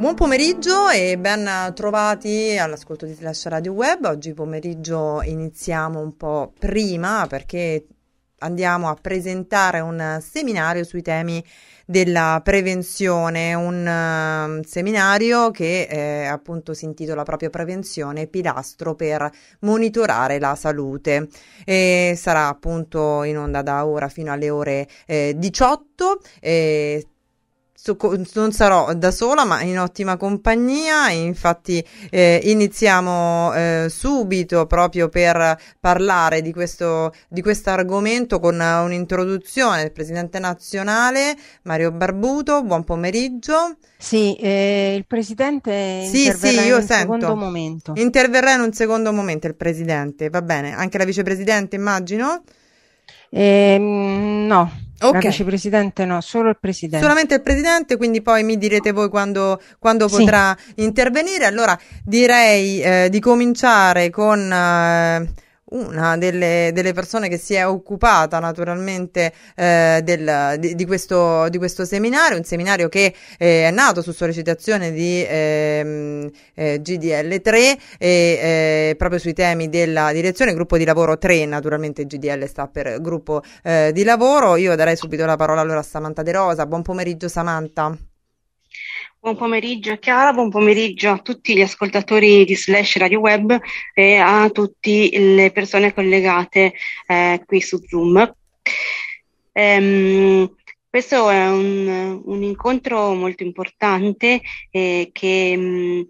Buon pomeriggio e ben trovati all'ascolto di Slash Radio Web. Oggi pomeriggio iniziamo un po' prima perché andiamo a presentare un seminario sui temi della prevenzione, un uh, seminario che eh, appunto si intitola proprio Prevenzione, pilastro per monitorare la salute. E sarà appunto in onda da ora fino alle ore eh, 18. E non sarò da sola ma in ottima compagnia infatti eh, iniziamo eh, subito proprio per parlare di questo di questo argomento con eh, un'introduzione del presidente nazionale Mario Barbuto buon pomeriggio sì eh, il presidente sì, interverrà sì, in un sento. secondo momento interverrà in un secondo momento il presidente va bene anche la vicepresidente immagino Ehm, no. Okay. La vicepresidente no, solo il presidente. Solamente il presidente, quindi poi mi direte voi quando, quando sì. potrà intervenire. Allora direi eh, di cominciare con... Eh, una delle, delle, persone che si è occupata naturalmente eh, del, di, di, questo, di, questo, seminario, un seminario che eh, è nato su sollecitazione di ehm, eh, GDL3 e eh, proprio sui temi della direzione, gruppo di lavoro 3, naturalmente GDL sta per gruppo eh, di lavoro. Io darei subito la parola allora a Samantha De Rosa. Buon pomeriggio Samantha. Buon pomeriggio Chiara, buon pomeriggio a tutti gli ascoltatori di Slash Radio Web e a tutte le persone collegate eh, qui su Zoom. Ehm, questo è un, un, incontro molto importante eh, che mh, mm,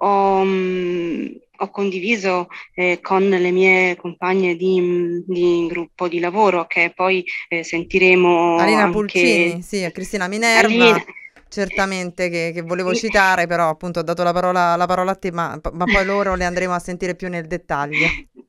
ho, mh, mm, ho, condiviso eh, con le mie compagne di, mm, di, gruppo di lavoro che poi eh, sentiremo. Marina anche... Pulcini, sì, Cristina Minerva. Alina certamente che, che, volevo citare, però appunto ho dato la parola, la parola a te, ma, ma, poi loro le andremo a sentire più nel dettaglio.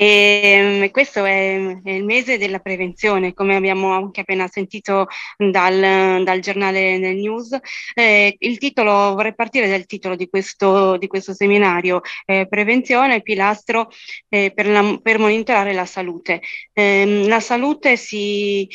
E, ehm, questo è, il mese della prevenzione, come abbiamo anche appena sentito dal, dal giornale nel news. Eh, il titolo, vorrei partire dal titolo di questo, di questo seminario, eh, Prevenzione, pilastro eh, per, la, per, monitorare la salute. Ehm, la salute si,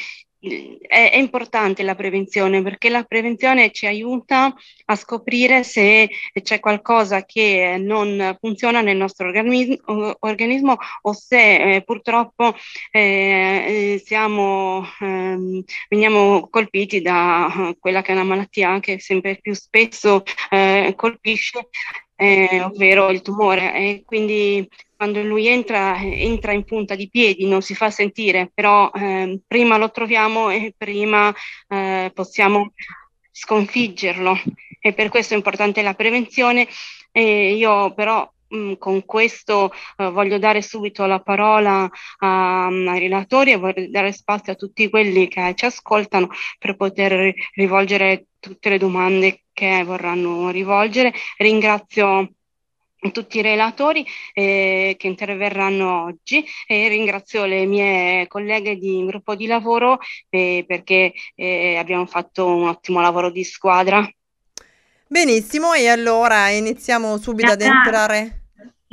è, è, importante la prevenzione perché la prevenzione ci aiuta a scoprire se c'è qualcosa che non funziona nel nostro organismo, organismo o se eh, purtroppo eh, eh siamo, eh, veniamo colpiti da eh, quella che è una malattia che sempre più spesso eh, colpisce eh, ovvero il tumore. E quindi quando lui entra, entra in punta di piedi, non si fa sentire, però eh, prima lo troviamo e prima eh, possiamo sconfiggerlo. E per questo è importante la prevenzione. E io però mh, mm, con questo eh, voglio dare subito la parola a, mm, ai relatori e voglio dare spazio a tutti quelli che ci ascoltano per poter rivolgere tutte le domande che vorranno rivolgere. Ringrazio tutti i relatori eh, che interverranno oggi e ringrazio le mie colleghe di gruppo di lavoro eh, perché eh, abbiamo fatto un ottimo lavoro di squadra. Benissimo, e allora iniziamo subito ad entrare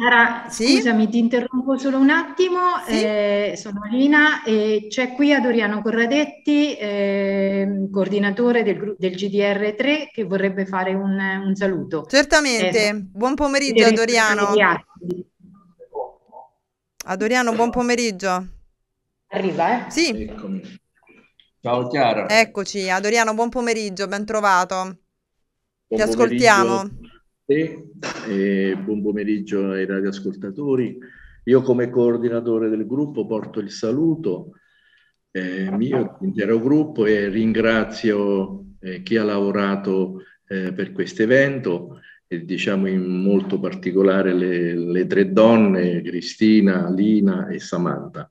Chiara, sì? scusami, ti interrompo solo un attimo, sì? eh, sono Alina e c'è qui Adoriano Corradetti, eh, coordinatore del, del, GDR3, che vorrebbe fare un, un saluto. Certamente, eh, buon pomeriggio Adoriano. Adoriano, buon pomeriggio. Arriva, eh? Sì. Eccomi. Ciao Chiara. Eccoci, Adoriano, buon pomeriggio, ben trovato. Buon Ti pomeriggio. ascoltiamo te e buon pomeriggio ai radioascoltatori. Io come coordinatore del gruppo porto il saluto eh, mio, l'intero gruppo e ringrazio eh, chi ha lavorato eh, per questo evento e diciamo in molto particolare le, le, tre donne, Cristina, Lina e Samantha.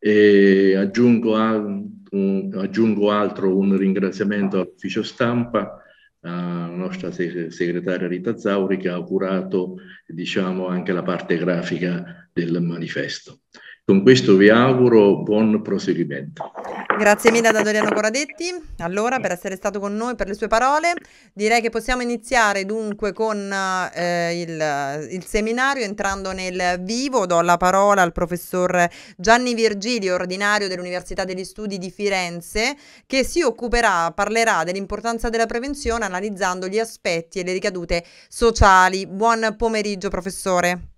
E aggiungo, a, un, aggiungo altro un ringraziamento all'ufficio stampa la nostra segretaria Rita Zauri che ha curato diciamo, anche la parte grafica del manifesto. Con questo vi auguro buon proseguimento. Grazie mille ad Adoriano Coradetti, allora, per essere stato con noi, per le sue parole. Direi che possiamo iniziare dunque con eh, il, il, seminario, entrando nel vivo. Do la parola al professor Gianni Virgilio, ordinario dell'Università degli Studi di Firenze, che si occuperà, parlerà dell'importanza della prevenzione analizzando gli aspetti e le ricadute sociali. Buon pomeriggio, professore.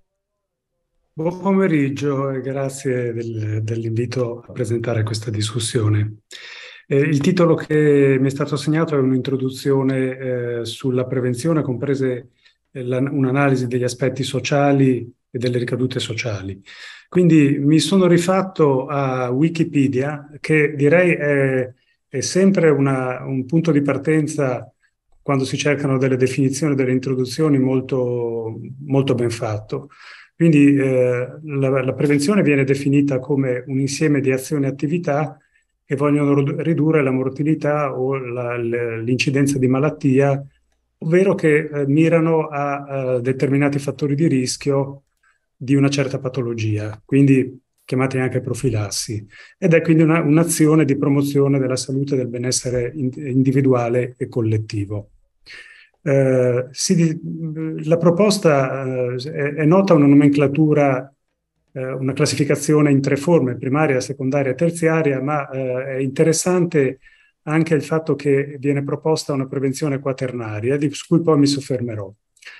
Buon pomeriggio e grazie del, dell'invito a presentare questa discussione. Eh, il titolo che mi è stato assegnato è un'introduzione eh, sulla prevenzione, comprese eh, la, un'analisi degli aspetti sociali e delle ricadute sociali. Quindi mi sono rifatto a Wikipedia, che direi è, è sempre una, un punto di partenza quando si cercano delle definizioni, delle introduzioni molto, molto ben fatto. Quindi eh, la, la, prevenzione viene definita come un insieme di azioni e attività che vogliono ridurre la mortalità o la, l'incidenza di malattia, ovvero che eh, mirano a, a eh, determinati fattori di rischio di una certa patologia, quindi chiamati anche profilassi. Ed è quindi una, un'azione di promozione della salute e del benessere in, individuale e collettivo. Eh, si, la proposta eh, è nota una nomenclatura, eh, una classificazione in tre forme, primaria, secondaria e terziaria, ma eh, è interessante anche il fatto che viene proposta una prevenzione quaternaria, di cui poi mi soffermerò.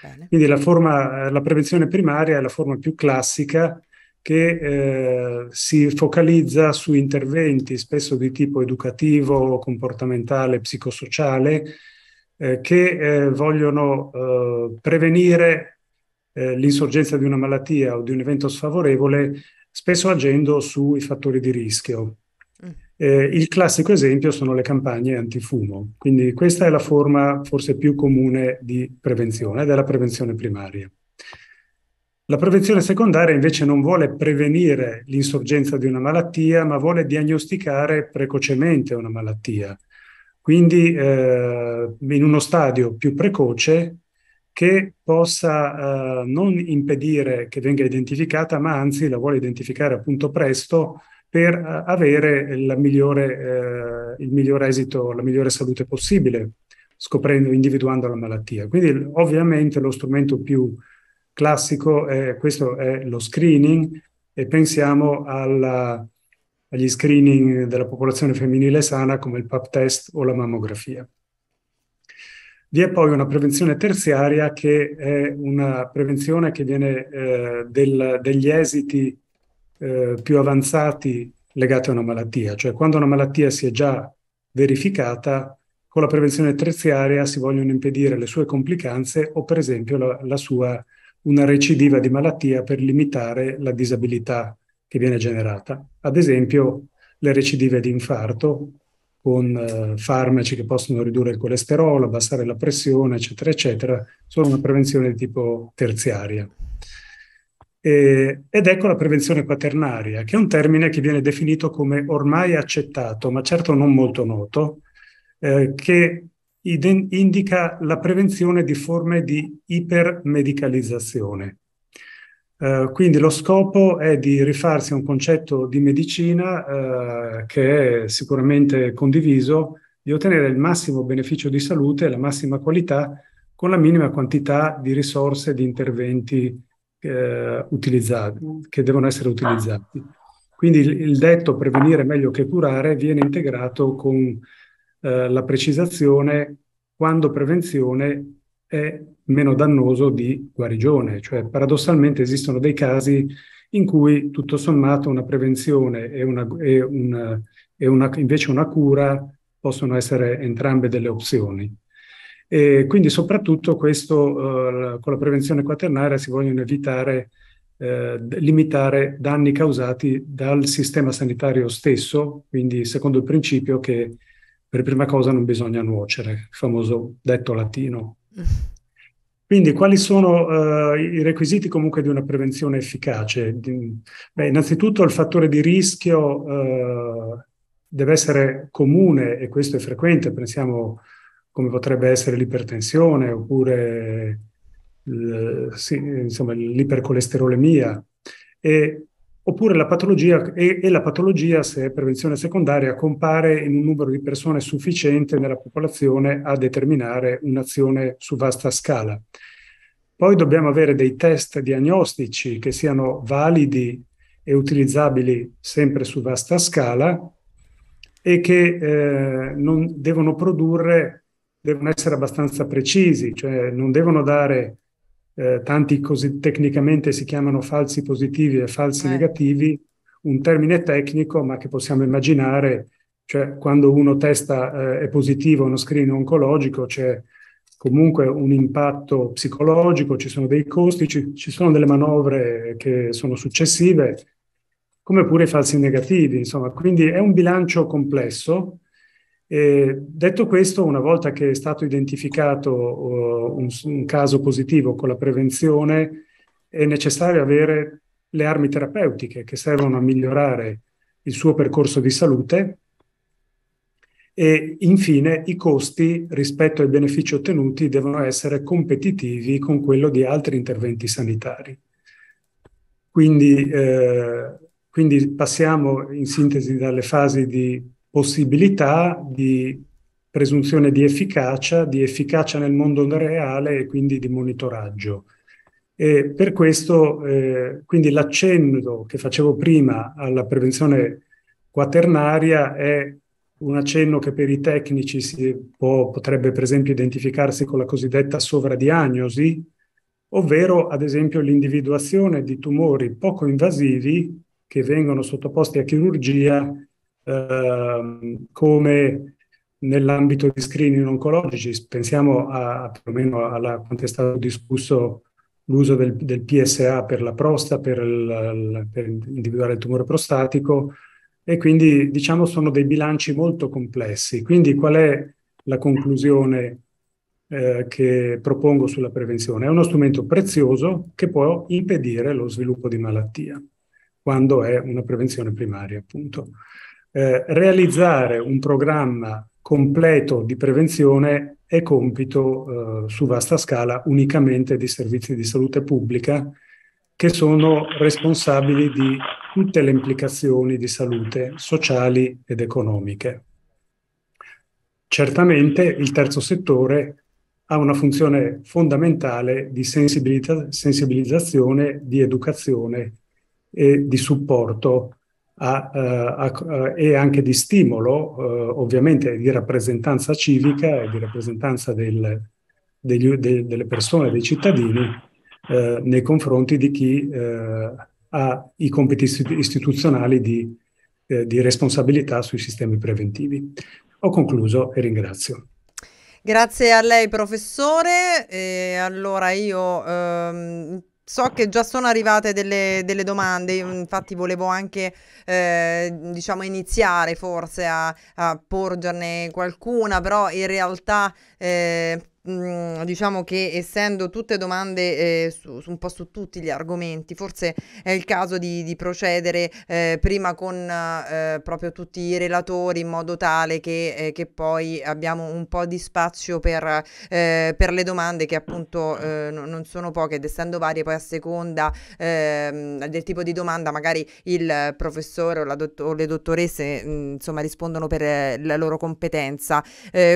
Bene. Quindi la, forma, la, prevenzione primaria è la forma più classica che eh, si focalizza su interventi spesso di tipo educativo, comportamentale, psicosociale, eh, che eh, vogliono eh, prevenire eh, l'insorgenza di una malattia o di un evento sfavorevole, spesso agendo sui fattori di rischio. Mm. Eh, il classico esempio sono le campagne antifumo, quindi questa è la forma forse più comune di prevenzione, ed è la prevenzione primaria. La prevenzione secondaria invece non vuole prevenire l'insorgenza di una malattia, ma vuole diagnosticare precocemente una malattia, quindi eh, in uno stadio più precoce che possa eh, non impedire che venga identificata, ma anzi la vuole identificare appunto presto per eh, avere migliore, eh, il migliore esito, la migliore salute possibile, scoprendo, individuando la malattia. Quindi ovviamente lo strumento più classico è questo è lo screening e pensiamo alla, agli screening della popolazione femminile sana come il pap test o la mammografia. Vi è poi una prevenzione terziaria che è una prevenzione che viene eh, del, degli esiti eh, più avanzati legati a una malattia, cioè quando una malattia si è già verificata, con la prevenzione terziaria si vogliono impedire le sue complicanze o per esempio la, la sua, una recidiva di malattia per limitare la disabilità che viene generata. Ad esempio le recidive di infarto con eh, farmaci che possono ridurre il colesterolo, abbassare la pressione, eccetera, eccetera, sono una prevenzione di tipo terziaria. E, ed ecco la prevenzione quaternaria, che è un termine che viene definito come ormai accettato, ma certo non molto noto, eh, che indica la prevenzione di forme di ipermedicalizzazione. Eh, quindi lo scopo è di rifarsi a un concetto di medicina eh, che è sicuramente condiviso, di ottenere il massimo beneficio di salute e la massima qualità con la minima quantità di risorse e di interventi eh, che devono essere utilizzati. Quindi il, il, detto prevenire meglio che curare viene integrato con eh, la precisazione quando prevenzione è meno dannoso di guarigione. Cioè, paradossalmente esistono dei casi in cui tutto sommato una prevenzione e, una, e, una, e una, invece una cura possono essere entrambe delle opzioni. E quindi soprattutto questo, eh, con la prevenzione quaternaria si vogliono evitare, eh, limitare danni causati dal sistema sanitario stesso, quindi secondo il principio che per prima cosa non bisogna nuocere, il famoso detto latino. Quindi quali sono eh, i requisiti comunque di una prevenzione efficace? Beh, innanzitutto il fattore di rischio eh, deve essere comune e questo è frequente, pensiamo come potrebbe essere l'ipertensione oppure eh, sì, insomma, l'ipercolesterolemia. E oppure la patologia e, e, la patologia, se è prevenzione secondaria, compare in un numero di persone sufficiente nella popolazione a determinare un'azione su vasta scala. Poi dobbiamo avere dei test diagnostici che siano validi e utilizzabili sempre su vasta scala e che eh, non devono produrre, devono essere abbastanza precisi, cioè non devono dare eh, tanti così tecnicamente si chiamano falsi positivi e falsi eh. negativi, un termine tecnico ma che possiamo immaginare, cioè quando uno testa eh, è positivo uno screening oncologico c'è comunque un impatto psicologico, ci sono dei costi, ci, ci sono delle manovre che sono successive, come pure i falsi negativi, insomma, quindi è un bilancio complesso e detto questo, una volta che è stato identificato uh, un, un, caso positivo con la prevenzione, è necessario avere le armi terapeutiche che servono a migliorare il suo percorso di salute e infine i costi rispetto ai benefici ottenuti devono essere competitivi con quello di altri interventi sanitari. Quindi, eh, quindi passiamo in sintesi dalle fasi di possibilità di presunzione di efficacia, di efficacia nel mondo reale e quindi di monitoraggio. E per questo, eh, quindi l'accenno che facevo prima alla prevenzione quaternaria è un accenno che per i tecnici si può, potrebbe per esempio identificarsi con la cosiddetta sovradiagnosi, ovvero ad esempio l'individuazione di tumori poco invasivi che vengono sottoposti a chirurgia Ehm, come nell'ambito di screening oncologici, pensiamo a, a perlomeno alla, quanto è stato discusso l'uso del, del PSA per la prosta, per, il, per, individuare il tumore prostatico e quindi diciamo sono dei bilanci molto complessi. Quindi qual è la conclusione eh, che propongo sulla prevenzione? È uno strumento prezioso che può impedire lo sviluppo di malattia quando è una prevenzione primaria, appunto. Eh, realizzare un programma completo di prevenzione è compito eh, su vasta scala unicamente di servizi di salute pubblica che sono responsabili di tutte le implicazioni di salute sociali ed economiche. Certamente il terzo settore ha una funzione fondamentale di sensibilizzazione, di educazione e di supporto a, eh, a, a, eh, e anche di stimolo, uh, ovviamente di rappresentanza civica e di rappresentanza del, degli, de, delle persone, dei cittadini, uh, nei confronti di chi uh, ha i compiti istituzionali di, di responsabilità sui sistemi preventivi. Ho concluso e ringrazio. Grazie a lei professore. E allora io ehm, So che già sono arrivate delle, delle domande, infatti volevo anche eh, diciamo iniziare forse a, a, porgerne qualcuna, però in realtà eh, diciamo che essendo tutte domande eh, su, su, un po' su tutti gli argomenti, forse è il caso di, di procedere eh, prima con eh, proprio tutti i relatori in modo tale che, eh, che poi abbiamo un po' di spazio per, eh, per le domande che appunto eh, non sono poche ed essendo varie poi a seconda ehm, del tipo di domanda magari il professore o, dott o le dottoresse insomma rispondono per la loro competenza.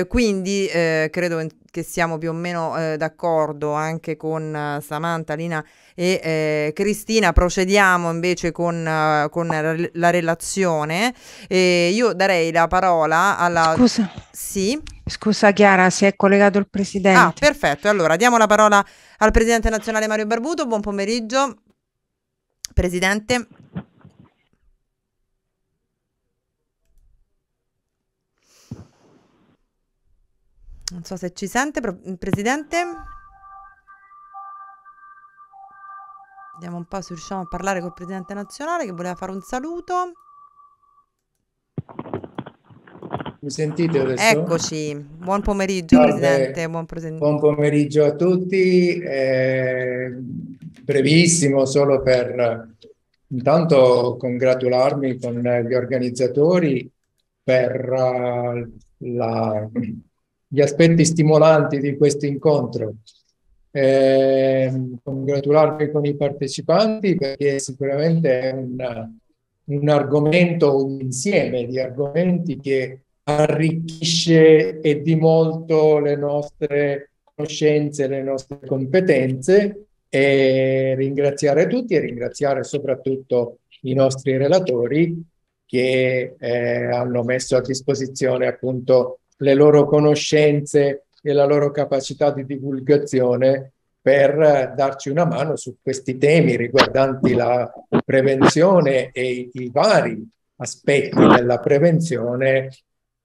quindi credo che siamo più o meno eh, d'accordo anche con eh, Samantha, Lina e eh, Cristina, procediamo invece con, eh, con la relazione. E io darei la parola alla... Scusa. Sì. Scusa Chiara, si è collegato il Presidente. Ah, perfetto. Allora, diamo la parola al Presidente nazionale Mario Barbuto. Buon pomeriggio. Presidente. so se ci sente, mm, Presidente. Vediamo un po' se riusciamo a parlare col Presidente nazionale che voleva fare un saluto. Mi sentite adesso? Eccoci, buon pomeriggio Salve. Presidente. Buon, buon, pomeriggio a tutti, eh, brevissimo solo per intanto congratularmi con gli organizzatori per uh, la, gli aspetti stimolanti di questo incontro. Eh, congratularmi con i partecipanti perché sicuramente è una, un argomento, un insieme di argomenti che arricchisce e di molto le nostre conoscenze, le nostre competenze e ringraziare tutti e ringraziare soprattutto i nostri relatori che eh, hanno messo a disposizione appunto le loro conoscenze e la loro capacità di divulgazione per eh, darci una mano su questi temi riguardanti la prevenzione e i, vari aspetti della prevenzione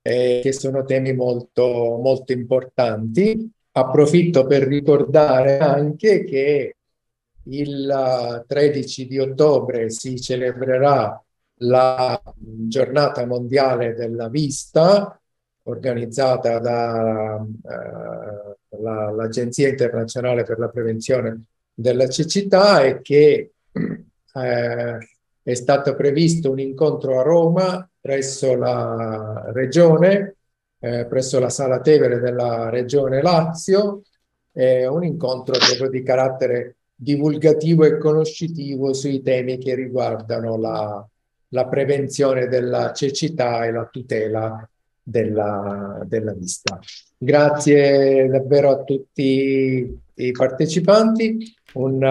eh, che sono temi molto, molto importanti. Approfitto per ricordare anche che il 13 eh, di ottobre si celebrerà la mm, giornata mondiale della vista organizzata dall'Agenzia eh, internazionale per la prevenzione della cecità e che eh, è stato previsto un incontro a Roma presso la regione, eh, presso la Sala Tevere della regione Lazio, un incontro proprio di carattere divulgativo e conoscitivo sui temi che riguardano la, la prevenzione della cecità e la tutela della, della vista. Grazie davvero a tutti i partecipanti, un uh,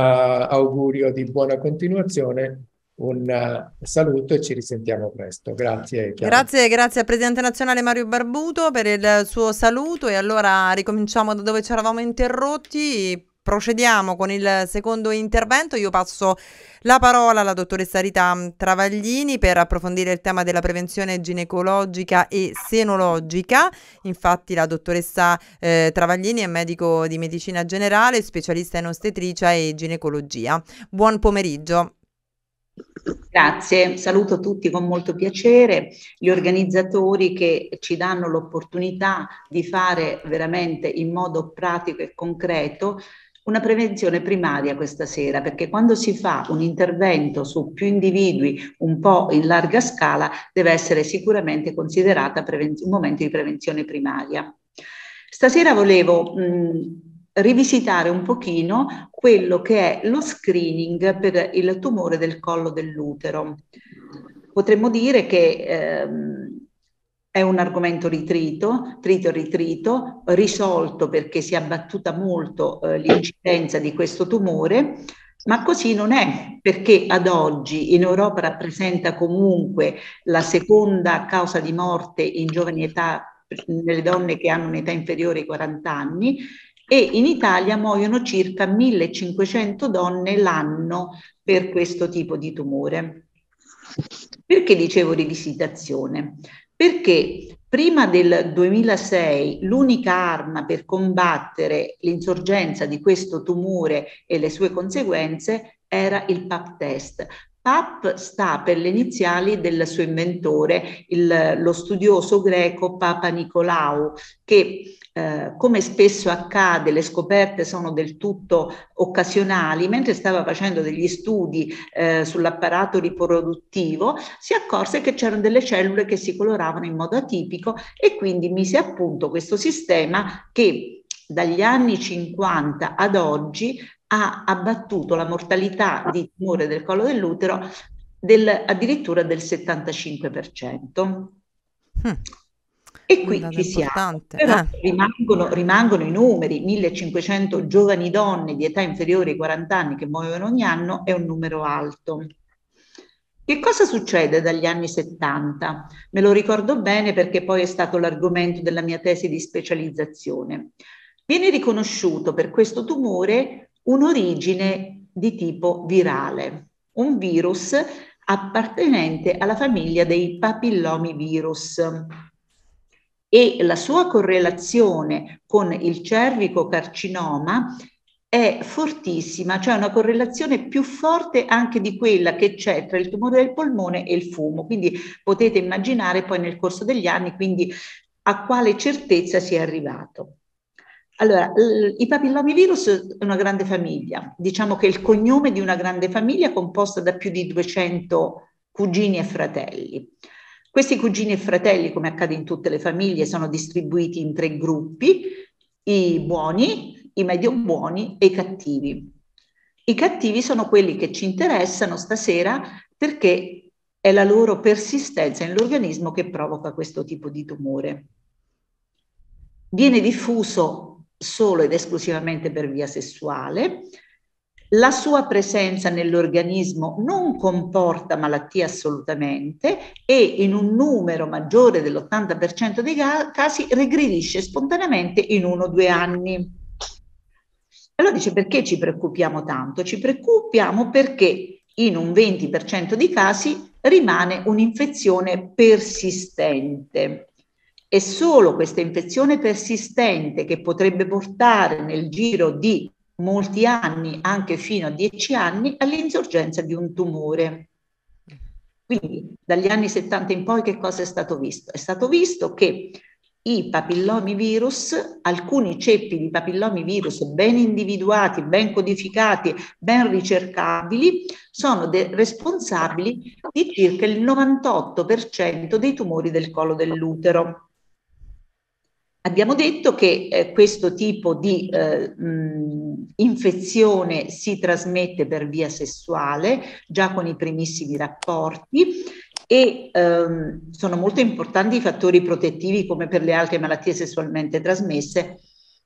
augurio di buona continuazione un eh, saluto e ci risentiamo presto. Grazie. Chiara. Grazie, grazie al Presidente nazionale Mario Barbuto per il suo saluto e allora ricominciamo da dove ci eravamo interrotti procediamo con il secondo intervento. Io passo la parola alla dottoressa Rita Travaglini per approfondire il tema della prevenzione ginecologica e senologica. Infatti la dottoressa eh, Travaglini è medico di medicina generale, specialista in ostetricia e ginecologia. Buon pomeriggio. Grazie, saluto tutti con molto piacere, gli organizzatori che ci danno l'opportunità di fare veramente in modo pratico e concreto una prevenzione primaria questa sera, perché quando si fa un intervento su più individui un po' in larga scala, deve essere sicuramente considerata un momento di prevenzione primaria. Stasera volevo mh, rivisitare un pochino quello che è lo screening per il tumore del collo dell'utero. Potremmo dire che ehm, è un argomento ritrito, trito ritrito, risolto perché si è abbattuta molto eh, l'incidenza di questo tumore, ma così non è, perché ad oggi in Europa rappresenta comunque la seconda causa di morte in giovane età nelle donne che hanno un'età inferiore ai 40 anni e in Italia muoiono circa 1500 donne l'anno per questo tipo di tumore. Perché dicevo rivisitazione? perché prima del 2006 l'unica arma per combattere l'insorgenza di questo tumore e le sue conseguenze era il pap test. PAP sta per le iniziali del suo inventore, il, lo studioso greco Papa Nicolaou, che eh, come spesso accade le scoperte sono del tutto occasionali, mentre stava facendo degli studi eh, sull'apparato riproduttivo si accorse che c'erano delle cellule che si coloravano in modo atipico e quindi mise a punto questo sistema che dagli anni 50 ad oggi ha abbattuto la mortalità di tumore del collo dell'utero del, addirittura del 75%. E qui ci siamo. Però eh. rimangono, rimangono, i numeri, 1500 giovani donne di età inferiore ai 40 anni che muoiono ogni anno è un numero alto. Che cosa succede dagli anni 70? Me lo ricordo bene perché poi è stato l'argomento della mia tesi di specializzazione. Viene riconosciuto per questo tumore un'origine di tipo virale, un virus appartenente alla famiglia dei papillomivirus e la sua correlazione con il cervico carcinoma è fortissima, cioè una correlazione più forte anche di quella che c'è tra il tumore del polmone e il fumo. Quindi potete immaginare poi nel corso degli anni quindi, a quale certezza si è arrivato. Allora, i papillomivirus è una grande famiglia, diciamo che è il cognome di una grande famiglia composta da più di 200 cugini e fratelli. Questi cugini e fratelli, come accade in tutte le famiglie, sono distribuiti in tre gruppi, i buoni, i medio buoni e i cattivi. I cattivi sono quelli che ci interessano stasera perché è la loro persistenza nell'organismo che provoca questo tipo di tumore. Viene diffuso solo ed esclusivamente per via sessuale, la sua presenza nell'organismo non comporta malattia assolutamente e in un numero maggiore dell'80% dei casi regredisce spontaneamente in uno o due anni. Allora dice perché ci preoccupiamo tanto? Ci preoccupiamo perché in un 20% dei casi rimane un'infezione persistente. È solo questa infezione persistente che potrebbe portare nel giro di molti anni, anche fino a 10 anni, all'insorgenza di un tumore. Quindi dagli anni 70 in poi che cosa è stato visto? È stato visto che i papillomivirus, alcuni ceppi di papillomivirus ben individuati, ben codificati, ben ricercabili, sono de- responsabili di circa il 98% dei tumori del collo dell'utero. Abbiamo detto che eh, questo tipo di eh, mh, infezione si trasmette per via sessuale, già con i primissimi rapporti, e ehm, sono molto importanti i fattori protettivi come per le altre malattie sessualmente trasmesse,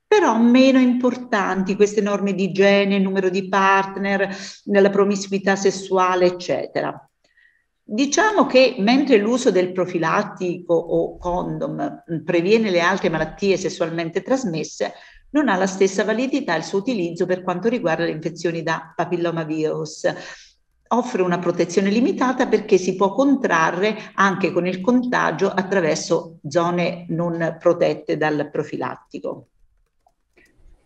però meno importanti queste norme di igiene, numero di partner, nella promiscuità sessuale, eccetera. Diciamo che mentre l'uso del profilattico o condom mm, previene le altre malattie sessualmente trasmesse, non ha la stessa validità il suo utilizzo per quanto riguarda le infezioni da papillomavirus. Offre una protezione limitata perché si può contrarre anche con il contagio attraverso zone non protette dal profilattico.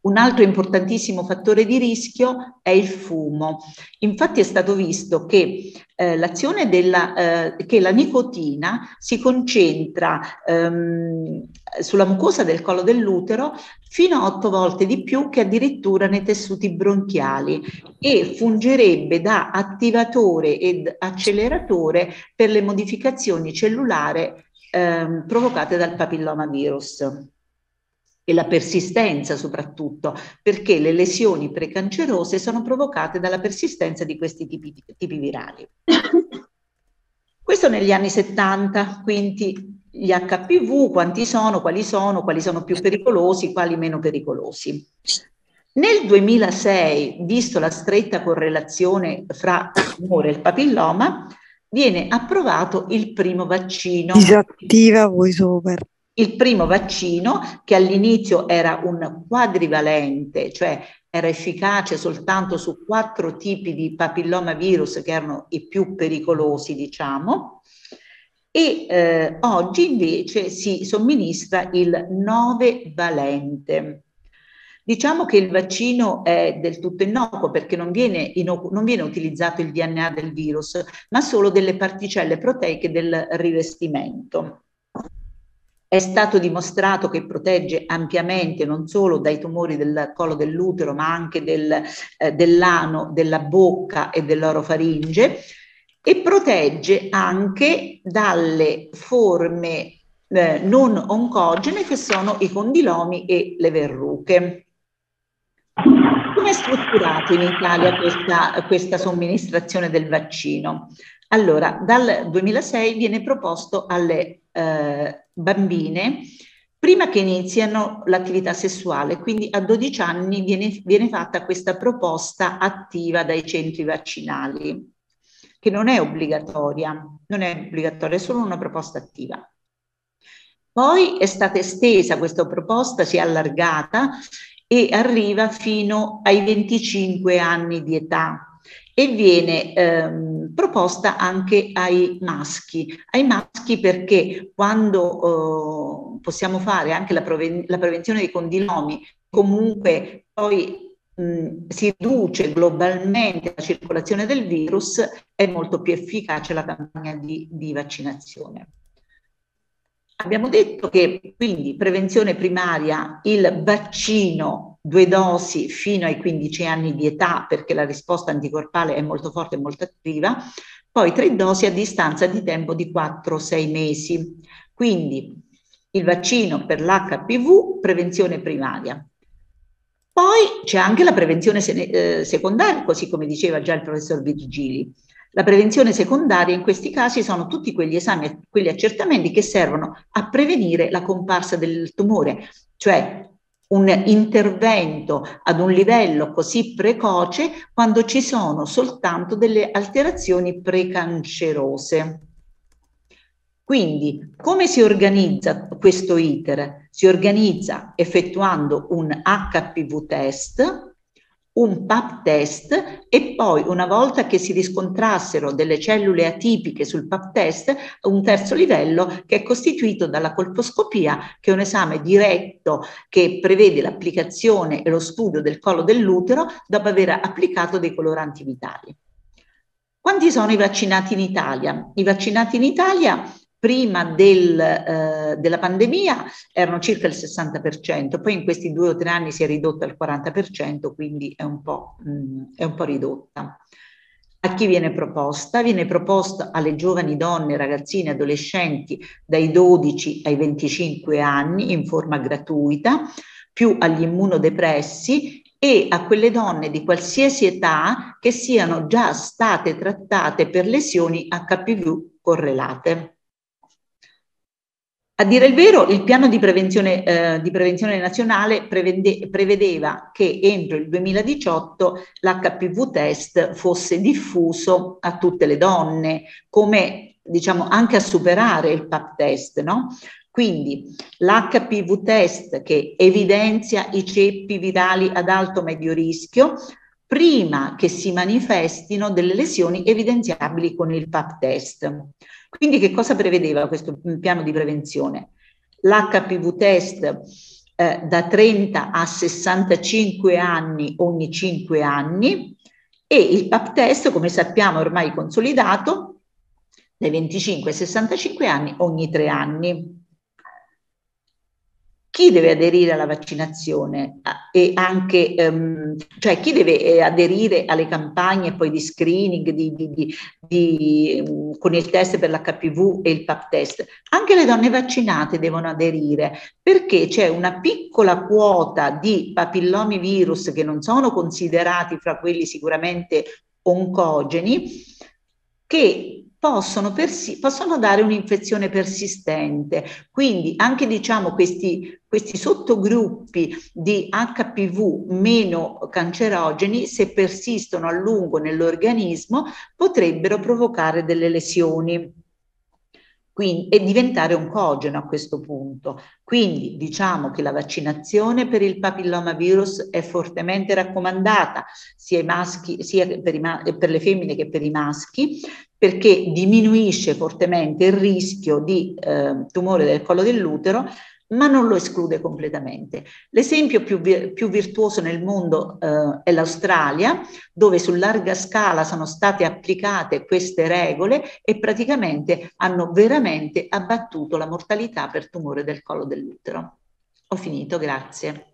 Un altro importantissimo fattore di rischio è il fumo. Infatti è stato visto che eh, l'azione della eh, che la nicotina si concentra ehm, sulla mucosa del collo dell'utero fino a otto volte di più che addirittura nei tessuti bronchiali e fungerebbe da attivatore ed acceleratore per le modificazioni cellulari ehm, provocate dal papillomavirus. virus e la persistenza soprattutto, perché le lesioni precancerose sono provocate dalla persistenza di questi tipi, tipi virali. Questo negli anni 70, quindi gli HPV, quanti sono, quali sono, quali sono più pericolosi, quali meno pericolosi. Nel 2006, visto la stretta correlazione fra tumore e il papilloma, viene approvato il primo vaccino. Disattiva voiceover. Il primo vaccino, che all'inizio era un quadrivalente, cioè era efficace soltanto su quattro tipi di papillomavirus che erano i più pericolosi, diciamo, e eh, oggi invece si somministra il 9 valente. Diciamo che il vaccino è del tutto innocuo perché non viene, inocu- non viene utilizzato il DNA del virus, ma solo delle particelle proteiche del rivestimento. È stato dimostrato che protegge ampiamente non solo dai tumori del collo dell'utero, ma anche del, eh, dell'ano, della bocca e dell'orofaringe e protegge anche dalle forme eh, non oncogene che sono i condilomi e le verruche. Come è strutturato in Italia questa, questa somministrazione del vaccino? Allora, dal 2006 viene proposto alle eh, bambine prima che iniziano l'attività sessuale, quindi a 12 anni viene, viene fatta questa proposta attiva dai centri vaccinali, che non è obbligatoria, non è obbligatoria, è solo una proposta attiva. Poi è stata estesa questa proposta, si è allargata e arriva fino ai 25 anni di età e viene ehm, proposta anche ai maschi. Ai maschi perché quando eh, possiamo fare anche la, preven- la, prevenzione dei condilomi, comunque poi mh, si riduce globalmente la circolazione del virus, è molto più efficace la campagna di, di vaccinazione. Abbiamo detto che quindi prevenzione primaria, il vaccino due dosi fino ai 15 anni di età perché la risposta anticorpale è molto forte e molto attiva, poi tre dosi a distanza di tempo di 4-6 mesi. Quindi il vaccino per l'HPV, prevenzione primaria. Poi c'è anche la prevenzione eh, secondaria, così come diceva già il professor Virgili. La prevenzione secondaria in questi casi sono tutti quegli esami, quegli accertamenti che servono a prevenire la comparsa del tumore, cioè un intervento ad un livello così precoce quando ci sono soltanto delle alterazioni precancerose. Quindi come si organizza questo iter? Si organizza effettuando un HPV test un pap test e poi una volta che si riscontrassero delle cellule atipiche sul pap test, un terzo livello che è costituito dalla colposcopia, che è un esame diretto che prevede l'applicazione e lo studio del collo dell'utero dopo aver applicato dei coloranti vitali. Quanti sono i vaccinati in Italia? I vaccinati in Italia prima del, eh, della pandemia erano circa il 60%, poi in questi due o tre anni si è ridotta al 40%, quindi è un po', mh, mm, è un po ridotta. A chi viene proposta? Viene proposta alle giovani donne, ragazzine, adolescenti dai 12 ai 25 anni in forma gratuita, più agli immunodepressi e a quelle donne di qualsiasi età che siano già state trattate per lesioni HPV correlate. A dire il vero, il piano di prevenzione, eh, di prevenzione nazionale prevede, prevedeva che entro il 2018 l'HPV test fosse diffuso a tutte le donne, come diciamo anche a superare il PAP test, no? Quindi l'HPV test che evidenzia i ceppi virali ad alto medio rischio prima che si manifestino delle lesioni evidenziabili con il PAP test. Quindi che cosa prevedeva questo piano di prevenzione? L'HPV test eh, da 30 a 65 anni ogni 5 anni e il PAP test, come sappiamo ormai consolidato, dai 25 ai 65 anni ogni 3 anni chi deve aderire alla vaccinazione ah, e anche, ehm, cioè chi deve eh, aderire alle campagne poi di screening di, di, di, mm, con il test per l'HPV e il PAP test? Anche le donne vaccinate devono aderire perché c'è una piccola quota di papillomivirus che non sono considerati fra quelli sicuramente oncogeni che possono, persi- possono dare un'infezione persistente. Quindi anche diciamo, questi, questi sottogruppi di HPV meno cancerogeni, se persistono a lungo nell'organismo, potrebbero provocare delle lesioni. Quindi, e diventare oncogeno a questo punto. Quindi diciamo che la vaccinazione per il papillomavirus è fortemente raccomandata sia, maschi, sia per, ma- per, le femmine che per i maschi, perché diminuisce fortemente il rischio di eh, tumore del collo dell'utero, ma non lo esclude completamente. L'esempio più, più virtuoso nel mondo eh, è l'Australia, dove su larga scala sono state applicate queste regole e praticamente hanno veramente abbattuto la mortalità per tumore del collo dell'utero. Ho finito, grazie.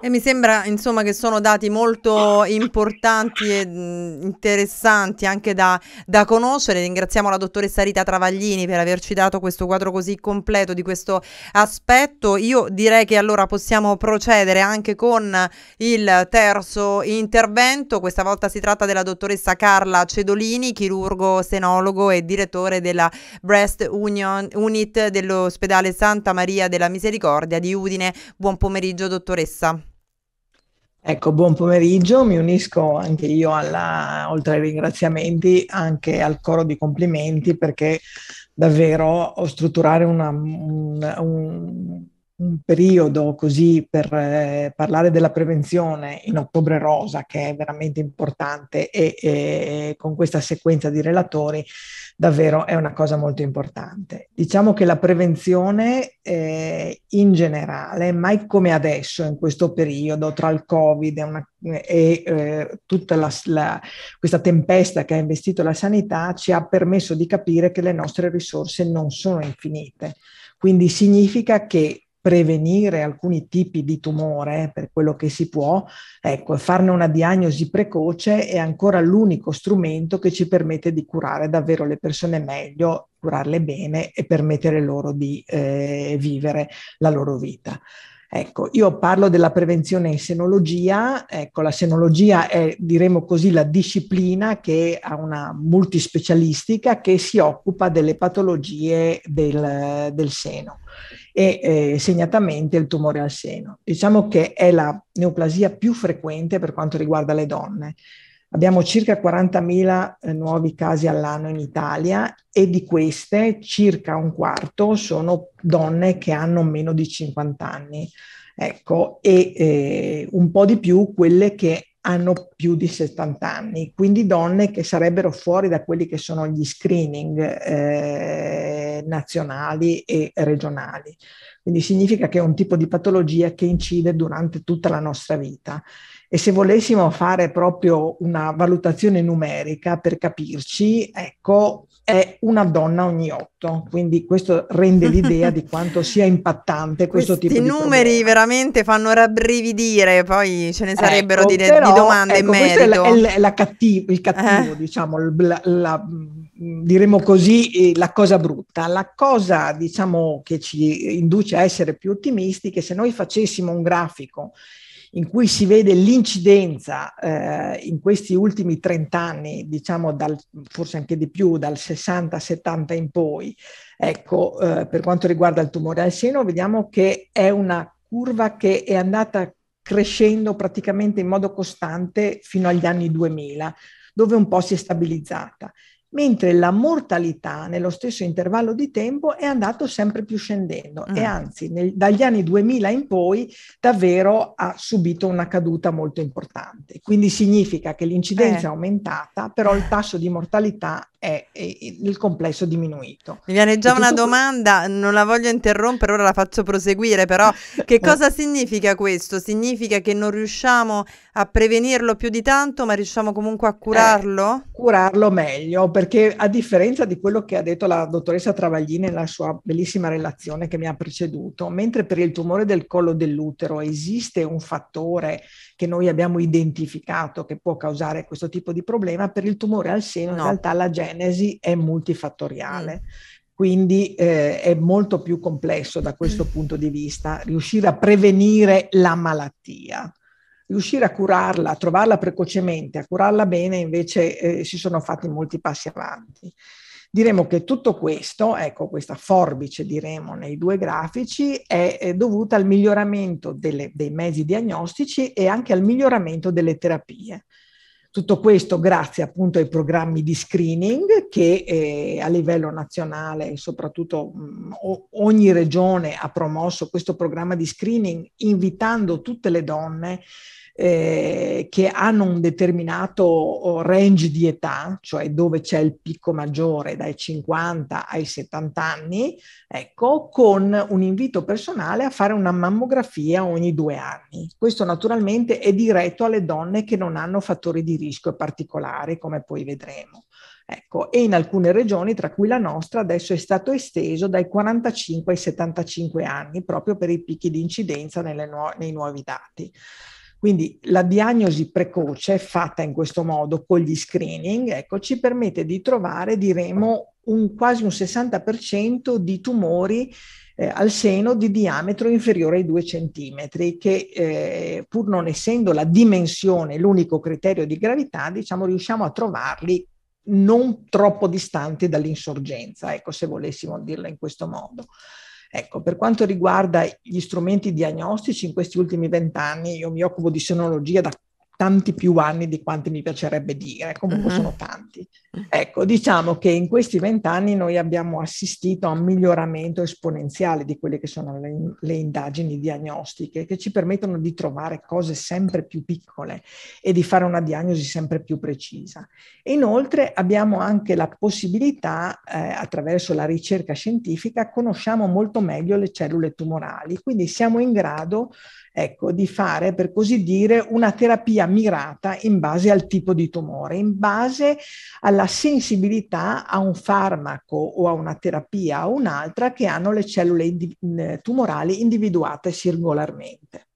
E mi sembra insomma che sono dati molto importanti e interessanti anche da, da, conoscere. Ringraziamo la dottoressa Rita Travaglini per averci dato questo quadro così completo di questo aspetto. Io direi che allora possiamo procedere anche con il terzo intervento. Questa volta si tratta della dottoressa Carla Cedolini, chirurgo, senologo e direttore della Breast Union Unit dell'ospedale Santa Maria della Misericordia di Udine bene. Buon pomeriggio, dottoressa. Ecco, buon pomeriggio, mi unisco anche io alla, oltre ai ringraziamenti, anche al coro di complimenti perché davvero strutturare una, un, un, un, periodo così per eh, parlare della prevenzione in ottobre rosa che è veramente importante e, e con questa sequenza di relatori davvero è una cosa molto importante. Diciamo che la prevenzione eh, in generale, mai come adesso, in questo periodo tra il Covid e, una, e eh, tutta la, la, questa tempesta che ha investito la sanità, ci ha permesso di capire che le nostre risorse non sono infinite. Quindi significa che prevenire alcuni tipi di tumore eh, per quello che si può, ecco, farne una diagnosi precoce è ancora l'unico strumento che ci permette di curare davvero le persone meglio, curarle bene e permettere loro di eh, vivere la loro vita. Ecco, io parlo della prevenzione in senologia, ecco, la senologia è, diremo così, la disciplina che ha una multispecialistica che si occupa delle patologie del, del seno e eh, segnatamente il tumore al seno. Diciamo che è la neoplasia più frequente per quanto riguarda le donne. Abbiamo circa 40.000 eh, nuovi casi all'anno in Italia e di queste circa un quarto sono donne che hanno meno di 50 anni. Ecco, e eh, un po' di più quelle che hanno più di 70 anni, quindi donne che sarebbero fuori da quelli che sono gli screening eh, nazionali e regionali. Quindi significa che è un tipo di patologia che incide durante tutta la nostra vita. E se volessimo fare proprio una valutazione numerica per capirci, ecco, è una donna ogni otto, quindi questo rende l'idea di quanto sia impattante questo tipo di I numeri problema. veramente fanno rabbrividire, poi ce ne ecco, sarebbero ecco, di, però, di, domande ecco, in merito. È, è, è la cattivo, il cattivo, eh. diciamo, la, la, mm, diremo così, eh, la cosa brutta. La cosa, diciamo, che ci induce a essere più ottimisti è che se noi facessimo un grafico in cui si vede l'incidenza eh, in questi ultimi 30 anni, diciamo dal, forse anche di più, dal 60-70 in poi, ecco, eh, per quanto riguarda il tumore al seno, vediamo che è una curva che è andata crescendo praticamente in modo costante fino agli anni 2000, dove un po' si è stabilizzata mentre la mortalità nello stesso intervallo di tempo è andato sempre più scendendo mm. e anzi nel, dagli anni 2000 in poi davvero ha subito una caduta molto importante. Quindi significa che l'incidenza eh. è aumentata, però il tasso di mortalità è, è il complesso diminuito. Mi viene già e una domanda, questo... non la voglio interrompere, ora la faccio proseguire, però che eh. cosa significa questo? Significa che non riusciamo a prevenirlo più di tanto, ma riusciamo comunque a eh, curarlo? Eh, curarlo meglio, perché a differenza di quello che ha detto la dottoressa Travaglini nella sua bellissima relazione che mi ha preceduto, mentre per il tumore del collo dell'utero esiste un fattore che noi abbiamo identificato che può causare questo tipo di problema, per il tumore al seno no. in realtà la gente genesi è multifattoriale. Mm. Quindi eh, è molto più complesso da questo mm. punto di vista riuscire a prevenire la malattia riuscire a curarla, a trovarla precocemente, a curarla bene, invece eh, si sono fatti molti passi avanti. Diremo che tutto questo, ecco questa forbice diremo nei due grafici, è, è dovuta al miglioramento delle, dei mezzi diagnostici e anche al miglioramento delle terapie. Tutto questo grazie appunto ai programmi di screening che eh, a livello nazionale, soprattutto mh, mm, ogni regione ha promosso questo programma di screening invitando tutte le donne eh, che hanno un determinato oh, range di età, cioè dove c'è il picco maggiore dai 50 ai 70 anni, ecco, con un invito personale a fare una mammografia ogni due anni. Questo naturalmente è diretto alle donne che non hanno fattori di rischio particolari, come poi vedremo. Ecco, e in alcune regioni, tra cui la nostra, adesso è stato esteso dai 45 ai 75 anni, proprio per i picchi di incidenza nu- nei nuovi dati. Quindi la diagnosi precoce fatta in questo modo con gli screening ecco, ci permette di trovare, diremo, un, quasi un 60% di tumori eh, al seno di diametro inferiore ai 2 cm, che eh, pur non essendo la dimensione l'unico criterio di gravità, diciamo, riusciamo a trovarli non troppo distanti dall'insorgenza, ecco, se volessimo dirla in questo modo. Ecco, per quanto riguarda gli strumenti diagnostici, in questi ultimi vent'anni io mi occupo di senologia da tanti più anni di quanti mi piacerebbe dire, comunque mm-hmm. sono tanti. Ecco, diciamo che in questi vent'anni noi abbiamo assistito a un miglioramento esponenziale di quelle che sono le, le, indagini diagnostiche che ci permettono di trovare cose sempre più piccole e di fare una diagnosi sempre più precisa. inoltre abbiamo anche la possibilità, eh, attraverso la ricerca scientifica, conosciamo molto meglio le cellule tumorali, quindi siamo in grado ecco, di fare, per così dire, una terapia mirata in base al tipo di tumore, in base alla sensibilità a un farmaco o a una terapia o un'altra che hanno le cellule indiv- tumorali individuate singolarmente.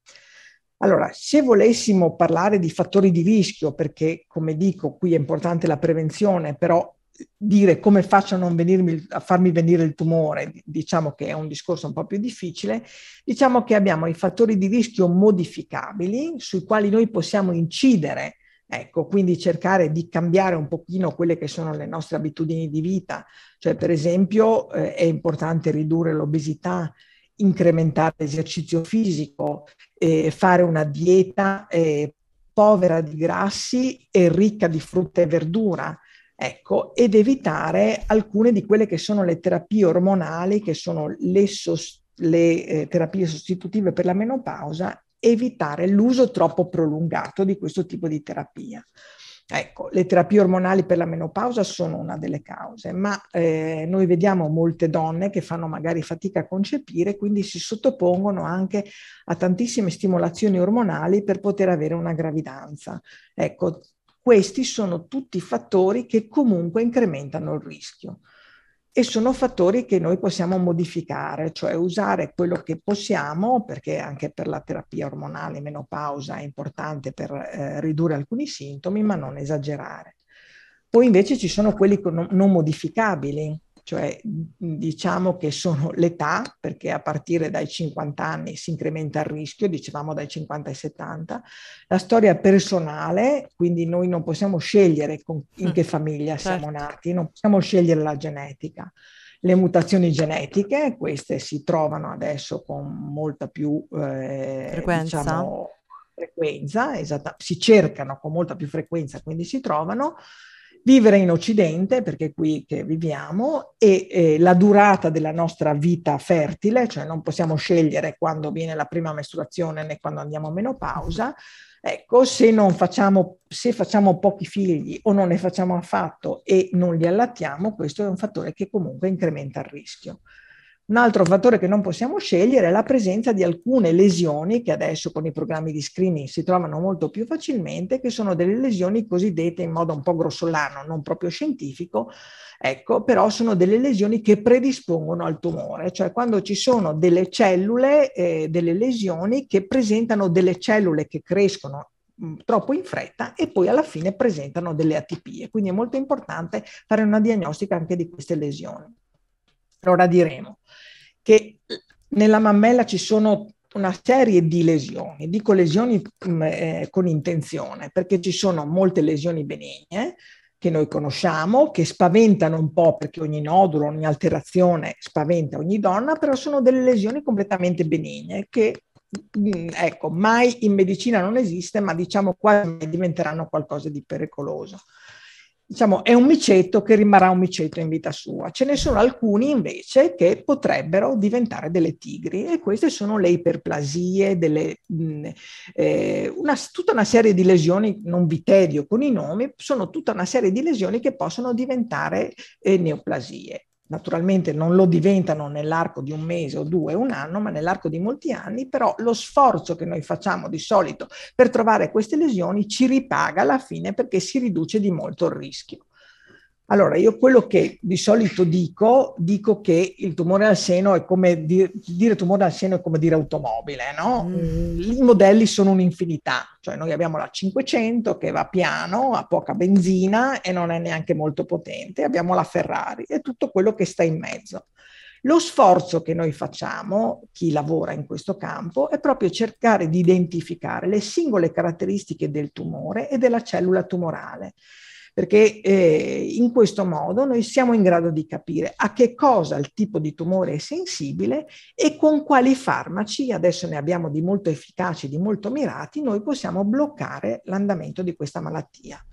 Allora, se volessimo parlare di fattori di rischio, perché come dico qui è importante la prevenzione, però dire come faccio a, venirmi, a, farmi venire il tumore, diciamo che è un discorso un po' più difficile, diciamo che abbiamo i fattori di rischio modificabili sui quali noi possiamo incidere, ecco, quindi cercare di cambiare un pochino quelle che sono le nostre abitudini di vita, cioè per esempio eh, è importante ridurre l'obesità, incrementare l'esercizio fisico, eh, fare una dieta eh, povera di grassi e ricca di frutta e verdura Ecco, ed evitare alcune di quelle che sono le terapie ormonali, che sono le, sost- le eh, terapie sostitutive per la menopausa, evitare l'uso troppo prolungato di questo tipo di terapia. Ecco, le terapie ormonali per la menopausa sono una delle cause, ma eh, noi vediamo molte donne che fanno magari fatica a concepire, quindi si sottopongono anche a tantissime stimolazioni ormonali per poter avere una gravidanza. Ecco, questi sono tutti fattori che comunque incrementano il rischio e sono fattori che noi possiamo modificare, cioè usare quello che possiamo, perché anche per la terapia ormonale menopausa è importante per eh, ridurre alcuni sintomi, ma non esagerare. Poi invece ci sono quelli non modificabili, cioè diciamo che sono l'età, perché a partire dai 50 anni si incrementa il rischio, dicevamo dai 50 ai 70, la storia personale, quindi noi non possiamo scegliere con, in mm, che famiglia siamo certo. nati, non possiamo scegliere la genetica. Le mutazioni genetiche, queste si trovano adesso con molta più eh, frequenza. Diciamo, frequenza esatta, si cercano con molta più frequenza, quindi si trovano vivere in Occidente, perché è qui che viviamo, e eh, la durata della nostra vita fertile, cioè non possiamo scegliere quando viene la prima mestruazione né quando andiamo a menopausa. Ecco, se, facciamo, se facciamo pochi figli o non ne facciamo affatto e non li allattiamo, questo è un fattore che comunque incrementa il rischio. Un altro fattore che non possiamo scegliere è la presenza di alcune lesioni che adesso con i programmi di screening si trovano molto più facilmente, che sono delle lesioni cosiddette in modo un po' grossolano, non proprio scientifico, ecco, però sono delle lesioni che predispongono al tumore, cioè quando ci sono delle cellule, eh, delle lesioni che presentano delle cellule che crescono mm, troppo in fretta e poi alla fine presentano delle atipie. Quindi è molto importante fare una diagnostica anche di queste lesioni. Allora diremo, che nella mammella ci sono una serie di lesioni, dico lesioni mm, eh, con intenzione, perché ci sono molte lesioni benigne eh, che noi conosciamo, che spaventano un po' perché ogni nodulo, ogni alterazione spaventa ogni donna, però sono delle lesioni completamente benigne che mm, ecco, mai in medicina non esiste, ma diciamo quasi diventeranno qualcosa di pericoloso diciamo, è un micetto che rimarrà un miceto in vita sua. Ce ne sono alcuni invece che potrebbero diventare delle tigri e queste sono le iperplasie, delle, mh, eh, una, tutta una serie di lesioni, non vi tedio con i nomi, sono tutta una serie di lesioni che possono diventare eh, neoplasie naturalmente non lo diventano nell'arco di un mese o due, o un anno, ma nell'arco di molti anni, però lo sforzo che noi facciamo di solito per trovare queste lesioni ci ripaga alla fine perché si riduce di molto il rischio. Allora, io quello che di solito dico, dico che il tumore al seno è come dire, dire tumore al seno è come dire automobile, no? Mm. I modelli sono un'infinità, cioè noi abbiamo la 500 che va piano, ha poca benzina e non è neanche molto potente, abbiamo la Ferrari e tutto quello che sta in mezzo. Lo sforzo che noi facciamo, chi lavora in questo campo, è proprio cercare di identificare le singole caratteristiche del tumore e della cellula tumorale perché eh, in questo modo noi siamo in grado di capire a che cosa il tipo di tumore è sensibile e con quali farmaci, adesso ne abbiamo di molto efficaci, di molto mirati, noi possiamo bloccare l'andamento di questa malattia.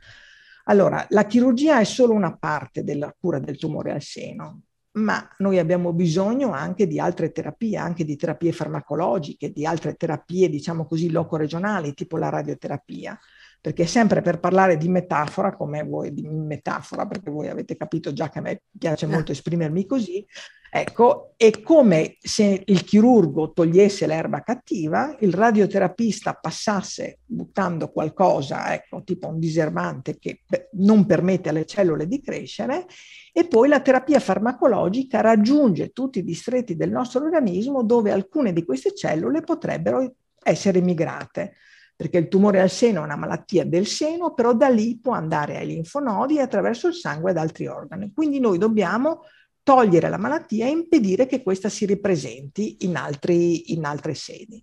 Allora, la chirurgia è solo una parte della cura del tumore al seno, ma noi abbiamo bisogno anche di altre terapie, anche di terapie farmacologiche, di altre terapie, diciamo così, loco-regionali, tipo la radioterapia perché sempre per parlare di metafora, come voi di metafora, perché voi avete capito già che a me piace molto eh. esprimermi così, ecco, è come se il chirurgo togliesse l'erba cattiva, il radioterapista passasse buttando qualcosa, ecco, tipo un diservante che non permette alle cellule di crescere, e poi la terapia farmacologica raggiunge tutti i distretti del nostro organismo dove alcune di queste cellule potrebbero essere migrate perché il tumore al seno è una malattia del seno, però da lì può andare ai linfonodi e attraverso il sangue ad altri organi. Quindi noi dobbiamo togliere la malattia e impedire che questa si ripresenti in, altri, in altre sedi.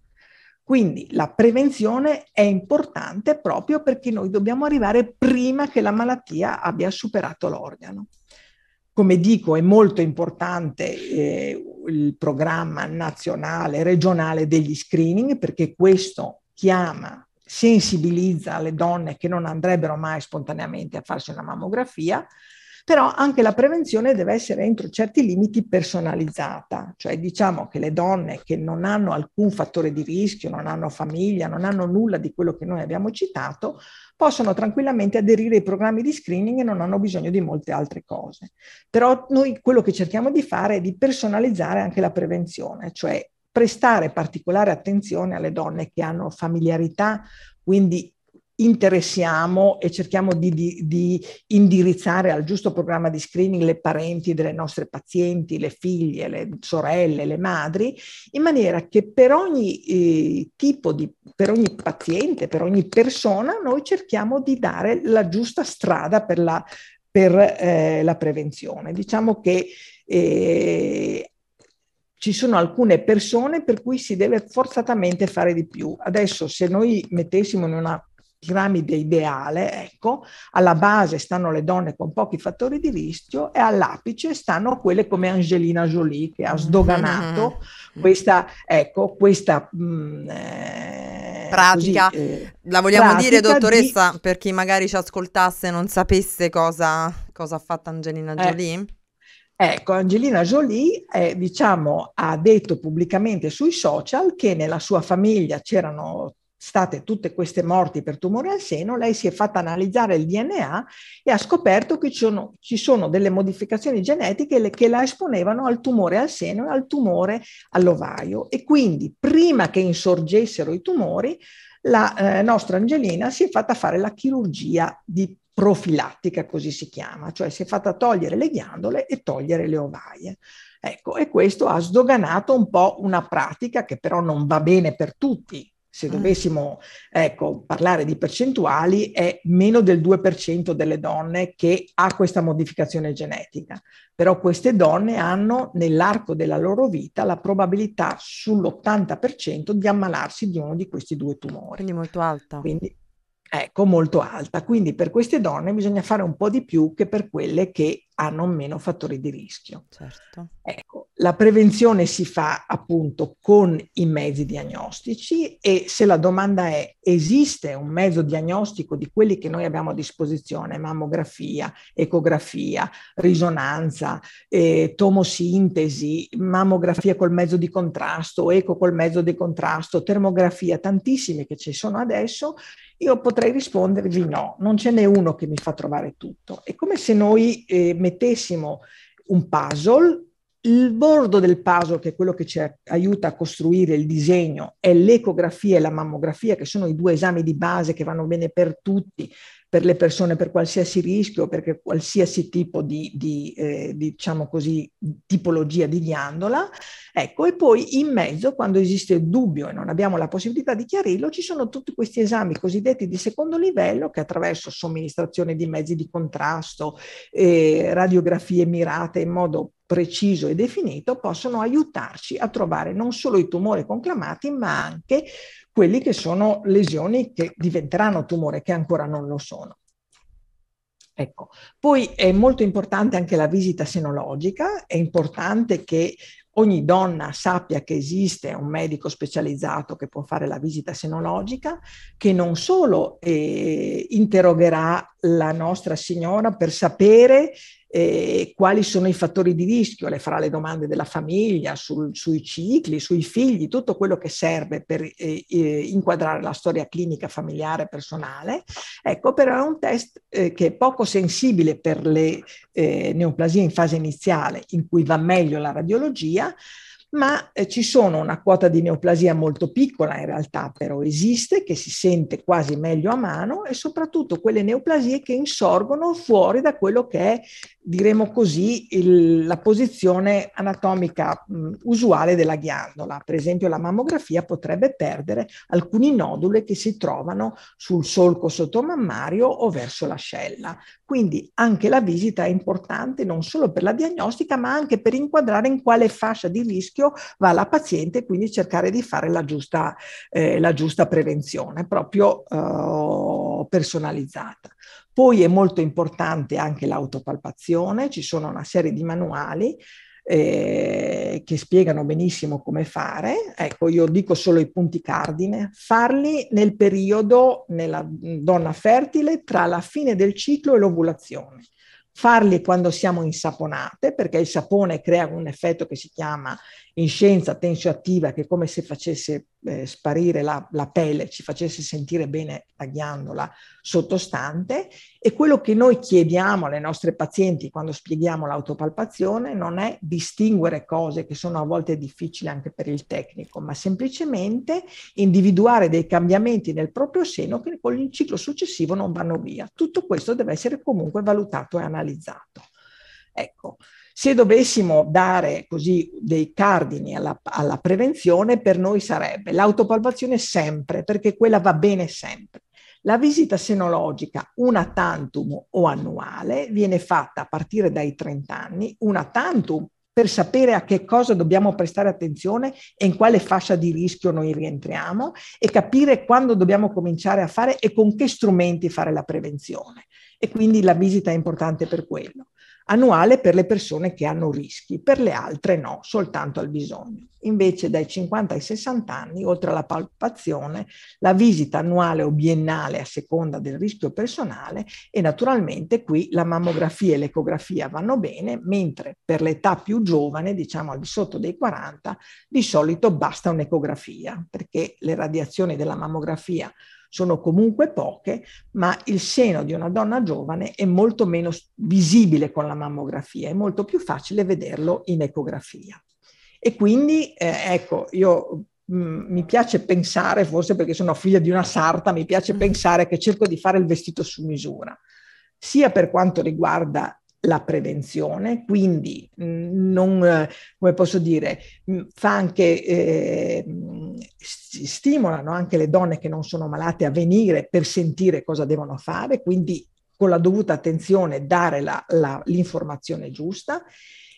Quindi la prevenzione è importante proprio perché noi dobbiamo arrivare prima che la malattia abbia superato l'organo. Come dico, è molto importante eh, il programma nazionale, regionale degli screening, perché questo chiama, sensibilizza le donne che non andrebbero mai spontaneamente a farsi una mammografia, però anche la prevenzione deve essere entro certi limiti personalizzata, cioè diciamo che le donne che non hanno alcun fattore di rischio, non hanno famiglia, non hanno nulla di quello che noi abbiamo citato, possono tranquillamente aderire ai programmi di screening e non hanno bisogno di molte altre cose. Però noi quello che cerchiamo di fare è di personalizzare anche la prevenzione, cioè prestare particolare attenzione alle donne che hanno familiarità, quindi interessiamo e cerchiamo di, di, di, indirizzare al giusto programma di screening le parenti delle nostre pazienti, le figlie, le sorelle, le madri, in maniera che per ogni eh, tipo di, per ogni paziente, per ogni persona, noi cerchiamo di dare la giusta strada per la, per, eh, la prevenzione. Diciamo che eh, ci sono alcune persone per cui si deve forzatamente fare di più. Adesso se noi mettessimo in una piramide ideale, ecco, alla base stanno le donne con pochi fattori di rischio e all'apice stanno quelle come Angelina Jolie che ha sdoganato mm-hmm. questa, ecco, questa mh, mm, eh, pratica. Così, eh, La vogliamo pratica dire, dottoressa, di... per chi magari ci ascoltasse e non sapesse cosa, cosa ha fatto Angelina eh, Jolie? Eh. Ecco, Angelina Jolie eh, diciamo, ha detto pubblicamente sui social che nella sua famiglia c'erano state tutte queste morti per tumore al seno, lei si è fatta analizzare il DNA e ha scoperto che ci sono, ci sono delle modificazioni genetiche che la esponevano al tumore al seno e al tumore all'ovaio. E quindi prima che insorgessero i tumori, la eh, nostra Angelina si è fatta fare la chirurgia di profilattica, così si chiama, cioè si è fatta togliere le ghiandole e togliere le ovaie. Ecco, e questo ha sdoganato un po' una pratica che però non va bene per tutti. Se mm. dovessimo ecco, parlare di percentuali, è meno del 2% delle donne che ha questa modificazione genetica. Però queste donne hanno nell'arco della loro vita la probabilità sull'80% di ammalarsi di uno di questi due tumori. Quindi molto alta. Quindi ecco, molto alta. Quindi per queste donne bisogna fare un po' di più che per quelle che hanno meno fattori di rischio. Certo. Ecco, la prevenzione si fa appunto con i mezzi diagnostici e se la domanda è esiste un mezzo diagnostico di quelli che noi abbiamo a disposizione, mammografia, ecografia, risonanza, eh, tomosintesi, mammografia col mezzo di contrasto, eco col mezzo di contrasto, termografia, tantissime che ci sono adesso, io potrei rispondervi no, non ce n'è uno che mi fa trovare tutto. È come se noi eh, mettessimo un puzzle, il bordo del puzzle, che è quello che ci aiuta a costruire il disegno, è l'ecografia e la mammografia, che sono i due esami di base che vanno bene per tutti, per le persone per qualsiasi rischio, perché qualsiasi tipo di, di eh, diciamo così, tipologia di ghiandola. Ecco, e poi in mezzo, quando esiste il dubbio e non abbiamo la possibilità di chiarirlo, ci sono tutti questi esami cosiddetti di secondo livello che attraverso somministrazione di mezzi di contrasto, eh, radiografie mirate in modo preciso e definito possono aiutarci a trovare non solo i tumori conclamati, ma anche quelli che sono lesioni che diventeranno tumore, che ancora non lo sono. Ecco. Poi è molto importante anche la visita senologica, è importante che ogni donna sappia che esiste un medico specializzato che può fare la visita senologica, che non solo eh, interrogherà la nostra signora per sapere eh, quali sono i fattori di rischio, le farà le domande della famiglia, sul, sui cicli, sui figli, tutto quello che serve per eh, eh, inquadrare la storia clinica familiare personale. Ecco, però è un test eh, che è poco sensibile per le eh, neoplasie in fase iniziale, in cui va meglio la radiologia, ma eh, ci sono una quota di neoplasia molto piccola in realtà, però esiste, che si sente quasi meglio a mano e soprattutto quelle neoplasie che insorgono fuori da quello che è diremo così, il, la posizione anatomica mh, mm, usuale della ghiandola. Per esempio la mammografia potrebbe perdere alcuni noduli che si trovano sul solco sottomammario o verso l'ascella. Quindi anche la visita è importante non solo per la diagnostica, ma anche per inquadrare in quale fascia di rischio va la paziente e quindi cercare di fare la giusta, eh, la giusta prevenzione, proprio eh, personalizzata. Poi è molto importante anche l'autopalpazione, ci sono una serie di manuali eh, che spiegano benissimo come fare. Ecco, io dico solo i punti cardine. Farli nel periodo, nella donna fertile, tra la fine del ciclo e l'ovulazione. Farli quando siamo insaponate, perché il sapone crea un effetto che si chiama in scienza tensioattiva che come se facesse eh, sparire la, la, pelle, ci facesse sentire bene la ghiandola sottostante e quello che noi chiediamo alle nostre pazienti quando spieghiamo l'autopalpazione non è distinguere cose che sono a volte difficili anche per il tecnico, ma semplicemente individuare dei cambiamenti nel proprio seno che con il ciclo successivo non vanno via. Tutto questo deve essere comunque valutato e analizzato. Ecco, se dovessimo dare così dei cardini alla, alla prevenzione, per noi sarebbe l'autopalpazione sempre, perché quella va bene sempre. La visita senologica una tantum o annuale viene fatta a partire dai 30 anni, una tantum per sapere a che cosa dobbiamo prestare attenzione e in quale fascia di rischio noi rientriamo e capire quando dobbiamo cominciare a fare e con che strumenti fare la prevenzione. E quindi la visita è importante per quello annuale per le persone che hanno rischi, per le altre no, soltanto al bisogno. Invece dai 50 ai 60 anni, oltre alla palpazione, la visita annuale o biennale a seconda del rischio personale e naturalmente qui la mammografia e l'ecografia vanno bene, mentre per l'età più giovane, diciamo al di sotto dei 40, di solito basta un'ecografia, perché le radiazioni della mammografia sono comunque poche, ma il seno di una donna giovane è molto meno visibile con la mammografia, è molto più facile vederlo in ecografia. E quindi, eh, ecco, io mm, mi piace pensare, forse perché sono figlia di una sarta, mi piace mm. pensare che cerco di fare il vestito su misura, sia per quanto riguarda la prevenzione, quindi mm, non, eh, come posso dire, fa anche... Eh, stimolano anche le donne che non sono malate a venire per sentire cosa devono fare, quindi con la dovuta attenzione dare la, la, l'informazione giusta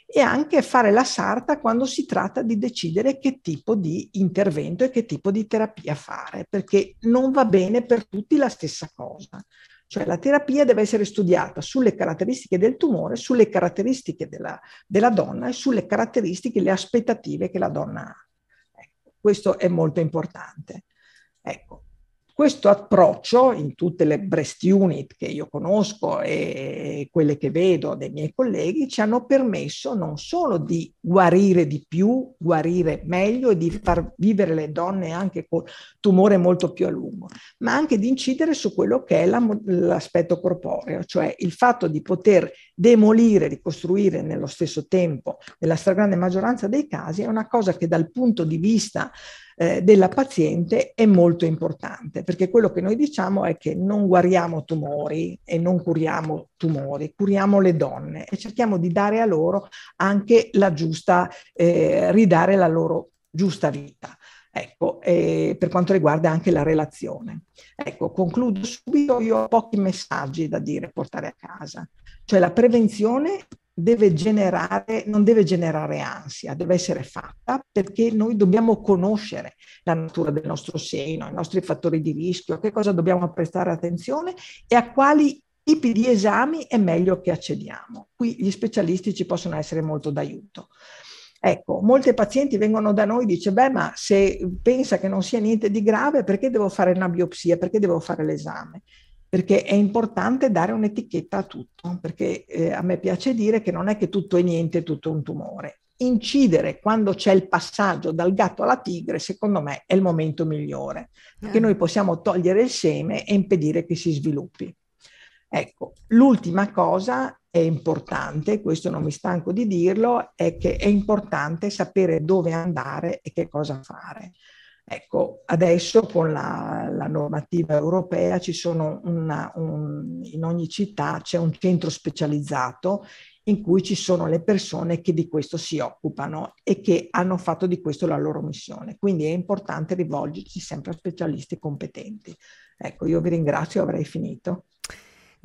e anche fare la sarta quando si tratta di decidere che tipo di intervento e che tipo di terapia fare, perché non va bene per tutti la stessa cosa. Cioè la terapia deve essere studiata sulle caratteristiche del tumore, sulle caratteristiche della, della donna e sulle caratteristiche, le aspettative che la donna ha. Questo è molto importante. Ecco. Questo approccio in tutte le breast unit che io conosco e quelle che vedo dei miei colleghi ci hanno permesso non solo di guarire di più, guarire meglio e di far vivere le donne anche con tumore molto più a lungo, ma anche di incidere su quello che è la, l'aspetto corporeo, cioè il fatto di poter demolire, ricostruire nello stesso tempo, nella stragrande maggioranza dei casi, è una cosa che dal punto di vista eh, della paziente è molto importante, perché quello che noi diciamo è che non guariamo tumori e non curiamo tumori, curiamo le donne e cerchiamo di dare a loro anche la giusta, eh, ridare la loro giusta vita. Ecco, eh, per quanto riguarda anche la relazione. Ecco, concludo subito, io ho pochi messaggi da dire, portare a casa. Cioè la prevenzione deve generare, non deve generare ansia, deve essere fatta perché noi dobbiamo conoscere la natura del nostro seno, i nostri fattori di rischio, a che cosa dobbiamo prestare attenzione e a quali tipi di esami è meglio che accediamo. Qui gli specialisti ci possono essere molto d'aiuto. Ecco, molte pazienti vengono da noi e dice, beh, ma se pensa che non sia niente di grave, perché devo fare una biopsia? Perché devo fare l'esame? perché è importante dare un'etichetta a tutto, perché eh, a me piace dire che non è che tutto è niente, tutto è un tumore. Incidere quando c'è il passaggio dal gatto alla tigre, secondo me, è il momento migliore, perché eh. noi possiamo togliere il seme e impedire che si sviluppi. Ecco, l'ultima cosa è importante, questo non mi stanco di dirlo, è che è importante sapere dove andare e che cosa fare. Ecco, adesso con la, la normativa europea una, un, in ogni città c'è un centro specializzato in cui ci sono le persone che di questo si occupano e che hanno fatto di questo la loro missione. Quindi è importante rivolgersi sempre a specialisti competenti. Ecco, io vi ringrazio, avrei finito.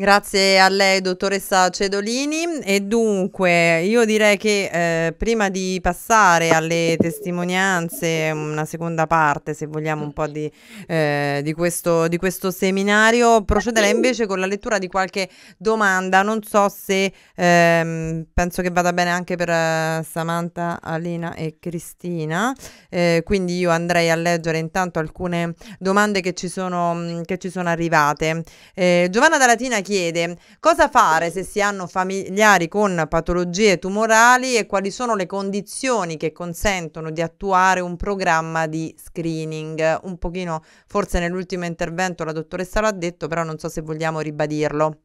Grazie a lei, dottoressa Cedolini. E dunque, io direi che eh, prima di passare alle testimonianze, una seconda parte, se vogliamo, un po' di, eh, di, questo, di questo, seminario, procederei invece con la lettura di qualche domanda. Non so se ehm, penso che vada bene anche per eh, Samantha, Alina e Cristina. Eh, quindi io andrei a leggere intanto alcune domande che ci sono, che ci sono arrivate. Eh, Giovanna Dalatina chiede cosa fare se si hanno familiari con patologie tumorali e quali sono le condizioni che consentono di attuare un programma di screening. Un pochino, forse nell'ultimo intervento la dottoressa l'ha detto, però non so se vogliamo ribadirlo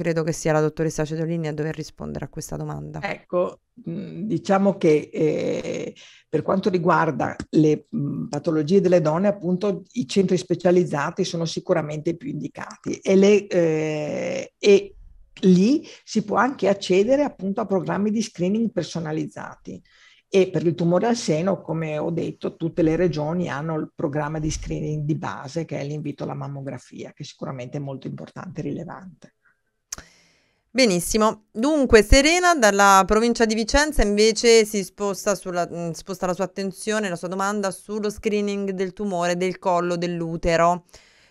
credo che sia la dottoressa Cedolini a dover rispondere a questa domanda. Ecco, mm, diciamo che eh, per quanto riguarda le mm, patologie delle donne, appunto i centri specializzati sono sicuramente più indicati e, le, eh, e lì si può anche accedere appunto a programmi di screening personalizzati e per il tumore al seno, come ho detto, tutte le regioni hanno il programma di screening di base che è l'invito alla mammografia, che sicuramente è molto importante e rilevante. Benissimo, dunque Serena dalla provincia di Vicenza invece si sposta, sulla, mm, sposta, la sua attenzione, la sua domanda sullo screening del tumore del collo dell'utero.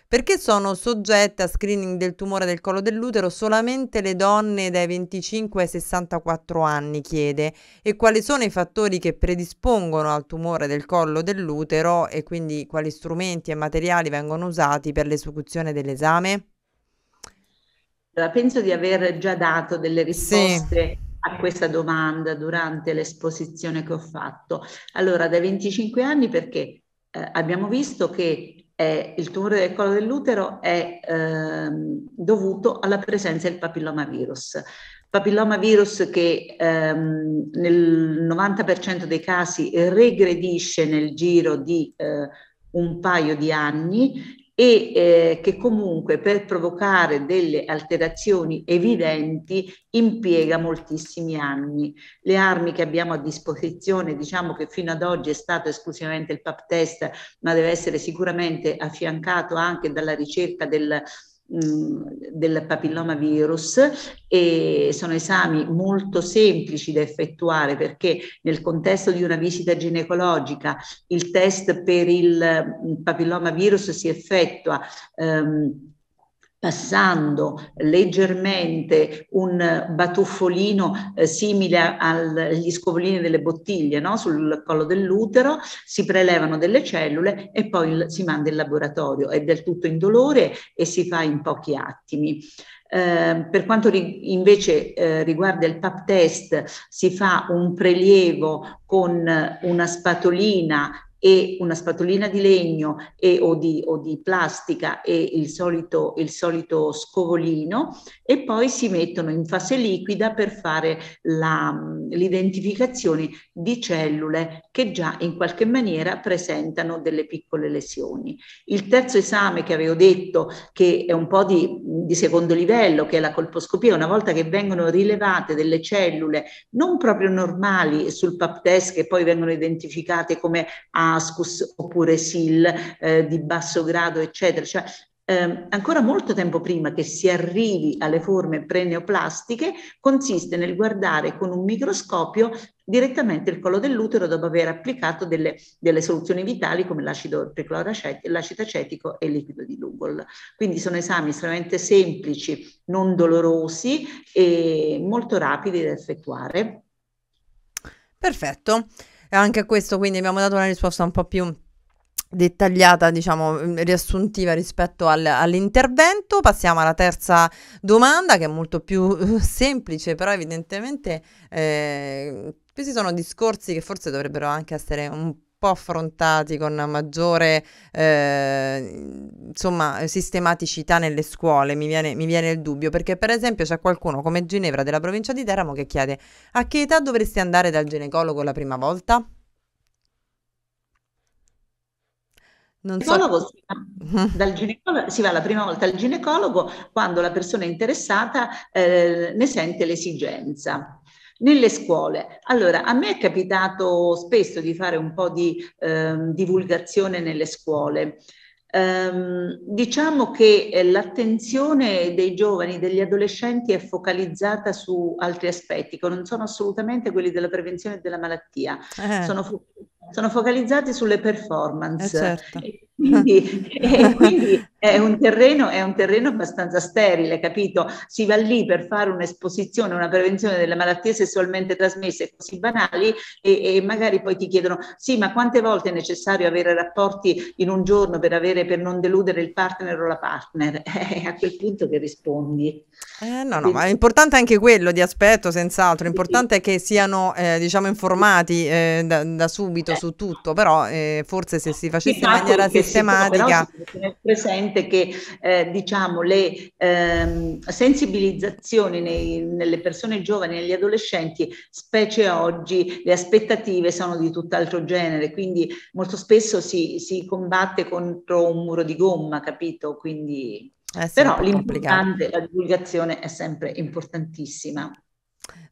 Perché sono soggette a screening del tumore del collo dell'utero solamente le donne dai 25 ai 64 anni, chiede, e quali sono i fattori che predispongono al tumore del collo dell'utero e quindi quali strumenti e materiali vengono usati per l'esecuzione dell'esame? penso di aver già dato delle risposte. Sì a questa domanda durante l'esposizione che ho fatto. Allora, dai 25 anni perché eh, abbiamo visto che eh, il tumore del collo dell'utero è eh, dovuto alla presenza del papillomavirus. Papillomavirus che ehm, nel 90% dei casi regredisce nel giro di eh, un paio di anni e eh, che comunque per provocare delle alterazioni evidenti impiega moltissimi anni. Le armi che abbiamo a disposizione, diciamo che fino ad oggi è stato esclusivamente il pap test, ma deve essere sicuramente affiancato anche dalla ricerca del del papillomavirus e sono esami molto semplici da effettuare perché nel contesto di una visita ginecologica il test per il papillomavirus si effettua ehm, passando leggermente un batuffolino eh, simile agli scovolini delle bottiglie no? sul collo dell'utero, si prelevano delle cellule e poi il, si manda in laboratorio. È del tutto indolore e si fa in pochi attimi. Eh, per quanto ri- invece eh, riguarda il pap test, si fa un prelievo con una spatolina e una spatolina di legno e, o, di, o, di, plastica e il solito, il solito, scovolino e poi si mettono in fase liquida per fare la, l'identificazione di cellule che già in qualche maniera presentano delle piccole lesioni. Il terzo esame che avevo detto che è un po' di, di secondo livello, che è la colposcopia, una volta che vengono rilevate delle cellule non proprio normali sul pap test che poi vengono identificate come A, Damascus oppure SIL eh, di basso grado, eccetera. Cioè, eh, ancora molto tempo prima che si arrivi alle forme preneoplastiche, consiste nel guardare con un microscopio direttamente il collo dell'utero dopo aver applicato delle, delle soluzioni vitali come l'acido l'acid acetico e il liquido di Lugol. Quindi sono esami estremamente semplici, non dolorosi e molto rapidi da effettuare. Perfetto. E anche a questo quindi abbiamo dato una risposta un po' più dettagliata, diciamo, mm, riassuntiva rispetto al, all'intervento. Passiamo alla terza domanda che è molto più eh, semplice, però evidentemente eh, questi sono discorsi che forse dovrebbero anche essere un po' po' affrontati con maggiore eh, insomma, sistematicità nelle scuole, mi viene, mi viene, il dubbio, perché per esempio c'è qualcuno come Ginevra della provincia di Teramo che chiede a che età dovresti andare dal ginecologo la prima volta? Non so... dal si va la prima volta al ginecologo quando la persona interessata eh, ne sente l'esigenza. Nelle scuole. Allora, a me è capitato spesso di fare un po' di eh, divulgazione nelle scuole. Ehm, diciamo che eh, l'attenzione dei giovani, degli adolescenti è focalizzata su altri aspetti che non sono assolutamente quelli della prevenzione della malattia, eh. sono, fo- sono, focalizzati sulle performance. Eh certo. e quindi, e quindi è un, terreno, è un, terreno, abbastanza sterile, capito? Si va lì per fare un'esposizione, una prevenzione delle malattie sessualmente trasmesse così banali e, e, magari poi ti chiedono sì, ma quante volte è necessario avere rapporti in un giorno per, avere, per non deludere il partner o la partner? Eh, è a quel punto che rispondi. Eh, no, no, ma è importante anche quello di aspetto, senz'altro. L'importante è che siano, eh, diciamo, informati eh, da, da, subito eh. su tutto, però eh, forse se si facesse in maniera sistematica... Però, presente evidente che eh, diciamo, le ehm, sensibilizzazioni nei, nelle persone giovani e negli adolescenti, specie oggi, le aspettative sono di tutt'altro genere, quindi molto spesso si, si combatte contro un muro di gomma, capito? Quindi, però l'importante, la divulgazione è sempre importantissima.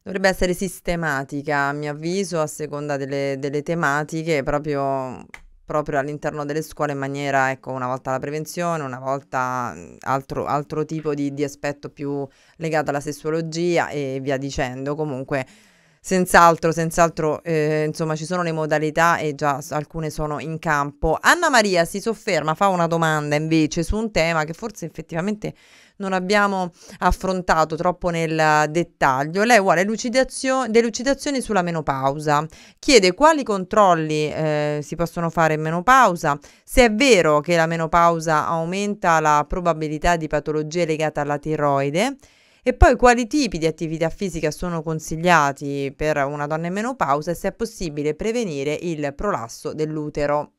Dovrebbe essere sistematica, a mio avviso, a seconda delle, delle tematiche, proprio proprio all'interno delle scuole in maniera, ecco, una volta la prevenzione, una volta mm, altro, altro tipo di, di, aspetto più legato alla sessuologia e via dicendo. Comunque, senz'altro, senz'altro, eh, insomma, ci sono le modalità e già alcune sono in campo. Anna Maria si sofferma, fa una domanda invece su un tema che forse effettivamente non abbiamo affrontato troppo nel dettaglio. Lei vuole delucidazioni sulla menopausa, chiede quali controlli eh, si possono fare in menopausa, se è vero che la menopausa aumenta la probabilità di patologie legate alla tiroide. E poi quali tipi di attività fisica sono consigliati per una donna in menopausa e se è possibile prevenire il prolasso dell'utero.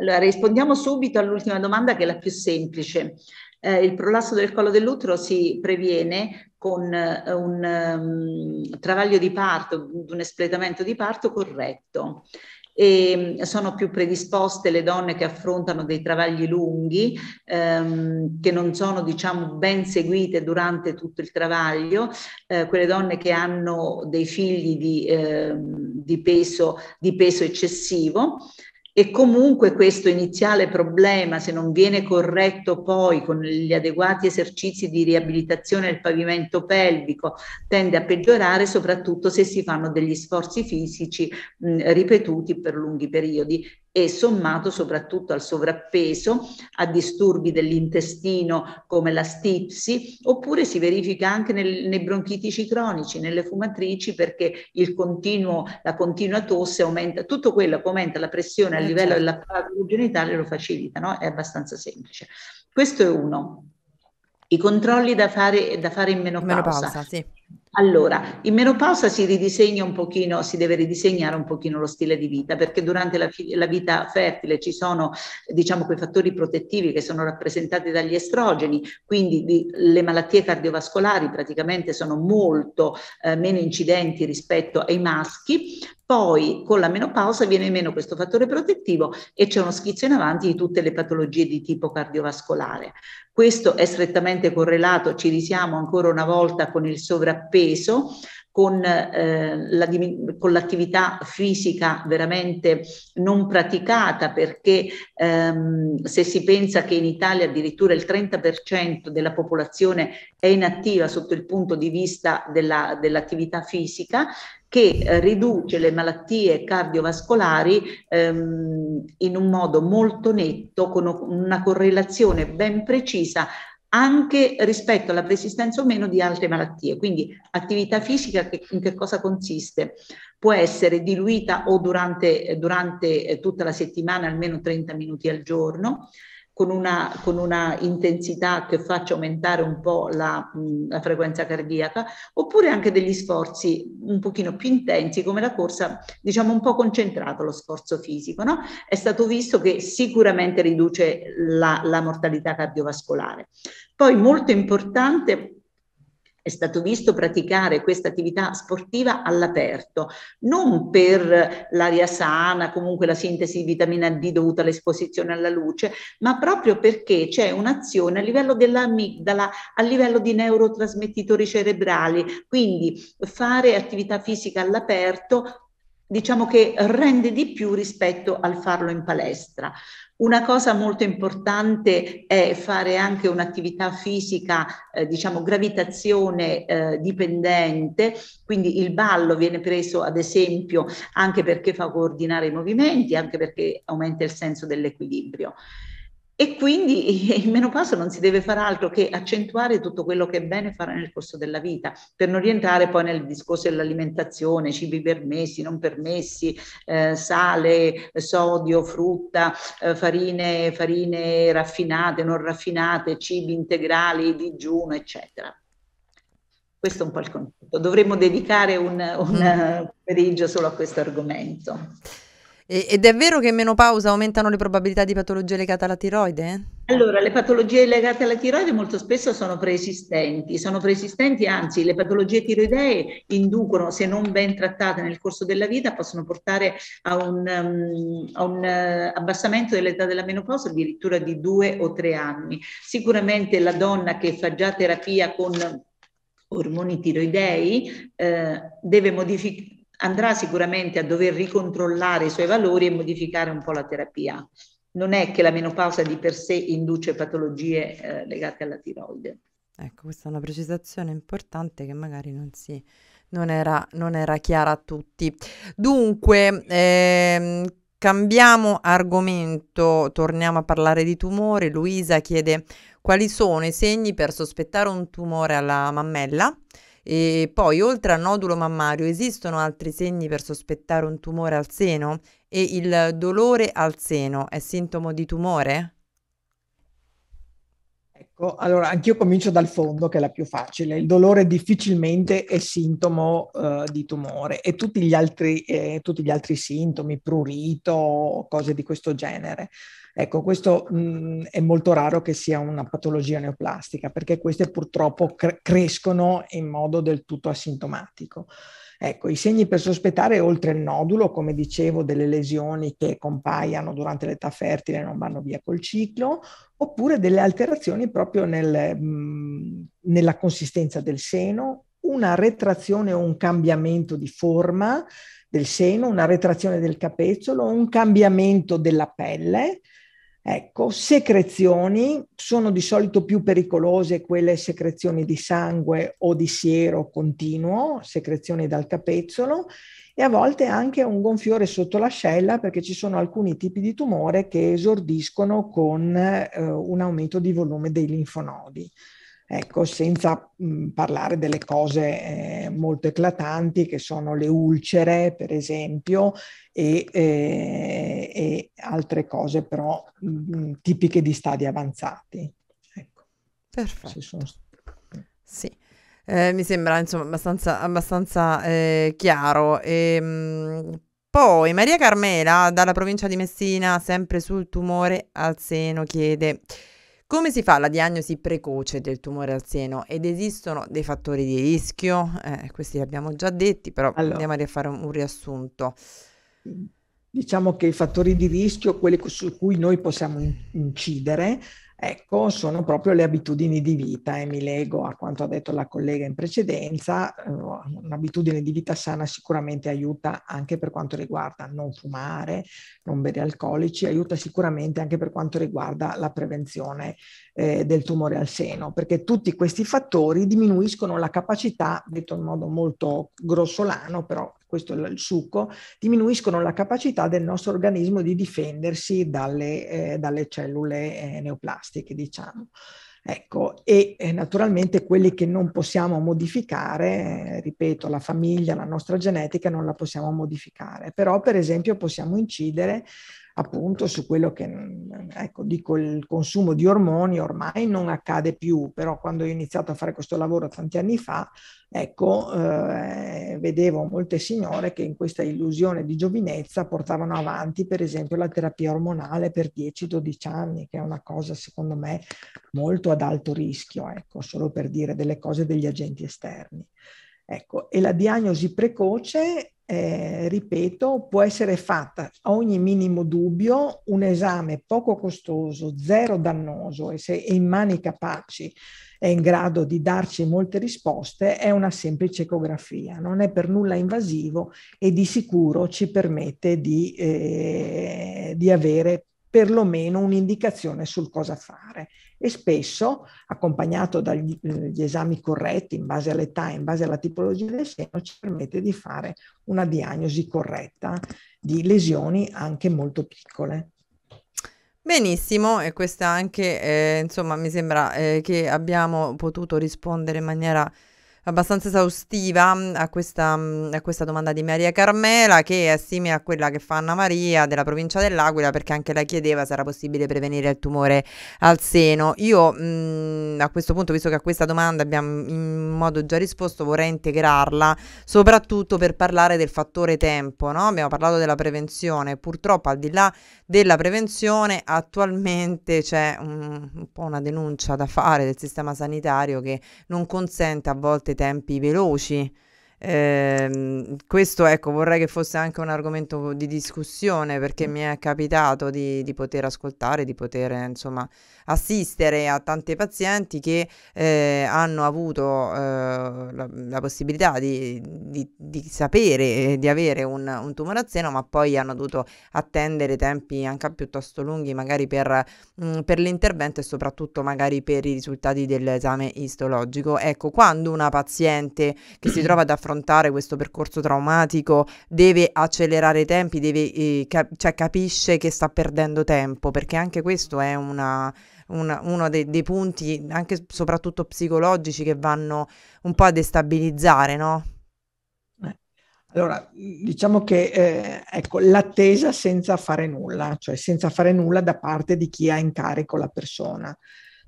Allora, rispondiamo subito all'ultima domanda che è la più semplice. Eh, il prolasso del collo dell'utero si previene con eh, un um, travaglio di parto, un espletamento di parto corretto. E mm, sono più predisposte le donne che affrontano dei travagli lunghi, ehm, che non sono diciamo, ben seguite durante tutto il travaglio, eh, quelle donne che hanno dei figli di, eh, di, peso, di peso, eccessivo e comunque questo iniziale problema, se non viene corretto poi con gli adeguati esercizi di riabilitazione del pavimento pelvico, tende a peggiorare soprattutto se si fanno degli sforzi fisici mh, ripetuti per lunghi periodi e sommato soprattutto al sovrappeso, a disturbi dell'intestino come la stipsi, oppure si verifica anche nel, nei bronchitici cronici, nelle fumatrici, perché continuo, la continua tosse aumenta, tutto quello che aumenta la pressione a eh, livello certo. dell'apparato genitale lo facilita, no? è abbastanza semplice. Questo è uno. I controlli da fare, da fare in menopausa. menopausa sì. Allora, in menopausa si ridisegna un pochino, si deve ridisegnare un pochino lo stile di vita, perché durante la, la, vita fertile ci sono, diciamo, quei fattori protettivi che sono rappresentati dagli estrogeni, quindi di, le malattie cardiovascolari praticamente sono molto eh, meno incidenti rispetto ai maschi, poi con la menopausa viene meno questo fattore protettivo e c'è uno schizzo in avanti di tutte le patologie di tipo cardiovascolare. Questo è strettamente correlato, ci risiamo ancora una volta con il sovrappeso, con, eh, la, con l'attività fisica veramente non praticata perché ehm, se si pensa che in Italia addirittura il 30% della popolazione è inattiva sotto il punto di vista della, dell'attività fisica, che eh, riduce le malattie cardiovascolari ehm, in un modo molto netto, con una correlazione ben precisa anche rispetto alla persistenza o meno di altre malattie. Quindi attività fisica che, in che cosa consiste? Può essere diluita o durante, durante eh, tutta la settimana almeno 30 minuti al giorno, con una, con una, intensità che faccia aumentare un po' la, la, frequenza cardiaca, oppure anche degli sforzi un pochino più intensi come la corsa, diciamo un po' concentrato lo sforzo fisico. No? È stato visto che sicuramente riduce la, la mortalità cardiovascolare. Poi molto importante è stato visto praticare questa attività sportiva all'aperto, non per l'aria sana, comunque la sintesi di vitamina D dovuta all'esposizione alla luce, ma proprio perché c'è un'azione a livello dell'amigdala, a livello di neurotrasmettitori cerebrali, quindi fare attività fisica all'aperto diciamo che rende di più rispetto al farlo in palestra. Una cosa molto importante è fare anche un'attività fisica, eh, diciamo, gravitazione eh, dipendente, quindi il ballo viene preso ad esempio anche perché fa coordinare i movimenti, anche perché aumenta il senso dell'equilibrio. E quindi in menopausa non si deve fare altro che accentuare tutto quello che è bene fare nel corso della vita, per non rientrare poi nel discorso dell'alimentazione, cibi permessi, non permessi, eh, sale, sodio, frutta, eh, farine, farine raffinate, non raffinate, cibi integrali, digiuno, eccetera. Questo è un po' il concetto. Dovremmo dedicare un, un mm. pomeriggio solo a questo argomento. Ed è vero che in menopausa aumentano le probabilità di patologie legate alla tiroide? Allora, le patologie legate alla tiroide molto spesso sono preesistenti, sono preesistenti, anzi le patologie tiroidee inducono, se non ben trattate nel corso della vita, possono portare a un, um, a un uh, abbassamento dell'età della menopausa addirittura di due o tre anni. Sicuramente la donna che fa già terapia con ormoni tiroidei eh, deve modificare andrà sicuramente a dover ricontrollare i suoi valori e modificare un po' la terapia. Non è che la menopausa di per sé induce patologie eh, legate alla tiroide. Ecco, questa è una precisazione importante che magari non si... Non era, non era chiara a tutti. Dunque, ehm, Cambiamo argomento, torniamo a parlare di tumori. Luisa chiede quali sono i segni per sospettare un tumore alla mammella e poi, oltre al nodulo mammario, esistono altri segni per sospettare un tumore al seno? E il dolore al seno è sintomo di tumore? Ecco, allora anch'io comincio dal fondo, che è la più facile. Il dolore difficilmente è sintomo eh, di tumore e tutti gli, altri, eh, tutti gli altri sintomi, prurito, cose di questo genere. Ecco, questo mh, mhmm, è molto raro che sia una patologia neoplastica, perché queste purtroppo cre- crescono in modo del tutto asintomatico. Ecco, i segni per sospettare, oltre il nodulo, come dicevo, delle lesioni che compaiono durante l'età fertile e non vanno via col ciclo, oppure delle alterazioni proprio nel, mh, mhmm, nella consistenza del seno, una retrazione o un cambiamento di forma del seno, una retrazione del capezzolo, un cambiamento della pelle, Ecco, secrezioni sono di solito più pericolose quelle secrezioni di sangue o di siero continuo, secrezioni dal capezzolo e a volte anche un gonfiore sotto l'ascella perché ci sono alcuni tipi di tumore che esordiscono con eh, un aumento di volume dei linfonodi. Ecco, senza mh, mm, parlare delle cose eh, molto eclatanti che sono le ulcere, per esempio, e, eh, e altre cose però mh, mm, tipiche di stadi avanzati. Ecco. Perfetto. Sono... Mm. Sì. Eh, mi sembra insomma abbastanza, abbastanza eh, chiaro. E, ehm, mh, poi Maria Carmela dalla provincia di Messina, sempre sul tumore al seno, chiede come si fa la diagnosi precoce del tumore al seno ed esistono dei fattori di rischio? Eh, questi li abbiamo già detti, però allora, andiamo a rifare un, un, riassunto. Diciamo che i fattori di rischio, quelli su cui noi possiamo incidere, Ecco, sono proprio le abitudini di vita e mi leggo a quanto ha detto la collega in precedenza, eh, un'abitudine di vita sana sicuramente aiuta anche per quanto riguarda non fumare, non bere alcolici, aiuta sicuramente anche per quanto riguarda la prevenzione eh, del tumore al seno, perché tutti questi fattori diminuiscono la capacità, detto in modo molto grossolano, però questo è il succo, diminuiscono la capacità del nostro organismo di difendersi dalle, eh, dalle cellule eh, neoplastiche, diciamo. Ecco, e eh, naturalmente quelli che non possiamo modificare, eh, ripeto, la famiglia, la nostra genetica non la possiamo modificare, però per esempio possiamo incidere appunto su quello che, ecco, dico, il consumo di ormoni ormai non accade più, però quando ho iniziato a fare questo lavoro tanti anni fa, ecco, eh, vedevo molte signore che in questa illusione di giovinezza portavano avanti, per esempio, la terapia ormonale per 10-12 anni, che è una cosa, secondo me, molto ad alto rischio, ecco, solo per dire delle cose degli agenti esterni. Ecco, e la diagnosi precoce eh, ripeto, può essere fatta a ogni minimo dubbio un esame poco costoso, zero dannoso e se in mani capaci è in grado di darci molte risposte, è una semplice ecografia, non è per nulla invasivo e di sicuro ci permette di, eh, di avere perlomeno un'indicazione sul cosa fare e spesso accompagnato dagli eh, esami corretti in base all'età, e in base alla tipologia del seno, ci permette di fare una diagnosi corretta di lesioni anche molto piccole. Benissimo, e questa anche, eh, insomma, mi sembra eh, che abbiamo potuto rispondere in maniera abbastanza esaustiva mm, a questa, mm, a questa, domanda di Maria Carmela, che è simile a quella che fa Anna Maria della provincia dell'Aquila, perché anche lei chiedeva se era possibile prevenire il tumore al seno. Io mh, mm, a questo punto, visto che a questa domanda abbiamo in modo già risposto, vorrei integrarla soprattutto per parlare del fattore tempo. No? Abbiamo parlato della prevenzione, purtroppo al di là della prevenzione attualmente c'è un, un po' una denuncia da fare del sistema sanitario che non consente a volte parte tempi veloci eh, questo ecco, vorrei che fosse anche un argomento di discussione perché mm. mi è capitato di, di poter ascoltare, di poter insomma assistere a tante pazienti che eh, hanno avuto eh, la, la, possibilità di, di, di sapere eh, di avere un, un, tumore a seno, ma poi hanno dovuto attendere tempi anche piuttosto lunghi, magari per, mh, mm, per l'intervento e soprattutto magari per i risultati dell'esame istologico. Ecco, quando una paziente che si trova ad affrontare affrontare questo percorso traumatico deve accelerare i tempi, deve, eh, cap- cioè capisce che sta perdendo tempo, perché anche questo è una, una, uno dei, dei, punti, anche soprattutto psicologici, che vanno un po' a destabilizzare, no? Eh, allora, diciamo che eh, ecco, l'attesa senza fare nulla, cioè senza fare nulla da parte di chi ha in carico la persona,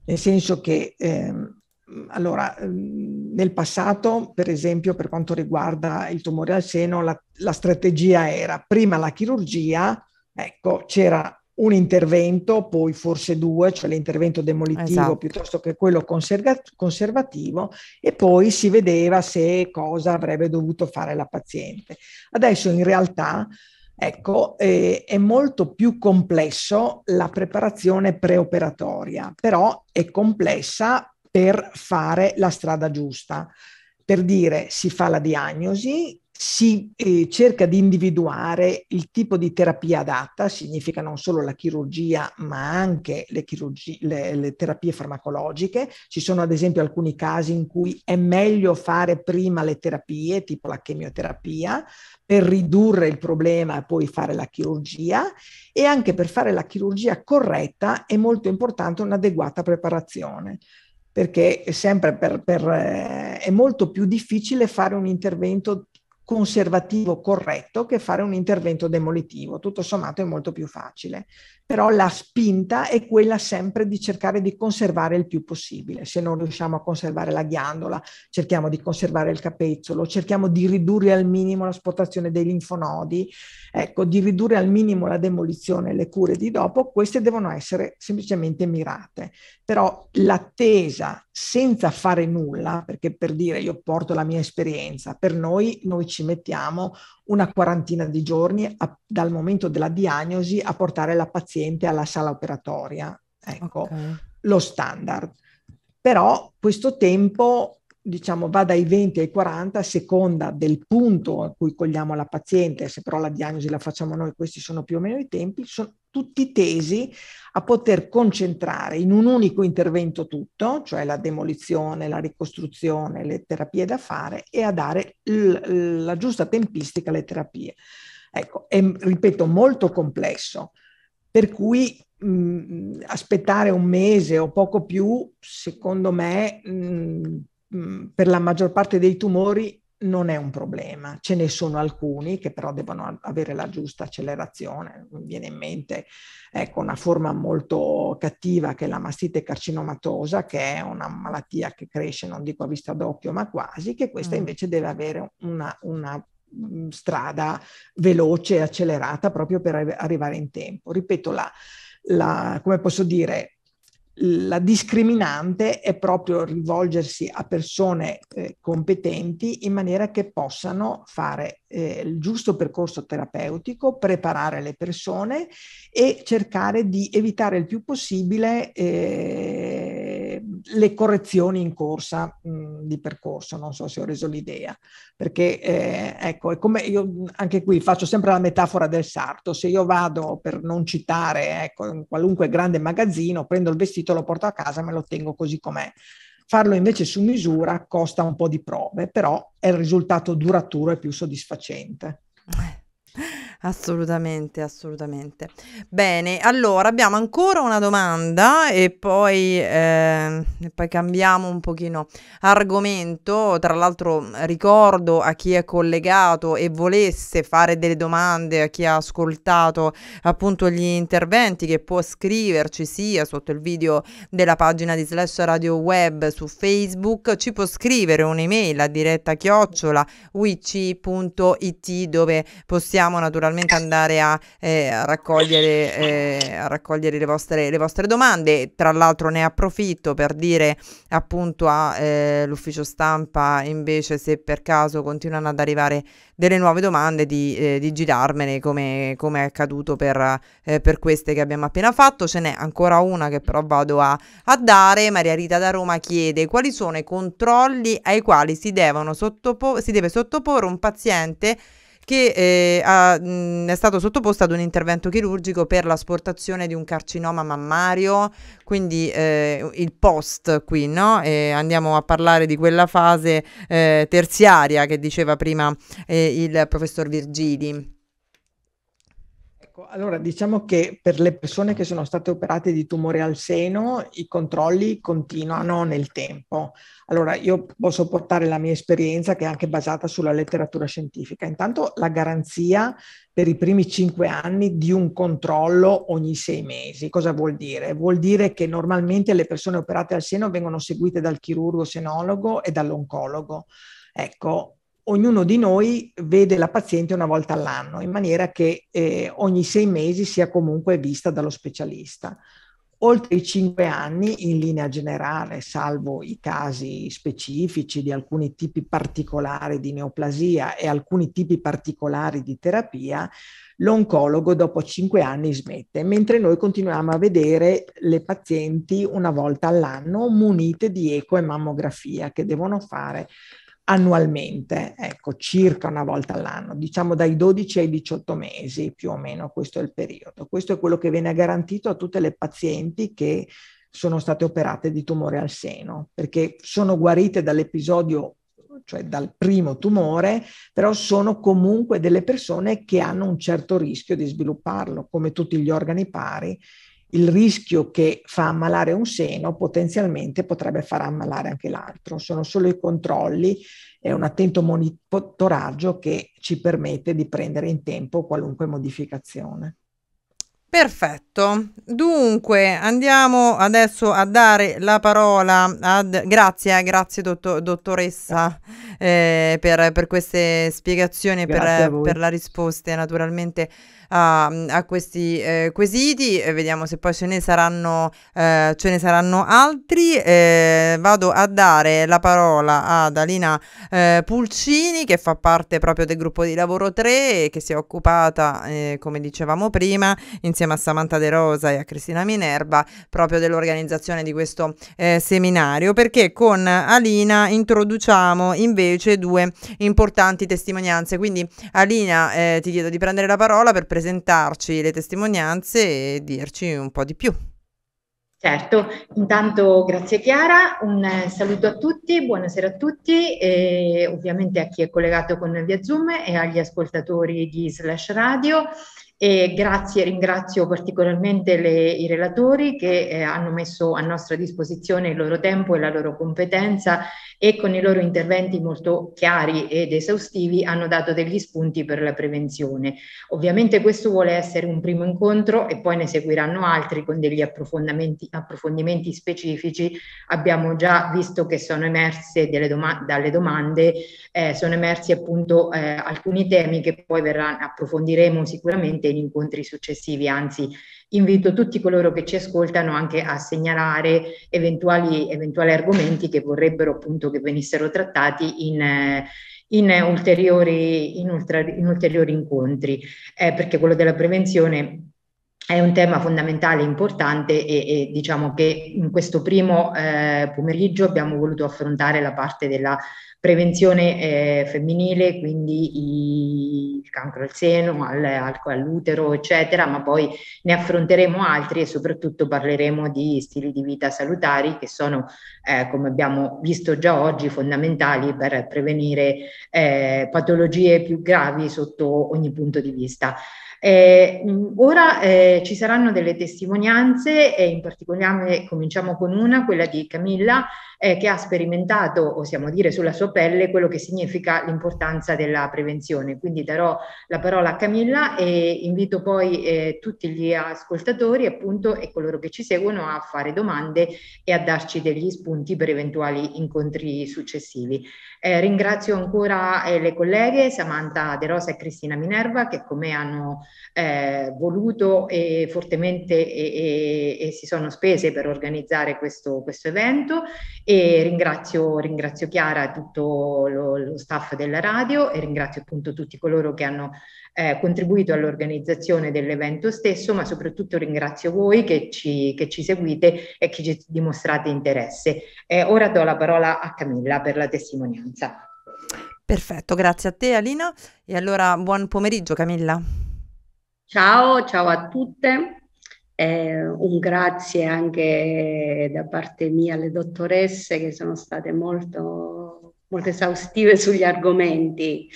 nel senso che eh, allora, ehm, nel passato, per esempio, per quanto riguarda il tumore al seno, la, la strategia era prima la chirurgia, ecco, c'era un intervento, poi forse due, cioè l'intervento demolitivo esatto. piuttosto che quello consergat- conservativo, e poi si vedeva se cosa avrebbe dovuto fare la paziente. Adesso in realtà Ecco, eh, è molto più complesso la preparazione preoperatoria, però è complessa per fare la strada giusta. Per dire, si fa la diagnosi, si eh, cerca di individuare il tipo di terapia adatta, significa non solo la chirurgia, ma anche le, chirurgi- le, le, terapie farmacologiche. Ci sono ad esempio alcuni casi in cui è meglio fare prima le terapie, tipo la chemioterapia, per ridurre il problema e poi fare la chirurgia. E anche per fare la chirurgia corretta è molto importante un'adeguata preparazione perché è, per, per, eh, è molto più difficile fare un intervento conservativo corretto che fare un intervento demolitivo. Tutto sommato è molto più facile, però la spinta è quella sempre di cercare di conservare il più possibile. Se non riusciamo a conservare la ghiandola, cerchiamo di conservare il capezzolo, cerchiamo di ridurre al minimo la sportazione dei linfonodi, ecco, di ridurre al minimo la demolizione e le cure di dopo, queste devono essere semplicemente mirate. Però l'attesa senza fare nulla, perché per dire io porto la mia esperienza, per noi noi ci mettiamo una quarantina di giorni a, dal momento della diagnosi a portare la paziente alla sala operatoria. Ecco, okay. lo standard. Però questo tempo diciamo, va dai 20 ai 40 a seconda del punto a cui cogliamo la paziente, se però la diagnosi la facciamo noi, questi sono più o meno i tempi, sono tutti tesi a poter concentrare in un unico intervento tutto, cioè la demolizione, la ricostruzione, le terapie da fare e a dare l- la giusta tempistica alle terapie. Ecco, è, ripeto, molto complesso, per cui mh, mm, aspettare un mese o poco più, secondo me, mh, mm, Mm, per la maggior parte dei tumori non è un problema, ce ne sono alcuni che però devono avere la giusta accelerazione. Mi viene in mente ecco, una forma molto cattiva che è la mastite carcinomatosa, che è una malattia che cresce, non dico a vista d'occhio, ma quasi, che questa mm. invece deve avere una, una mm, strada veloce e accelerata proprio per arrivare in tempo. Ripeto, la, la, come posso dire, la discriminante è proprio rivolgersi a persone eh, competenti in maniera che possano fare eh, il giusto percorso terapeutico, preparare le persone e cercare di evitare il più possibile eh, le correzioni in corsa mh, mm, di percorso, non so se ho reso l'idea, perché eh, ecco, è come io anche qui faccio sempre la metafora del sarto, se io vado per non citare ecco, in qualunque grande magazzino, prendo il vestito, lo porto a casa e me lo tengo così com'è. Farlo invece su misura costa un po' di prove, però è il risultato duraturo e più soddisfacente. Eh, Assolutamente, assolutamente. Bene, allora abbiamo ancora una domanda e poi, eh, e poi cambiamo un pochino argomento. Tra l'altro ricordo a chi è collegato e volesse fare delle domande, a chi ha ascoltato appunto gli interventi, che può scriverci sia sotto il video della pagina di Slash Radio Web su Facebook, ci può scrivere un'email a diretta chiocciola wc.it dove possiamo naturalmente naturalmente andare a, eh, a, raccogliere, eh, a raccogliere, le, vostre, le vostre domande. Tra l'altro ne approfitto per dire appunto all'ufficio eh, stampa invece se per caso continuano ad arrivare delle nuove domande di, eh, di girarmene come, come, è accaduto per, eh, per, queste che abbiamo appena fatto. Ce n'è ancora una che però vado a, a dare. Maria Rita da Roma chiede quali sono i controlli ai quali si, si deve sottoporre un paziente che eh, ha, mh, è stato sottoposto ad un intervento chirurgico per l'asportazione di un carcinoma mammario, quindi eh, il post qui, no? E andiamo a parlare di quella fase eh, terziaria che diceva prima eh, il professor Virgili allora diciamo che per le persone che sono state operate di tumore al seno i controlli continuano nel tempo. Allora io posso portare la mia esperienza che è anche basata sulla letteratura scientifica. Intanto la garanzia per i primi cinque anni di un controllo ogni sei mesi. Cosa vuol dire? Vuol dire che normalmente le persone operate al seno vengono seguite dal chirurgo senologo e dall'oncologo. Ecco, ognuno di noi vede la paziente una volta all'anno, in maniera che eh, ogni sei mesi sia comunque vista dallo specialista. Oltre i cinque anni, in linea generale, salvo i casi specifici di alcuni tipi particolari di neoplasia e alcuni tipi particolari di terapia, l'oncologo dopo cinque anni smette, mentre noi continuiamo a vedere le pazienti una volta all'anno munite di eco e mammografia che devono fare annualmente, ecco, circa una volta all'anno, diciamo dai 12 ai 18 mesi più o meno, questo è il periodo. Questo è quello che viene garantito a tutte le pazienti che sono state operate di tumore al seno, perché sono guarite dall'episodio cioè dal primo tumore, però sono comunque delle persone che hanno un certo rischio di svilupparlo, come tutti gli organi pari, il rischio che fa ammalare un seno potenzialmente potrebbe far ammalare anche l'altro. Sono solo i controlli e un attento monitoraggio che ci permette di prendere in tempo qualunque modificazione. Perfetto, dunque andiamo adesso a dare la parola ad... Grazie, eh, grazie dottor, dottoressa eh, per, per, queste spiegazioni e per, per la risposta naturalmente a, a questi eh, quesiti, eh, vediamo se poi ce ne saranno, eh, ce ne saranno altri. Eh, vado a dare la parola ad Alina eh, Pulcini che fa parte proprio del gruppo di lavoro 3 e che si è occupata, come dicevamo prima, insieme a Samantha De Rosa e a Cristina Minerva, proprio dell'organizzazione di questo seminario, perché con Alina introduciamo invece due importanti testimonianze. Quindi Alina ti chiedo di prendere la parola per presentare presentarci le testimonianze e dirci un po' di più. Certo, intanto grazie Chiara, un eh, saluto a tutti, buonasera a tutti e ovviamente a chi è collegato con via Zoom e agli ascoltatori di Slash Radio e grazie, ringrazio particolarmente le, i relatori che eh, hanno messo a nostra disposizione il loro tempo e la loro competenza e con i loro interventi molto chiari ed esaustivi hanno dato degli spunti per la prevenzione. Ovviamente questo vuole essere un primo incontro e poi ne seguiranno altri con degli approfondimenti, approfondimenti specifici. Abbiamo già visto che sono emerse doma- dalle domande, eh, sono emersi appunto eh, alcuni temi che poi verranno, approfondiremo sicuramente in incontri successivi, anzi invito tutti coloro che ci ascoltano anche a segnalare eventuali, eventuali argomenti che vorrebbero appunto che venissero trattati in, in, ulteriori, in, ultra, in ulteriori, incontri, eh, perché quello della prevenzione è un tema fondamentale, importante e, e diciamo che in questo primo eh, pomeriggio abbiamo voluto affrontare la parte della prevenzione eh, femminile, quindi i, il cancro al seno, al, al, all'utero, eccetera, ma poi ne affronteremo altri e soprattutto parleremo di stili di vita salutari che sono, eh, come abbiamo visto già oggi, fondamentali per prevenire eh, patologie più gravi sotto ogni punto di vista. Eh, mm, ora eh, ci saranno delle testimonianze, e in particolare cominciamo con una, quella di Camilla, eh, che ha sperimentato, possiamo dire, sulla sua pelle quello che significa l'importanza della prevenzione. Quindi darò la parola a Camilla e invito poi eh, tutti gli ascoltatori appunto e coloro che ci seguono a fare domande e a darci degli spunti per eventuali incontri successivi. Eh, ringrazio ancora eh, le colleghe Samantha De Rosa e Cristina Minerva che come hanno eh, voluto e fortemente e, e, e, si sono spese per organizzare questo, questo evento e ringrazio, ringrazio Chiara e tutto lo, lo, staff della radio e ringrazio appunto tutti coloro che hanno eh, contribuito all'organizzazione dell'evento stesso ma soprattutto ringrazio voi che ci, che ci seguite e che ci dimostrate interesse. Eh, ora do la parola a Camilla per la testimonianza presenza. Perfetto, grazie a te Alina e allora buon pomeriggio Camilla. Ciao, ciao a tutte, eh, un grazie anche da parte mia alle dottoresse che sono state molto, molto esaustive sugli argomenti.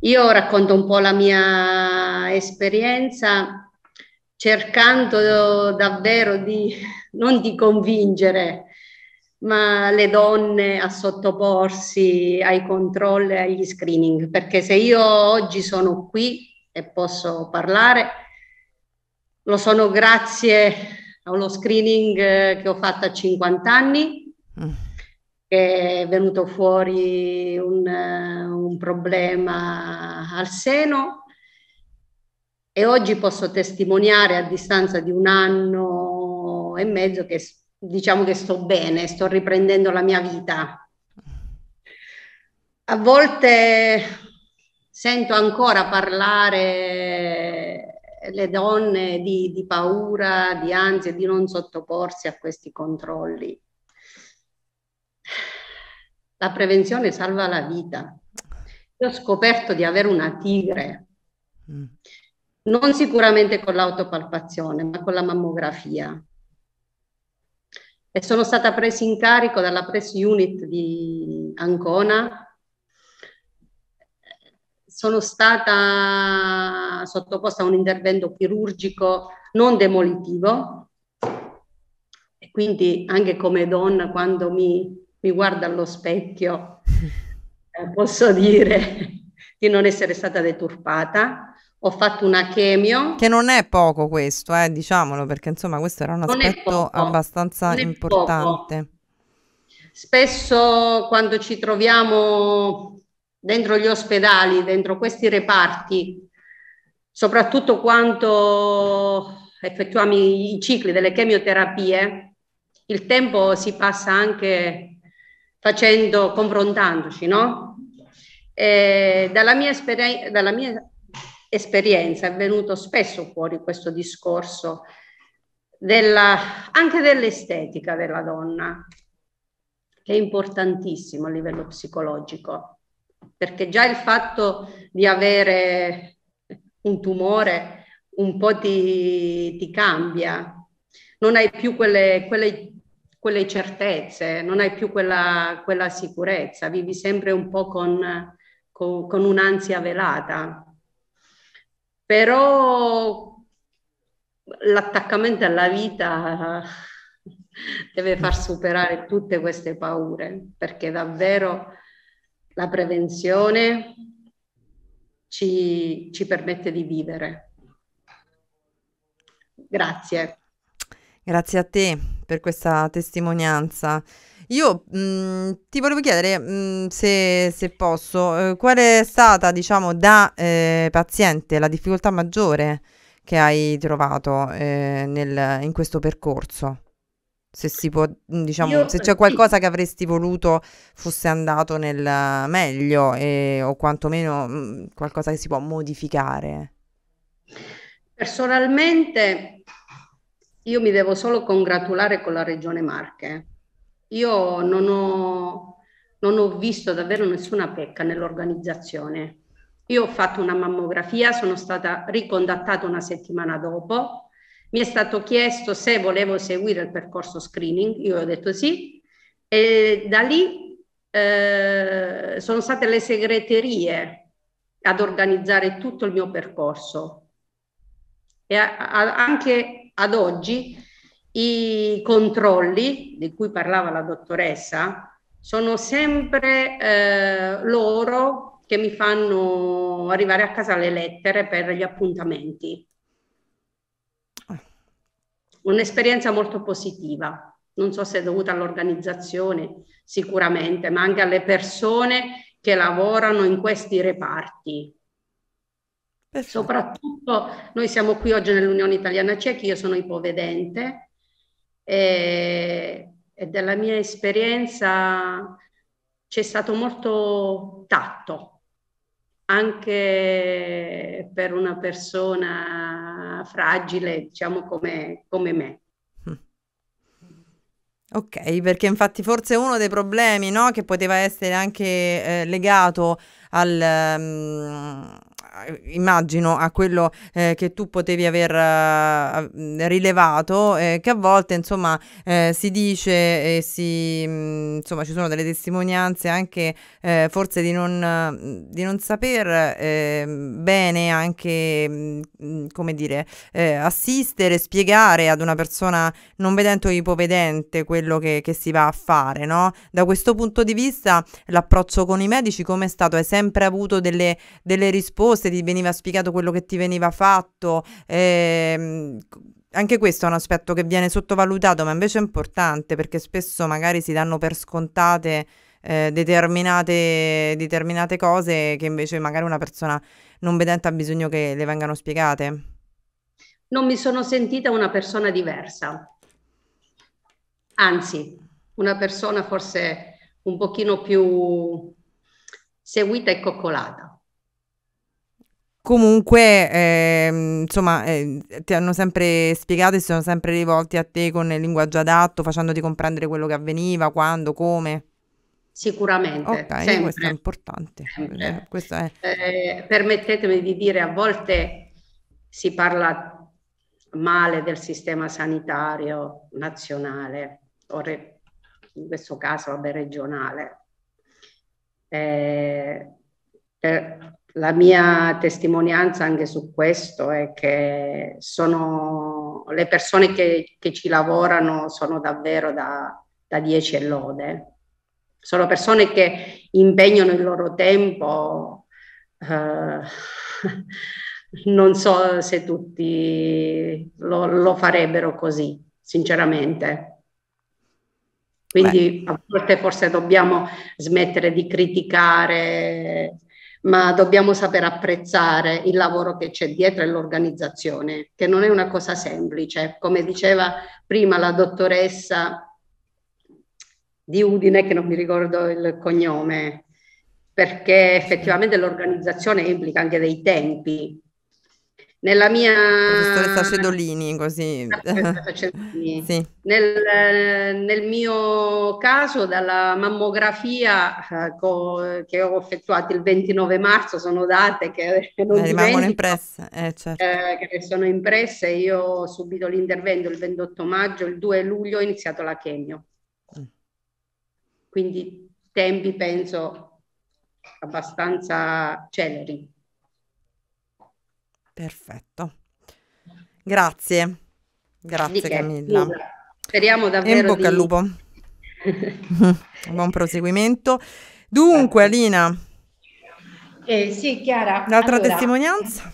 Io racconto un po' la mia esperienza cercando davvero di non di convincere, ma le donne a sottoporsi ai controlli e agli screening, perché se io oggi sono qui e posso parlare, lo sono grazie a uno screening eh, che ho fatto a 50 anni, mm. che è venuto fuori un, eh, un problema al seno e oggi posso testimoniare a distanza di un anno e mezzo che diciamo che sto bene, sto riprendendo la mia vita. A volte sento ancora parlare le donne di, di paura, di ansia, di non sottoporsi a questi controlli. La prevenzione salva la vita. Io ho scoperto di avere una tigre, mm. non sicuramente con l'autopalpazione, ma con la mammografia e sono stata presa in carico dalla press unit di Ancona. Sono stata sottoposta a un intervento chirurgico non demolitivo e quindi anche come donna quando mi, mi guardo allo specchio eh, posso dire di non essere stata deturpata ho fatto una chemio. Che non è poco questo, eh, diciamolo, perché insomma questo era un non aspetto abbastanza importante. Poco. Spesso quando ci troviamo dentro gli ospedali, dentro questi reparti, soprattutto quando effettuiamo i cicli delle chemioterapie, il tempo si passa anche facendo, confrontandoci, no? E dalla mia, esperienza, dalla mia esperienza, è venuto spesso fuori questo discorso della, anche dell'estetica della donna, che è importantissimo a livello psicologico, perché già il fatto di avere un tumore un po' ti, ti cambia, non hai più quelle, quelle, quelle, certezze, non hai più quella, quella sicurezza, vivi sempre un po' con, con, con un'ansia velata però l'attaccamento alla vita eh, deve far superare tutte queste paure, perché davvero la prevenzione ci, ci permette di vivere. Grazie. Grazie a te per questa testimonianza. Io mh, mhmm, ti volevo chiedere, mh, mhmm, se, se, posso, eh, qual è stata, diciamo, da eh, paziente la difficoltà maggiore che hai trovato eh, nel, in questo percorso? Se si può, mhmm, diciamo, Io, se eh, c'è qualcosa sì. che avresti voluto fosse andato nel eh, meglio e, o quantomeno mh, qualcosa che si può modificare. Personalmente io mi devo solo congratulare con la Regione Marche io non ho, non ho visto davvero nessuna pecca nell'organizzazione. Io ho fatto una mammografia, sono stata ricondattata una settimana dopo, mi è stato chiesto se volevo seguire il percorso screening, io ho detto sì, e da lì eh, sono state le segreterie ad organizzare tutto il mio percorso. E a, a, anche ad oggi i controlli di cui parlava la dottoressa sono sempre eh, loro che mi fanno arrivare a casa le lettere per gli appuntamenti. Un'esperienza molto positiva, non so se è dovuta all'organizzazione sicuramente, ma anche alle persone che lavorano in questi reparti. Perfetto. Soprattutto noi siamo qui oggi nell'Unione Italiana Ciechi, io sono ipovedente, e, e dalla mia esperienza c'è stato molto tatto, anche per una persona fragile, diciamo come, come me. Mm. Ok, perché infatti forse uno dei problemi no, che poteva essere anche eh, legato al, ehm, eh, immagino a quello eh, che tu potevi aver eh, rilevato, eh, che a volte insomma eh, si dice e si, mh, mm, insomma ci sono delle testimonianze anche eh, forse di non, mm, di non saper ehm, bene anche mh, mm, come dire assistere, spiegare ad una persona non vedente o ipovedente quello che, che si va a fare, no? Da questo punto di vista l'approccio con i medici come è stato? Hai sempre avuto delle, delle risposte? richieste, ti veniva spiegato quello che ti veniva fatto. Ehm, anche questo è un aspetto che viene sottovalutato, ma invece è importante perché spesso magari si danno per scontate eh, determinate, determinate cose che invece magari una persona non vedente ha bisogno che le vengano spiegate. Non mi sono sentita una persona diversa, anzi una persona forse un pochino più seguita e coccolata. Comunque, eh, insomma, eh, ti hanno sempre spiegato e si sono sempre rivolti a te con il linguaggio adatto, facendoti comprendere quello che avveniva, quando, come. Sicuramente. Ok, questo è importante. Eh, questo è... Eh, permettetemi di dire, a volte si parla male del sistema sanitario nazionale, o re, in questo caso vabbè, regionale. Eh, per, la mia testimonianza anche su questo è che sono le persone che, che ci lavorano sono davvero da, da dieci e lode. Sono persone che impegnano il loro tempo. Eh, non so se tutti lo, lo farebbero così, sinceramente. Quindi Beh. a volte forse dobbiamo smettere di criticare ma dobbiamo saper apprezzare il lavoro che c'è dietro e l'organizzazione, che non è una cosa semplice. Come diceva prima la dottoressa di Udine, che non mi ricordo il cognome, perché effettivamente l'organizzazione implica anche dei tempi, nella mia... Professoressa Cedolini, così. sì. nel, nel, mio caso, dalla mammografia eh, che ho effettuato il 29 marzo, sono date che non eh, rimangono impresse. Eh, eh, certo. che sono impresse. Io ho subito l'intervento il 28 maggio, il 2 luglio ho iniziato la chemio. Mm. Quindi tempi, penso, abbastanza celeri. Perfetto. Grazie. Grazie Camilla. speriamo davvero. in bocca di... al lupo. Buon proseguimento. Dunque, Alina. Eh, sì, Chiara. L'altra allora, testimonianza?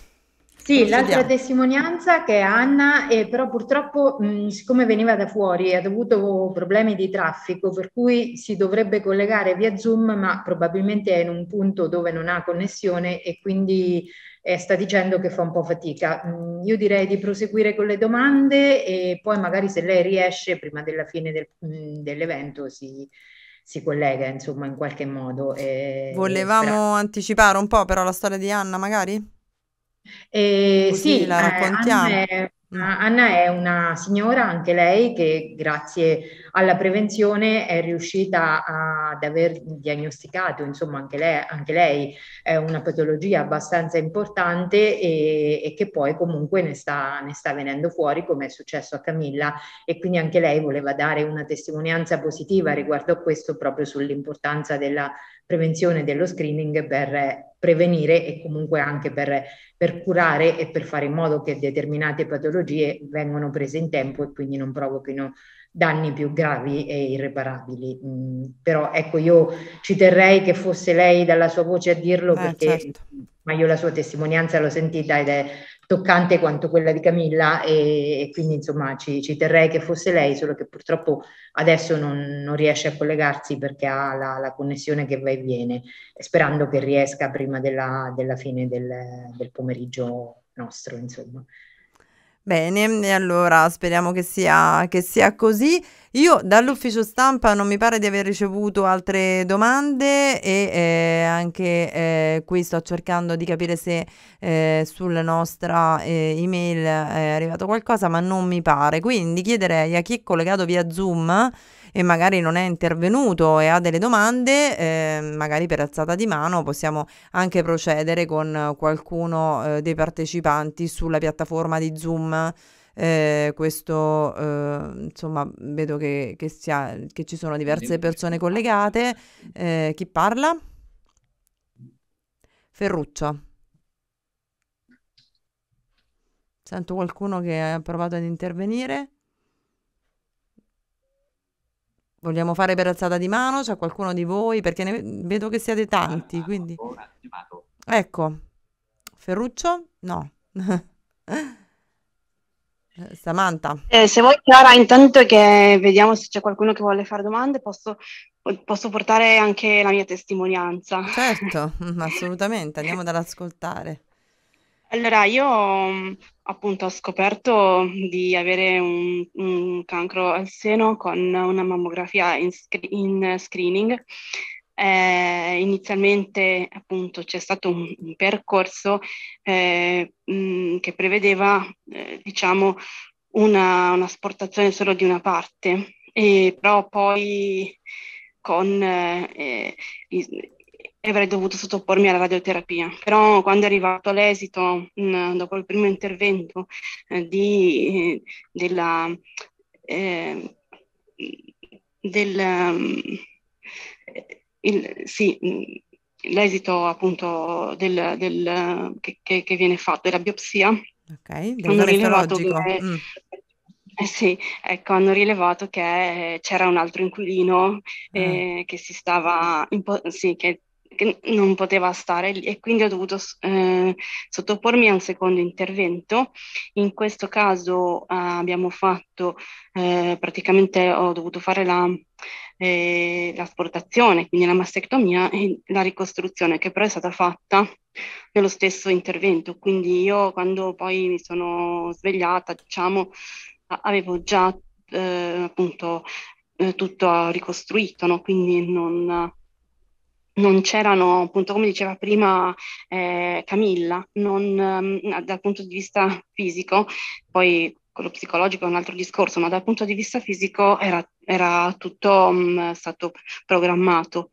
Sì, l'altra testimonianza che è Anna, eh, però purtroppo mh, siccome veniva da fuori ha dovuto problemi di traffico, per cui si dovrebbe collegare via Zoom, ma probabilmente è in un punto dove non ha connessione e quindi eh, sta dicendo che fa un po' fatica. Mm, io direi di proseguire con le domande e poi magari se lei riesce prima della fine del, mm, dell'evento si, si collega insomma in qualche modo. Eh, Volevamo tra... anticipare un po' però la storia di Anna magari? Eh, sì, la raccontiamo. Eh, Anna è Anna è una signora, anche lei, che grazie alla prevenzione è riuscita ad aver diagnosticato, insomma anche lei, anche lei è una patologia abbastanza importante e, e che poi comunque ne sta, ne sta, venendo fuori come è successo a Camilla e quindi anche lei voleva dare una testimonianza positiva riguardo a questo proprio sull'importanza della prevenzione dello screening per prevenire e comunque anche per, per curare e per fare in modo che determinate patologie vengano prese in tempo e quindi non provochino danni più gravi e irreparabili. Mm, però ecco, io ci terrei che fosse lei dalla sua voce a dirlo eh, perché certo. ma io la sua testimonianza l'ho sentita ed è toccante quanto quella di Camilla e, e quindi insomma ci, ci, terrei che fosse lei, solo che purtroppo adesso non, non riesce a collegarsi perché ha la, la, connessione che va e viene, sperando che riesca prima della, della fine del, del pomeriggio nostro, insomma. Bene, e allora speriamo che sia, che sia così. Io dall'ufficio stampa non mi pare di aver ricevuto altre domande e eh, anche eh, qui sto cercando di capire se eh, sulla nostra eh, email è arrivato qualcosa, ma non mi pare. Quindi chiederei a chi è collegato via Zoom e magari non è intervenuto e ha delle domande, eh, magari per alzata di mano possiamo anche procedere con qualcuno eh, dei partecipanti sulla piattaforma di Zoom. Eh, questo eh, insomma vedo che, che, sia, che, ci sono diverse persone collegate eh, chi parla? Ferruccio sento qualcuno che ha provato ad intervenire Vogliamo fare per alzata di mano? C'è qualcuno di voi? Perché ne vedo che siete tanti, ah, quindi... Ecco, Ferruccio? No. Samantha. Eh, se vuoi Chiara, intanto che vediamo se c'è qualcuno che vuole fare domande, posso, posso portare anche la mia testimonianza. Certo, assolutamente, andiamo ad ascoltare. Allora, io appunto ho scoperto di avere un, un cancro al seno con una mammografia in, sc- in screening. Eh, inizialmente appunto c'è stato un, un percorso eh, mh, mm, che prevedeva eh, diciamo una, un'asportazione solo di una parte, e, però poi con eh, eh e avrei dovuto sottopormi alla radioterapia. Però quando è arrivato l'esito, mh, mm, dopo il primo intervento eh, di, della, eh, del, mm, il, sì, mm, l'esito appunto del, del, che, che, che, viene fatto, della biopsia, okay, del hanno rilevato che, mm. Eh sì, ecco, hanno rilevato che c'era un altro inquilino ah. eh, ah. che si stava, impo- sì, che che non poteva stare lì e quindi ho dovuto eh, sottopormi a un secondo intervento. In questo caso eh, abbiamo fatto, eh, praticamente ho dovuto fare la, eh, l'asportazione, quindi la mastectomia e la ricostruzione che però è stata fatta nello stesso intervento. Quindi io quando poi mi sono svegliata, diciamo, avevo già eh, appunto eh, tutto ricostruito, no? quindi non non c'erano, appunto, come diceva prima eh, Camilla, non, eh, dal punto di vista fisico, poi quello psicologico è un altro discorso, ma dal punto di vista fisico era, era tutto mh, mm, stato programmato.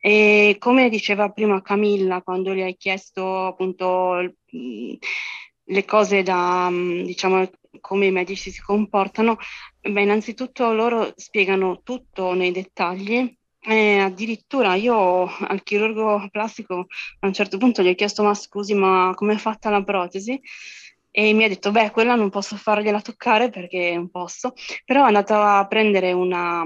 E come diceva prima Camilla, quando gli hai chiesto appunto mm, le cose da, mm, diciamo, come i medici si comportano, beh, innanzitutto loro spiegano tutto nei dettagli eh, addirittura io al chirurgo plastico a un certo punto gli ho chiesto ma scusi ma come com'è fatta la protesi? E mi ha detto beh quella non posso fargliela toccare perché non posso, però è andata a prendere una,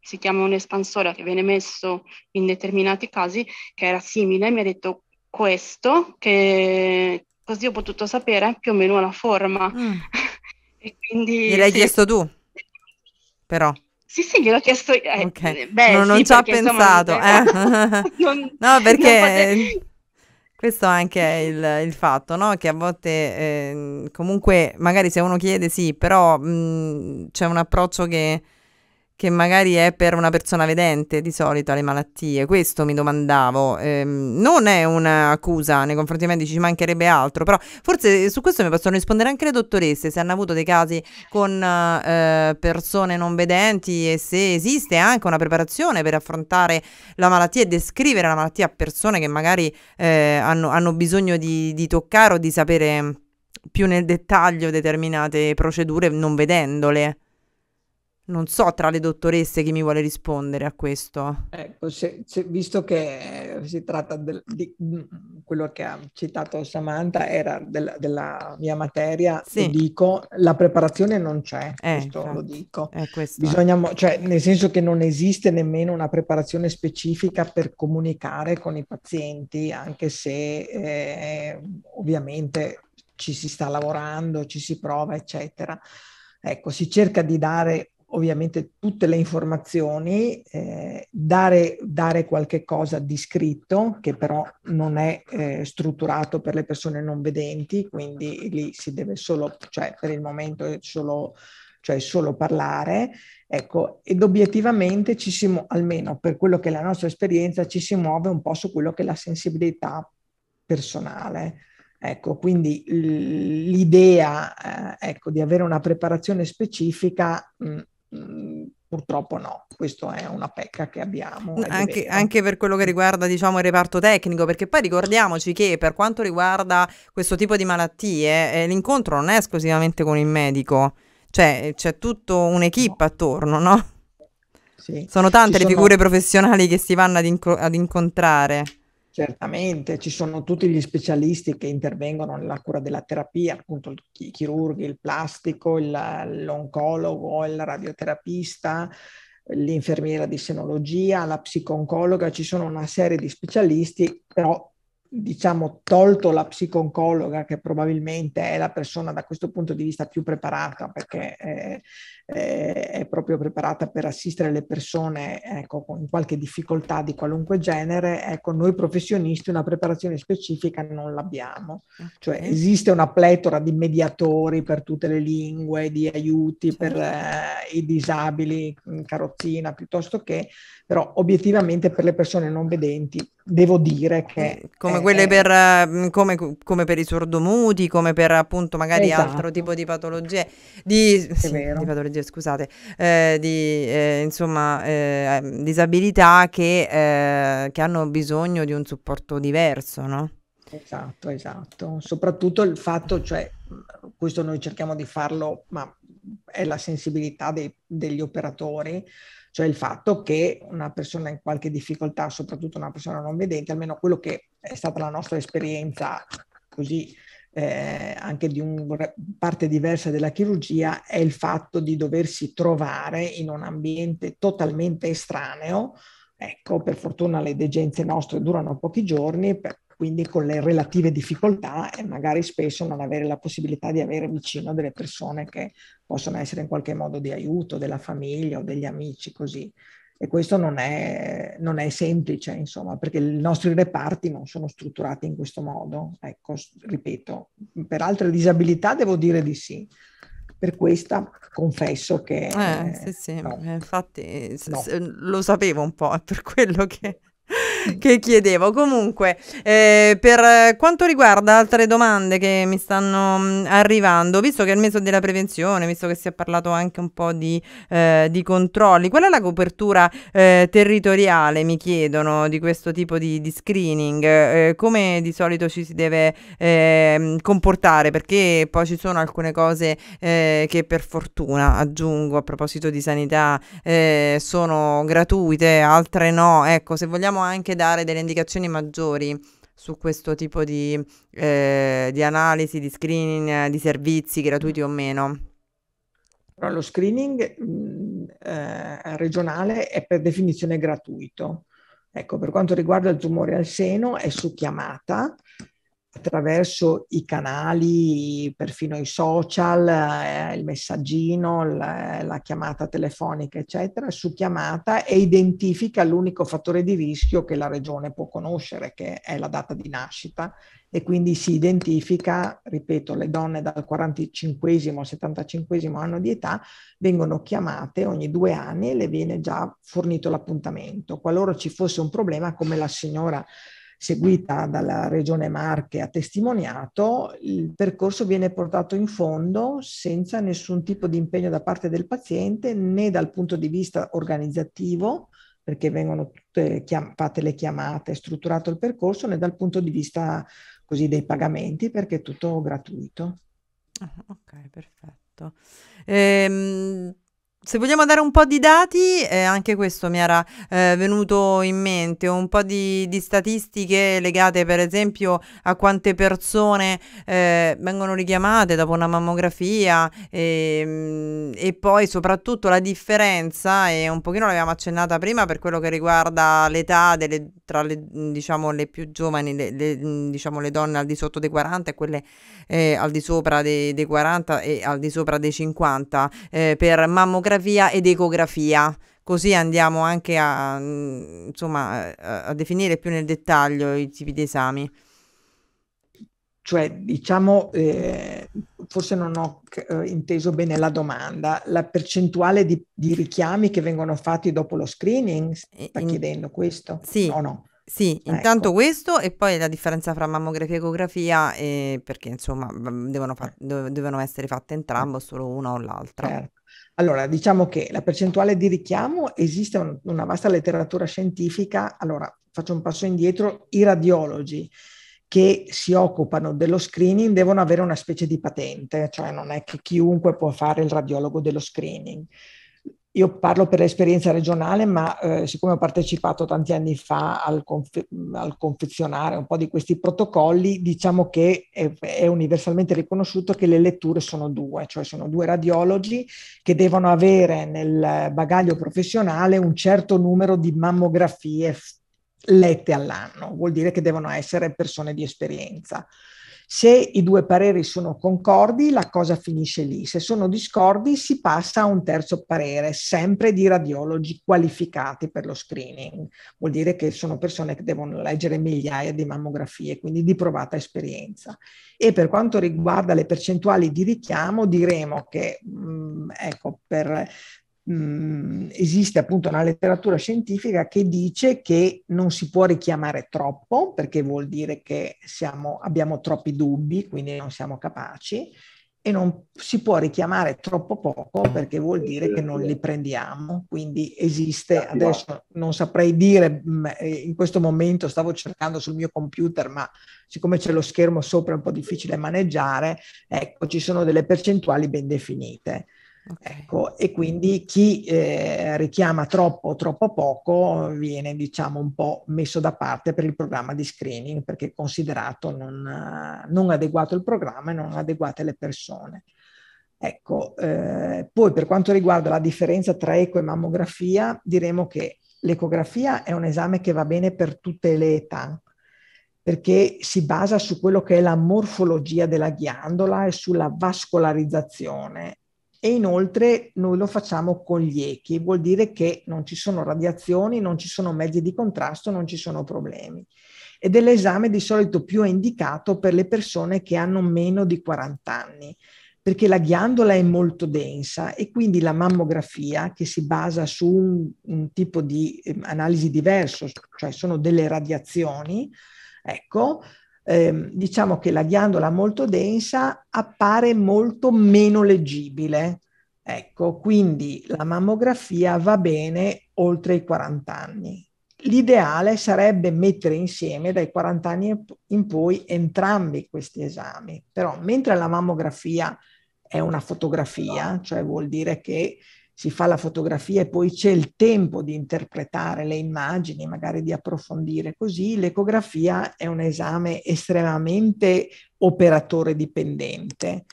si chiama un espansore che viene messo in determinati casi che era simile, mi ha detto questo che così ho potuto sapere più o meno la forma. Mm. e quindi... Gliel'hai sì. chiesto tu? Però. Sì, sì, gliel'ho chiesto. Eh, okay. Eh, beh, non, non sì, ci ho pensato. Insomma, eh. non, no, perché pote... questo anche è il, il, fatto, no? Che a volte eh, comunque magari se uno chiede sì, però mh, mhmm, c'è un approccio che che magari è per una persona vedente di solito alle malattie. Questo mi domandavo. Ehm, non è un'accusa nei confronti dei medici, ci mancherebbe altro, però forse eh, su questo mi possono rispondere anche le dottoresse se hanno avuto dei casi con eh, persone non vedenti e se esiste anche una preparazione per affrontare la malattia e descrivere la malattia a persone che magari eh, hanno, hanno, bisogno di, di toccare o di sapere più nel dettaglio determinate procedure non vedendole. Non so tra le dottoresse chi mi vuole rispondere a questo. Ecco, se, se, visto che si tratta del, di mm, quello che ha citato Samantha, era del, della mia materia, sì. dico, la preparazione non c'è, eh, questo infatti, lo dico. Eh, questo Bisogna, cioè, nel senso che non esiste nemmeno una preparazione specifica per comunicare con i pazienti, anche se eh, ovviamente ci si sta lavorando, ci si prova, eccetera. Ecco, si cerca di dare ovviamente tutte le informazioni, eh, dare, dare, qualche cosa di scritto che però non è eh, strutturato per le persone non vedenti, quindi lì si deve solo, cioè per il momento è solo, cioè solo parlare, ecco, ed obiettivamente ci si, muove, almeno per quello che è la nostra esperienza, ci si muove un po' su quello che è la sensibilità personale. Ecco, quindi l'idea eh, ecco, di avere una preparazione specifica mh, mm, Mm, purtroppo no, questo è una pecca che abbiamo. Anche, anche, per quello che riguarda diciamo, il reparto tecnico, perché poi ricordiamoci che per quanto riguarda questo tipo di malattie, eh, l'incontro non è esclusivamente con il medico, cioè eh, c'è tutta un'equipe attorno, no? Sì. Sono tante Ci le figure professionali che si vanno ad, inco- ad incontrare. Certamente, ci sono tutti gli specialisti che intervengono nella cura della terapia, appunto il chirurghi, il plastico, il, l'oncologo, il radioterapista, l'infermiera di senologia, la psicologa, ci sono una serie di specialisti, però diciamo, tolto la psiconcologa, che probabilmente è la persona da questo punto di vista più preparata, perché è, eh, eh, è proprio preparata per assistere le persone ecco, con qualche difficoltà di qualunque genere, ecco, noi professionisti una preparazione specifica non l'abbiamo. Cioè esiste una pletora di mediatori per tutte le lingue, di aiuti per eh, i disabili, in mm, carrozzina piuttosto che, però obiettivamente per le persone non vedenti devo dire che... Mm, come è, quelle per, mm, come, come, per i sordomuti, come per appunto magari esatto. altro tipo di patologie, di, sì, di patologie scusate, eh, di eh, insomma eh, ehm, disabilità che, eh, che hanno bisogno di un supporto diverso, no? Esatto, esatto. Soprattutto il fatto, cioè, mm, questo noi cerchiamo di farlo, ma è la sensibilità dei, degli operatori, cioè il fatto che una persona in qualche difficoltà, soprattutto una persona non vedente, almeno quello che è stata la nostra esperienza così eh, anche di una parte diversa della chirurgia, è il fatto di doversi trovare in un ambiente totalmente estraneo. Ecco, per fortuna le degenze nostre durano pochi giorni, per quindi con le relative difficoltà e magari spesso non avere la possibilità di avere vicino delle persone che possono essere in qualche modo di aiuto, della famiglia o degli amici, così. E questo non è, non è semplice, insomma, perché i nostri reparti non sono strutturati in questo modo. Ecco, ripeto, per altre disabilità devo dire di sì, per questa confesso che... Eh, eh sì, sì, no. Eh, infatti no. lo sapevo un po', è per quello che che chiedevo. Comunque, eh, per quanto riguarda altre domande che mi stanno mm, arrivando, visto che è il mese della prevenzione, visto che si è parlato anche un po' di, eh, di controlli, qual è la copertura eh, territoriale, mi chiedono, di questo tipo di, di screening? Eh, come di solito ci si deve ehm, comportare? Perché poi ci sono alcune cose eh, che per fortuna, aggiungo a proposito di sanità, eh, sono gratuite, altre no. Ecco, se vogliamo anche anche dare delle indicazioni maggiori su questo tipo di, eh, di analisi, di screening, di servizi gratuiti o meno? Però lo screening mh, mm, eh, regionale è per definizione gratuito. Ecco, per quanto riguarda il tumore al seno, è su chiamata attraverso i canali, perfino i social, eh, il messaggino, la, eh, la, chiamata telefonica, eccetera, su chiamata e identifica l'unico fattore di rischio che la regione può conoscere, che è la data di nascita e quindi si identifica, ripeto, le donne dal 45 al 75 anno di età vengono chiamate ogni due anni e le viene già fornito l'appuntamento. Qualora ci fosse un problema, come la signora seguita dalla Regione Marche ha testimoniato, il percorso viene portato in fondo senza nessun tipo di impegno da parte del paziente né dal punto di vista organizzativo, perché vengono tutte chiam- fatte le chiamate, strutturato il percorso, né dal punto di vista così dei pagamenti, perché è tutto gratuito. Ah, ok, perfetto. Ehm, se vogliamo dare un po' di dati, eh, anche questo mi era eh, venuto in mente, un po' di, di, statistiche legate per esempio a quante persone eh, vengono richiamate dopo una mammografia e, ehm, e, poi soprattutto la differenza, e un pochino l'avevamo accennata prima per quello che riguarda l'età delle, tra le, diciamo, le più giovani, le, le, diciamo, le donne al di sotto dei 40 e quelle eh, al di sopra dei, dei, 40 e al di sopra dei 50 eh, per mammografia ecografia ed ecografia, così andiamo anche a, mm, insomma, a definire più nel dettaglio i tipi di esami. Cioè, diciamo, eh, forse non ho eh, inteso bene la domanda, la percentuale di, di, richiami che vengono fatti dopo lo screening, sta In... chiedendo questo? Sì. No, no. Sì, ecco. intanto questo e poi la differenza fra mammografia e ecografia, eh, perché insomma devono, eh. devono, essere fatte entrambe, solo una o l'altra. Certo. Allora, diciamo che la percentuale di richiamo esiste un, una vasta letteratura scientifica. Allora, faccio un passo indietro, i radiologi che si occupano dello screening devono avere una specie di patente, cioè non è che chiunque può fare il radiologo dello screening. Io parlo per esperienza regionale, ma eh, siccome ho partecipato tanti anni fa al, conf- al, confezionare un po' di questi protocolli, diciamo che è, è, universalmente riconosciuto che le letture sono due, cioè sono due radiologi che devono avere nel bagaglio professionale un certo numero di mammografie lette all'anno, vuol dire che devono essere persone di esperienza. Se i due pareri sono concordi, la cosa finisce lì. Se sono discordi, si passa a un terzo parere, sempre di radiologi qualificati per lo screening. Vuol dire che sono persone che devono leggere migliaia di mammografie, quindi di provata esperienza. E per quanto riguarda le percentuali di richiamo, diremo che mm, ecco, per mh, esiste appunto una letteratura scientifica che dice che non si può richiamare troppo perché vuol dire che siamo, abbiamo troppi dubbi, quindi non siamo capaci, e non si può richiamare troppo poco perché vuol dire che non li prendiamo. Quindi esiste, adesso non saprei dire, eh, in questo momento stavo cercando sul mio computer, ma siccome c'è lo schermo sopra è un po' difficile maneggiare, ecco, ci sono delle percentuali ben definite. Okay. Ecco, e quindi chi eh, richiama troppo o troppo poco viene diciamo un po' messo da parte per il programma di screening perché è considerato non, non adeguato il programma e non adeguate le persone. Ecco, eh, poi per quanto riguarda la differenza tra eco e mammografia, diremo che l'ecografia è un esame che va bene per tutte le età, perché si basa su quello che è la morfologia della ghiandola e sulla vascolarizzazione e inoltre noi lo facciamo con gli echi, vuol dire che non ci sono radiazioni, non ci sono mezzi di contrasto, non ci sono problemi. Ed è l'esame di solito più indicato per le persone che hanno meno di 40 anni, perché la ghiandola è molto densa e quindi la mammografia, che si basa su un, un tipo di ehm, analisi diverso, cioè sono delle radiazioni, ecco, eh, diciamo che la ghiandola molto densa appare molto meno leggibile. Ecco, quindi la mammografia va bene oltre i 40 anni. L'ideale sarebbe mettere insieme dai 40 anni in poi entrambi questi esami, però mentre la mammografia è una fotografia, cioè vuol dire che si fa la fotografia e poi c'è il tempo di interpretare le immagini, magari di approfondire così, l'ecografia è un esame estremamente operatore dipendente.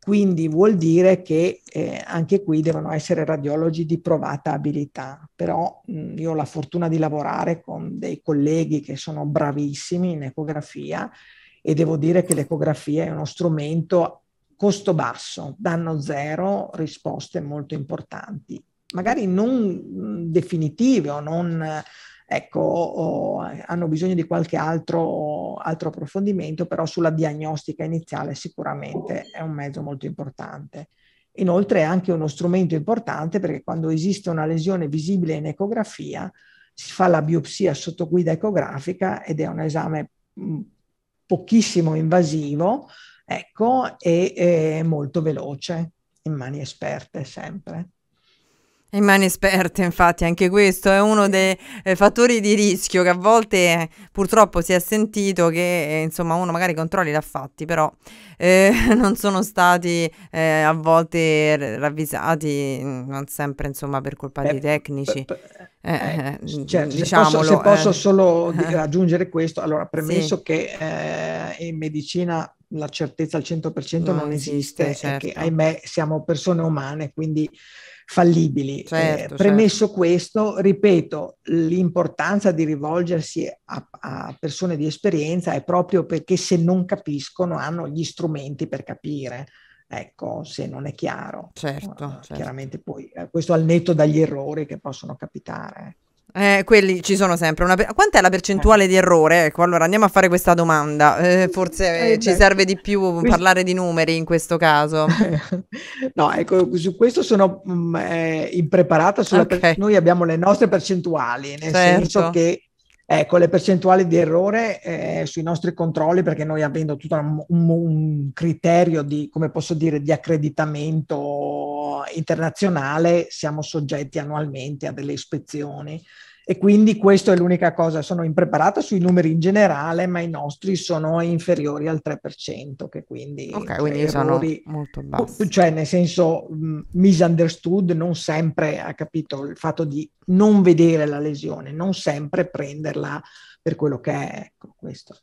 Quindi vuol dire che eh, anche qui devono essere radiologi di provata abilità, però mh, io ho la fortuna di lavorare con dei colleghi che sono bravissimi in ecografia e devo dire che l'ecografia è uno strumento costo basso, danno zero, risposte molto importanti, magari non mm, definitive o non ecco, o eh, hanno bisogno di qualche altro, altro, approfondimento, però sulla diagnostica iniziale sicuramente è un mezzo molto importante. Inoltre è anche uno strumento importante perché quando esiste una lesione visibile in ecografia si fa la biopsia sotto guida ecografica ed è un esame mm, pochissimo invasivo Ecco, e è molto veloce, in mani esperte sempre. In mani esperte, infatti, anche questo è uno dei eh, fattori di rischio che a volte eh, purtroppo si è sentito che eh, insomma uno magari controlli l'ha fatti, però eh, non sono stati eh, a volte ravvisati, non sempre insomma per colpa eh, dei tecnici. Eh, eh, eh certo, diciamolo, se posso, se posso solo aggiungere questo, allora premesso sì. che in medicina la certezza al 100% non, non esiste, esiste certo. perché ahimè siamo persone umane, quindi fallibili. Eh, certo, eh, premesso certo. questo, ripeto, l'importanza di rivolgersi a, a, persone di esperienza è proprio perché se non capiscono hanno gli strumenti per capire. Ecco, se non è chiaro. Certo. Eh, certo. chiaramente poi eh, questo al netto dagli errori che possono capitare. Eh, quelli ci sono sempre. Una per... Quant'è la percentuale di errore? Ecco, allora andiamo a fare questa domanda. Eh, forse eh, ci serve di più parlare di numeri in questo caso. no, ecco, su questo sono mh, mm, eh, impreparata. Sulla okay. per... Noi abbiamo le nostre percentuali, nel certo. senso che Ecco, le percentuali di errore eh, sui nostri controlli, perché noi avendo tutto un, un criterio di, come posso dire, di accreditamento internazionale, siamo soggetti annualmente a delle ispezioni e quindi questa è l'unica cosa, sono impreparata sui numeri in generale, ma i nostri sono inferiori al 3%, che quindi, okay, cioè, quindi errori, sono molto bassi. Cioè nel senso mh, mm, misunderstood non sempre ha capito il fatto di non vedere la lesione, non sempre prenderla per quello che è. Ecco, questo.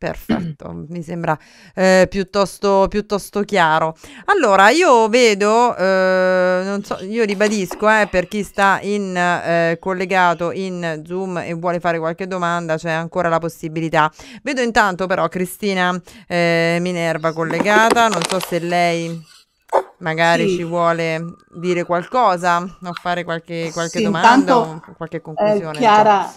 Perfetto, mi sembra eh, piuttosto, piuttosto, chiaro. Allora, io vedo, eh, non so, io ribadisco eh, per chi sta in, eh, collegato in Zoom e vuole fare qualche domanda, c'è ancora la possibilità. Vedo intanto però Cristina eh, Minerva collegata, non so se lei magari sì. ci vuole dire qualcosa o fare qualche, qualche sì, domanda intanto, o qualche conclusione. Chiara, Chiara,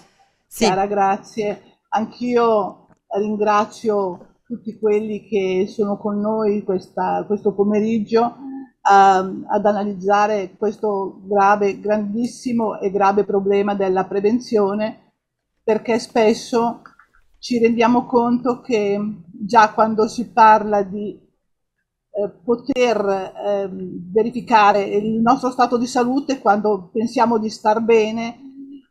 sì. Chiara, grazie. Anch'io ringrazio tutti quelli che sono con noi questa, questo pomeriggio a, ehm, ad analizzare questo grave, grandissimo e grave problema della prevenzione, perché spesso ci rendiamo conto che già quando si parla di eh, poter eh, verificare il nostro stato di salute, quando pensiamo di star bene,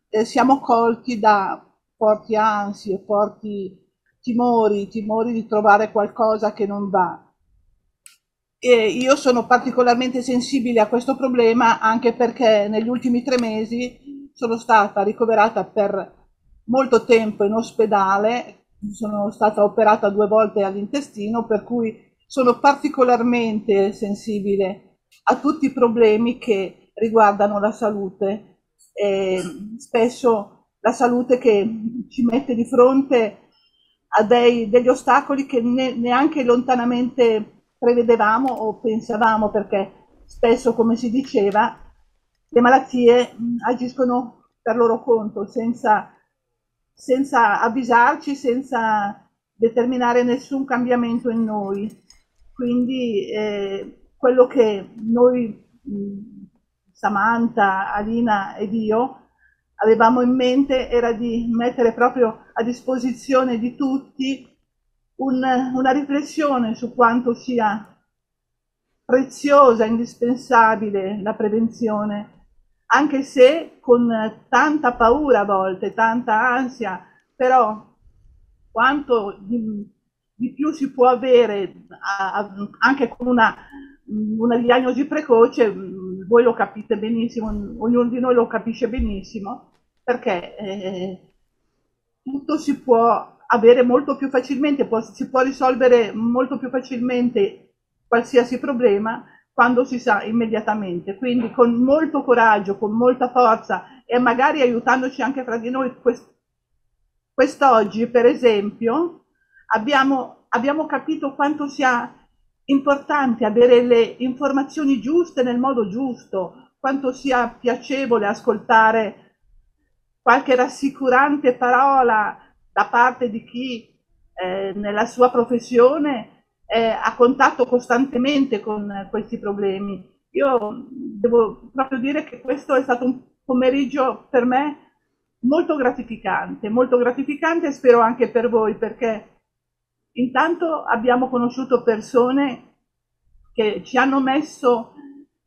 eh, siamo colti da forti ansie, forti timori, timori di trovare qualcosa che non va. E io sono particolarmente sensibile a questo problema anche perché negli ultimi tre mesi sono stata ricoverata per molto tempo in ospedale, sono stata operata due volte all'intestino, per cui sono particolarmente sensibile a tutti i problemi che riguardano la salute. E spesso la salute che ci mette di fronte a dei, degli ostacoli che ne, neanche lontanamente prevedevamo o pensavamo, perché spesso, come si diceva, le malattie agiscono per loro conto, senza, senza avvisarci, senza determinare nessun cambiamento in noi. Quindi eh, quello che noi, Samantha, Alina ed io, avevamo in mente era di mettere proprio a disposizione di tutti un, una riflessione su quanto sia preziosa, indispensabile la prevenzione, anche se con tanta paura a volte, tanta ansia, però quanto di, di più si può avere a, a, anche con una, una diagnosi precoce, voi lo capite benissimo, ognuno di noi lo capisce benissimo, perché eh, tutto si può avere molto più facilmente, può, si può risolvere molto più facilmente qualsiasi problema quando si sa immediatamente. Quindi con molto coraggio, con molta forza e magari aiutandoci anche fra di noi. Quest- quest'oggi, per esempio, abbiamo, abbiamo capito quanto sia importante avere le informazioni giuste nel modo giusto, quanto sia piacevole ascoltare qualche rassicurante parola da parte di chi eh, nella sua professione eh, ha contatto costantemente con questi problemi. Io devo proprio dire che questo è stato un pomeriggio per me molto gratificante, molto gratificante e spero anche per voi perché intanto abbiamo conosciuto persone che ci hanno messo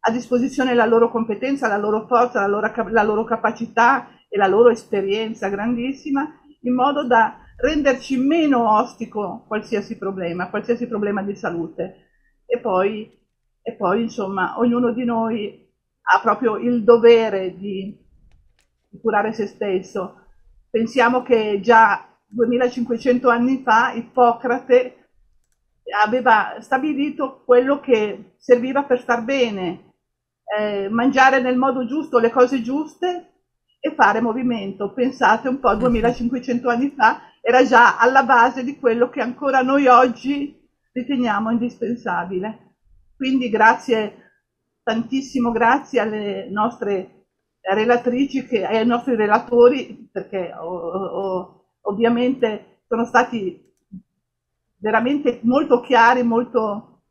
a disposizione la loro competenza, la loro forza, la loro, la loro capacità, e la loro esperienza grandissima, in modo da renderci meno ostico qualsiasi problema, qualsiasi problema di salute. E poi, e poi insomma, ognuno di noi ha proprio il dovere di, di curare se stesso. Pensiamo che già 2500 anni fa Ippocrate aveva stabilito quello che serviva per star bene, eh, mangiare nel modo giusto le cose giuste e fare movimento. Pensate un po', 2500 eh anni fa era già alla base di quello che ancora noi oggi riteniamo indispensabile. Quindi grazie, tantissimo grazie alle nostre relatrici e ai nostri relatori, perché ovviamente sono stati veramente molto chiari, molto,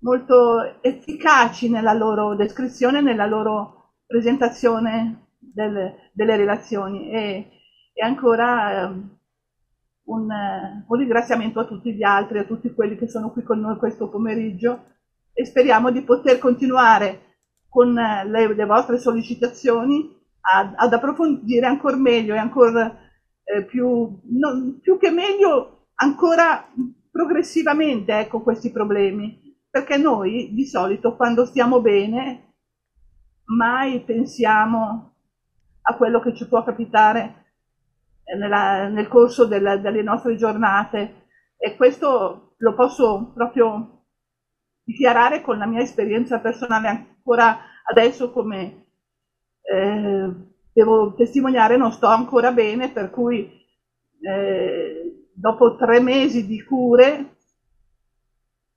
molto efficaci nella loro descrizione, nella loro presentazione del, delle relazioni e, e ancora ehm, un, eh, un, ringraziamento a tutti gli altri, a tutti quelli che sono qui con noi questo pomeriggio e speriamo di poter continuare con eh, le, le vostre sollecitazioni ad, ad, approfondire ancora meglio e ancora eh, più, non, più che meglio, ancora progressivamente ecco, questi problemi perché noi di solito quando stiamo bene mai pensiamo a quello che ci può capitare nella, nel corso della, delle nostre giornate e questo lo posso proprio dichiarare con la mia esperienza personale ancora adesso come eh, devo testimoniare non sto ancora bene per cui eh, dopo tre mesi di cure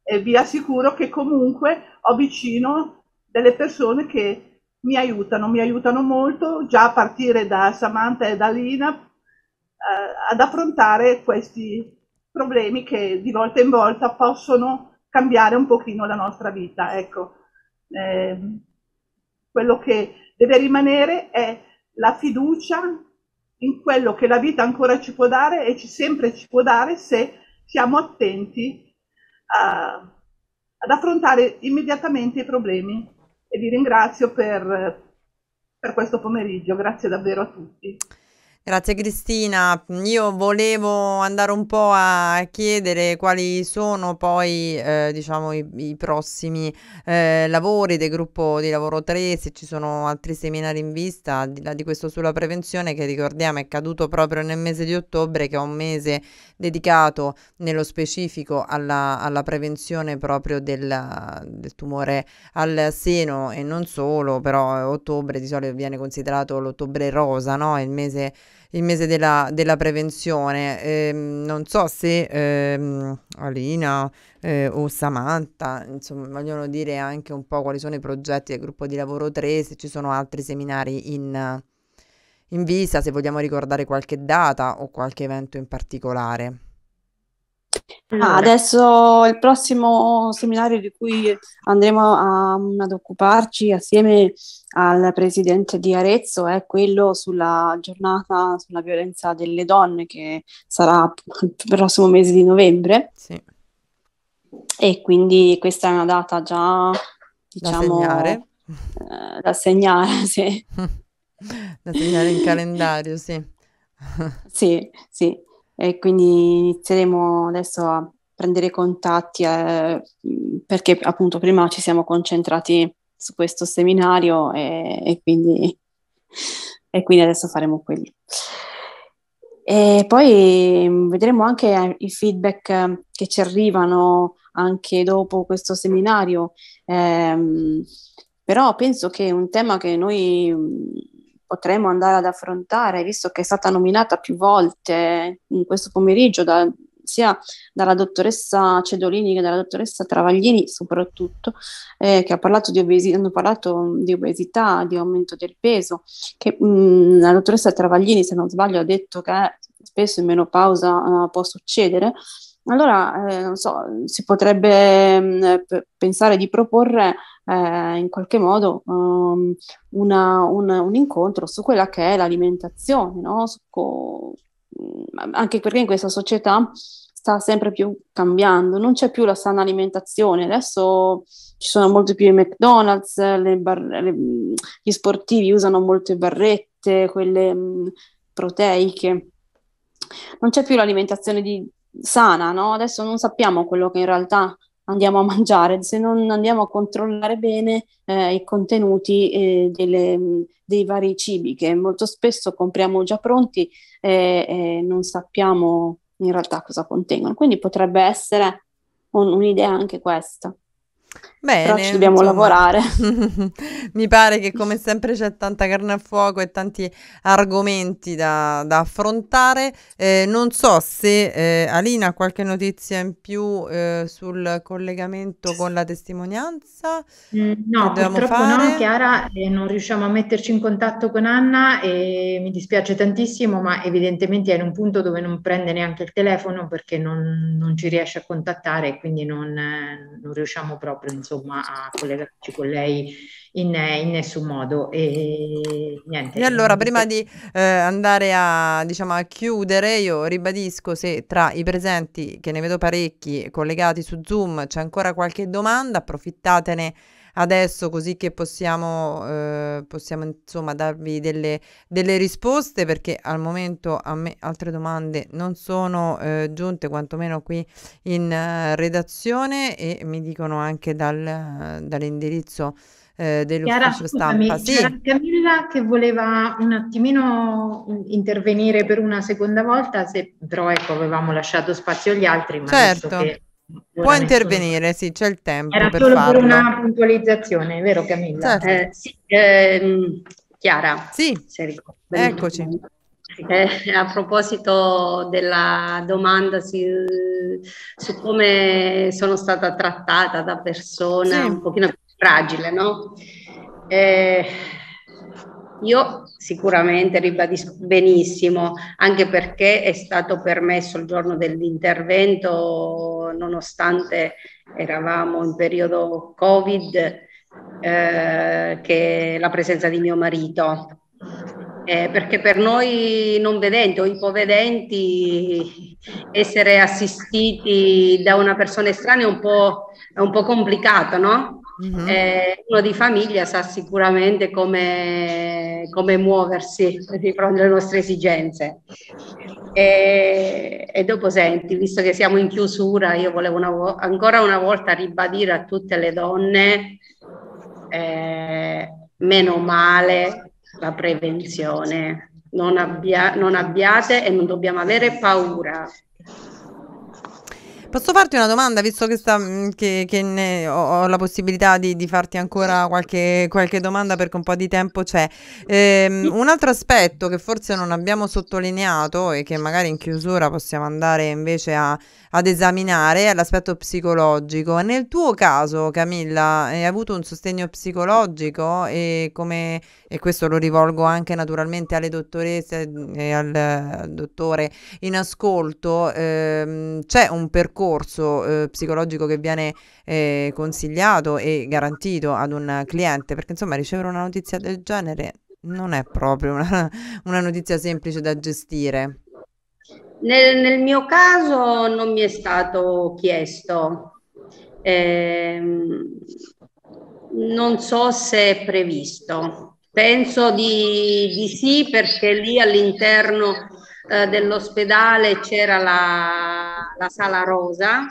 eh, vi assicuro che comunque ho vicino delle persone che mi aiutano, mi aiutano molto già a partire da Samantha e da Lina eh, ad affrontare questi problemi che di volta in volta possono cambiare un pochino la nostra vita. Ecco, eh, quello che deve rimanere è la fiducia in quello che la vita ancora ci può dare e ci, sempre ci può dare se siamo attenti a, eh, ad affrontare immediatamente i problemi e vi ringrazio per, per questo pomeriggio. Grazie davvero a tutti. Grazie Cristina, io volevo andare un po' a chiedere quali sono poi eh, diciamo i, i prossimi eh, lavori del gruppo di lavoro 3, se ci sono altri seminari in vista, al di là di questo sulla prevenzione che ricordiamo è caduto proprio nel mese di ottobre che è un mese dedicato nello specifico alla, alla prevenzione proprio del, del, tumore al seno e non solo, però ottobre di solito viene considerato l'ottobre rosa, no? il mese il mese della, della prevenzione. Eh, non so se eh, Alina eh, o Samantha insomma, vogliono dire anche un po' quali sono i progetti del gruppo di lavoro 3, se ci sono altri seminari in, in vista, se vogliamo ricordare qualche data o qualche evento in particolare. Ah, adesso il prossimo seminario di cui andremo a, ad occuparci assieme al presidente di Arezzo è quello sulla giornata sulla violenza delle donne che sarà il prossimo mese di novembre. Sì. E quindi questa è una data già diciamo da segnare, eh, da segnare, sì. da segnare in calendario, sì. sì, sì e quindi inizieremo adesso a prendere contatti eh, perché appunto prima ci siamo concentrati su questo seminario e, e, quindi, e quindi, adesso faremo quello. E poi mm, vedremo anche eh, i feedback mm, che ci arrivano anche dopo questo seminario, eh, però penso che un tema che noi mm, potremo andare ad affrontare, visto che è stata nominata più volte in questo pomeriggio da, sia dalla dottoressa Cedolini che dalla dottoressa Travaglini soprattutto, eh, che parlato obesi- hanno parlato di obesità, di aumento del peso, che mh, mm, la dottoressa Travaglini, se non sbaglio, ha detto che spesso in menopausa eh, può succedere, allora, eh, non so, si potrebbe mh, mm, pensare di proporre eh, in qualche modo um, una, un, un, incontro su quella che è l'alimentazione, no? co- mm, anche perché in questa società sta sempre più cambiando, non c'è più la sana alimentazione, adesso ci sono molto più i McDonald's, bar- le, mm, gli sportivi usano molte barrette, quelle mh, mm, proteiche, non c'è più l'alimentazione di, sana, no? adesso non sappiamo quello che in realtà andiamo a mangiare, se non andiamo a controllare bene eh, i contenuti eh, delle, mm, dei vari cibi che molto spesso compriamo già pronti e, eh, e eh, non sappiamo in realtà cosa contengono. Quindi potrebbe essere un, un'idea anche questa. Bene, Però ci dobbiamo insomma, lavorare. mi pare che come sempre c'è tanta carne a fuoco e tanti argomenti da, da affrontare. Eh, non so se eh, Alina ha qualche notizia in più eh, sul collegamento con la testimonianza. Mm, no, purtroppo fare? no, Chiara, non riusciamo a metterci in contatto con Anna e mi dispiace tantissimo, ma evidentemente è in un punto dove non prende neanche il telefono perché non, non ci riesce a contattare e quindi non, non riusciamo proprio. Insomma insomma a collegarci con lei in, in nessun modo e niente. E allora prima di eh, andare a, diciamo, a chiudere io ribadisco se tra i presenti che ne vedo parecchi collegati su Zoom c'è ancora qualche domanda approfittatene adesso così che possiamo, eh, possiamo insomma darvi delle, delle, risposte perché al momento a me altre domande non sono eh, giunte quantomeno qui in uh, redazione e mi dicono anche dal, uh, dall'indirizzo eh, dell'ufficio Chiara, stampa. Scusami, sì. Camilla che voleva un attimino intervenire per una seconda volta, se, però ecco avevamo lasciato spazio agli altri, ma certo. che Può intervenire, sì, c'è il tempo. Era per solo farlo. per una puntualizzazione, vero Camilla? Certo. Eh, sì, ehm, Chiara. Sì, eccoci. Eh, a proposito della domanda si, su come sono stata trattata da persone sì. un pochino più fragile, no? Eh, io sicuramente ribadisco benissimo, anche perché è stato permesso il giorno dell'intervento, nonostante eravamo in periodo Covid, eh, che la presenza di mio marito. Eh, perché per noi non vedenti o ipovedenti essere assistiti da una persona estranea è un po', è un po complicato, no? Mm-hmm. Eh, uno di famiglia sa sicuramente come, come muoversi di fronte alle nostre esigenze. E, e, dopo senti, visto che siamo in chiusura, io volevo una vo- ancora una volta ribadire a tutte le donne, eh, meno male la prevenzione. Non, abbia- non abbiate e non dobbiamo avere paura Posso farti una domanda, visto che, sta, mm, che, che ho, ho, la possibilità di, di farti ancora qualche, qualche, domanda perché un po' di tempo c'è. Ehm, un altro aspetto che forse non abbiamo sottolineato e che magari in chiusura possiamo andare invece a, ad esaminare l'aspetto psicologico. Nel tuo caso, Camilla, hai avuto un sostegno psicologico e, come, e questo lo rivolgo anche naturalmente alle dottoresse e eh, al, al dottore in ascolto, ehm, c'è un percorso eh, psicologico che viene eh, consigliato e garantito ad un cliente, perché insomma ricevere una notizia del genere non è proprio una, una notizia semplice da gestire. Nel, nel, mio caso non mi è stato chiesto. Eh, non so se è previsto. Penso di, di sì perché lì all'interno eh, dell'ospedale c'era la, la, sala rosa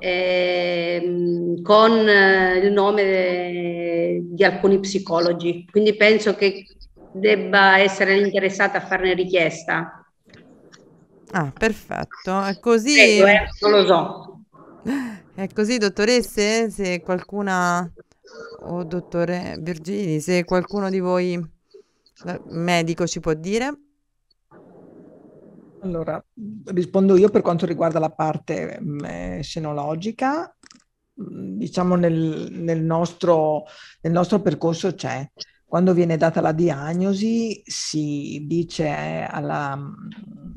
ehm, eh, con il nome di alcuni psicologi. Quindi penso che debba essere interessata a farne richiesta. Ah, perfetto. È così. eh, non lo so. È così, dottoresse? Se qualcuna o oh, dottore Virgini, se qualcuno di voi medico ci può dire. Allora, rispondo io per quanto riguarda la parte mh, mm, eh, senologica. Mm, diciamo nel, nel, nostro, nel nostro percorso c'è. Quando viene data la diagnosi si dice eh, alla,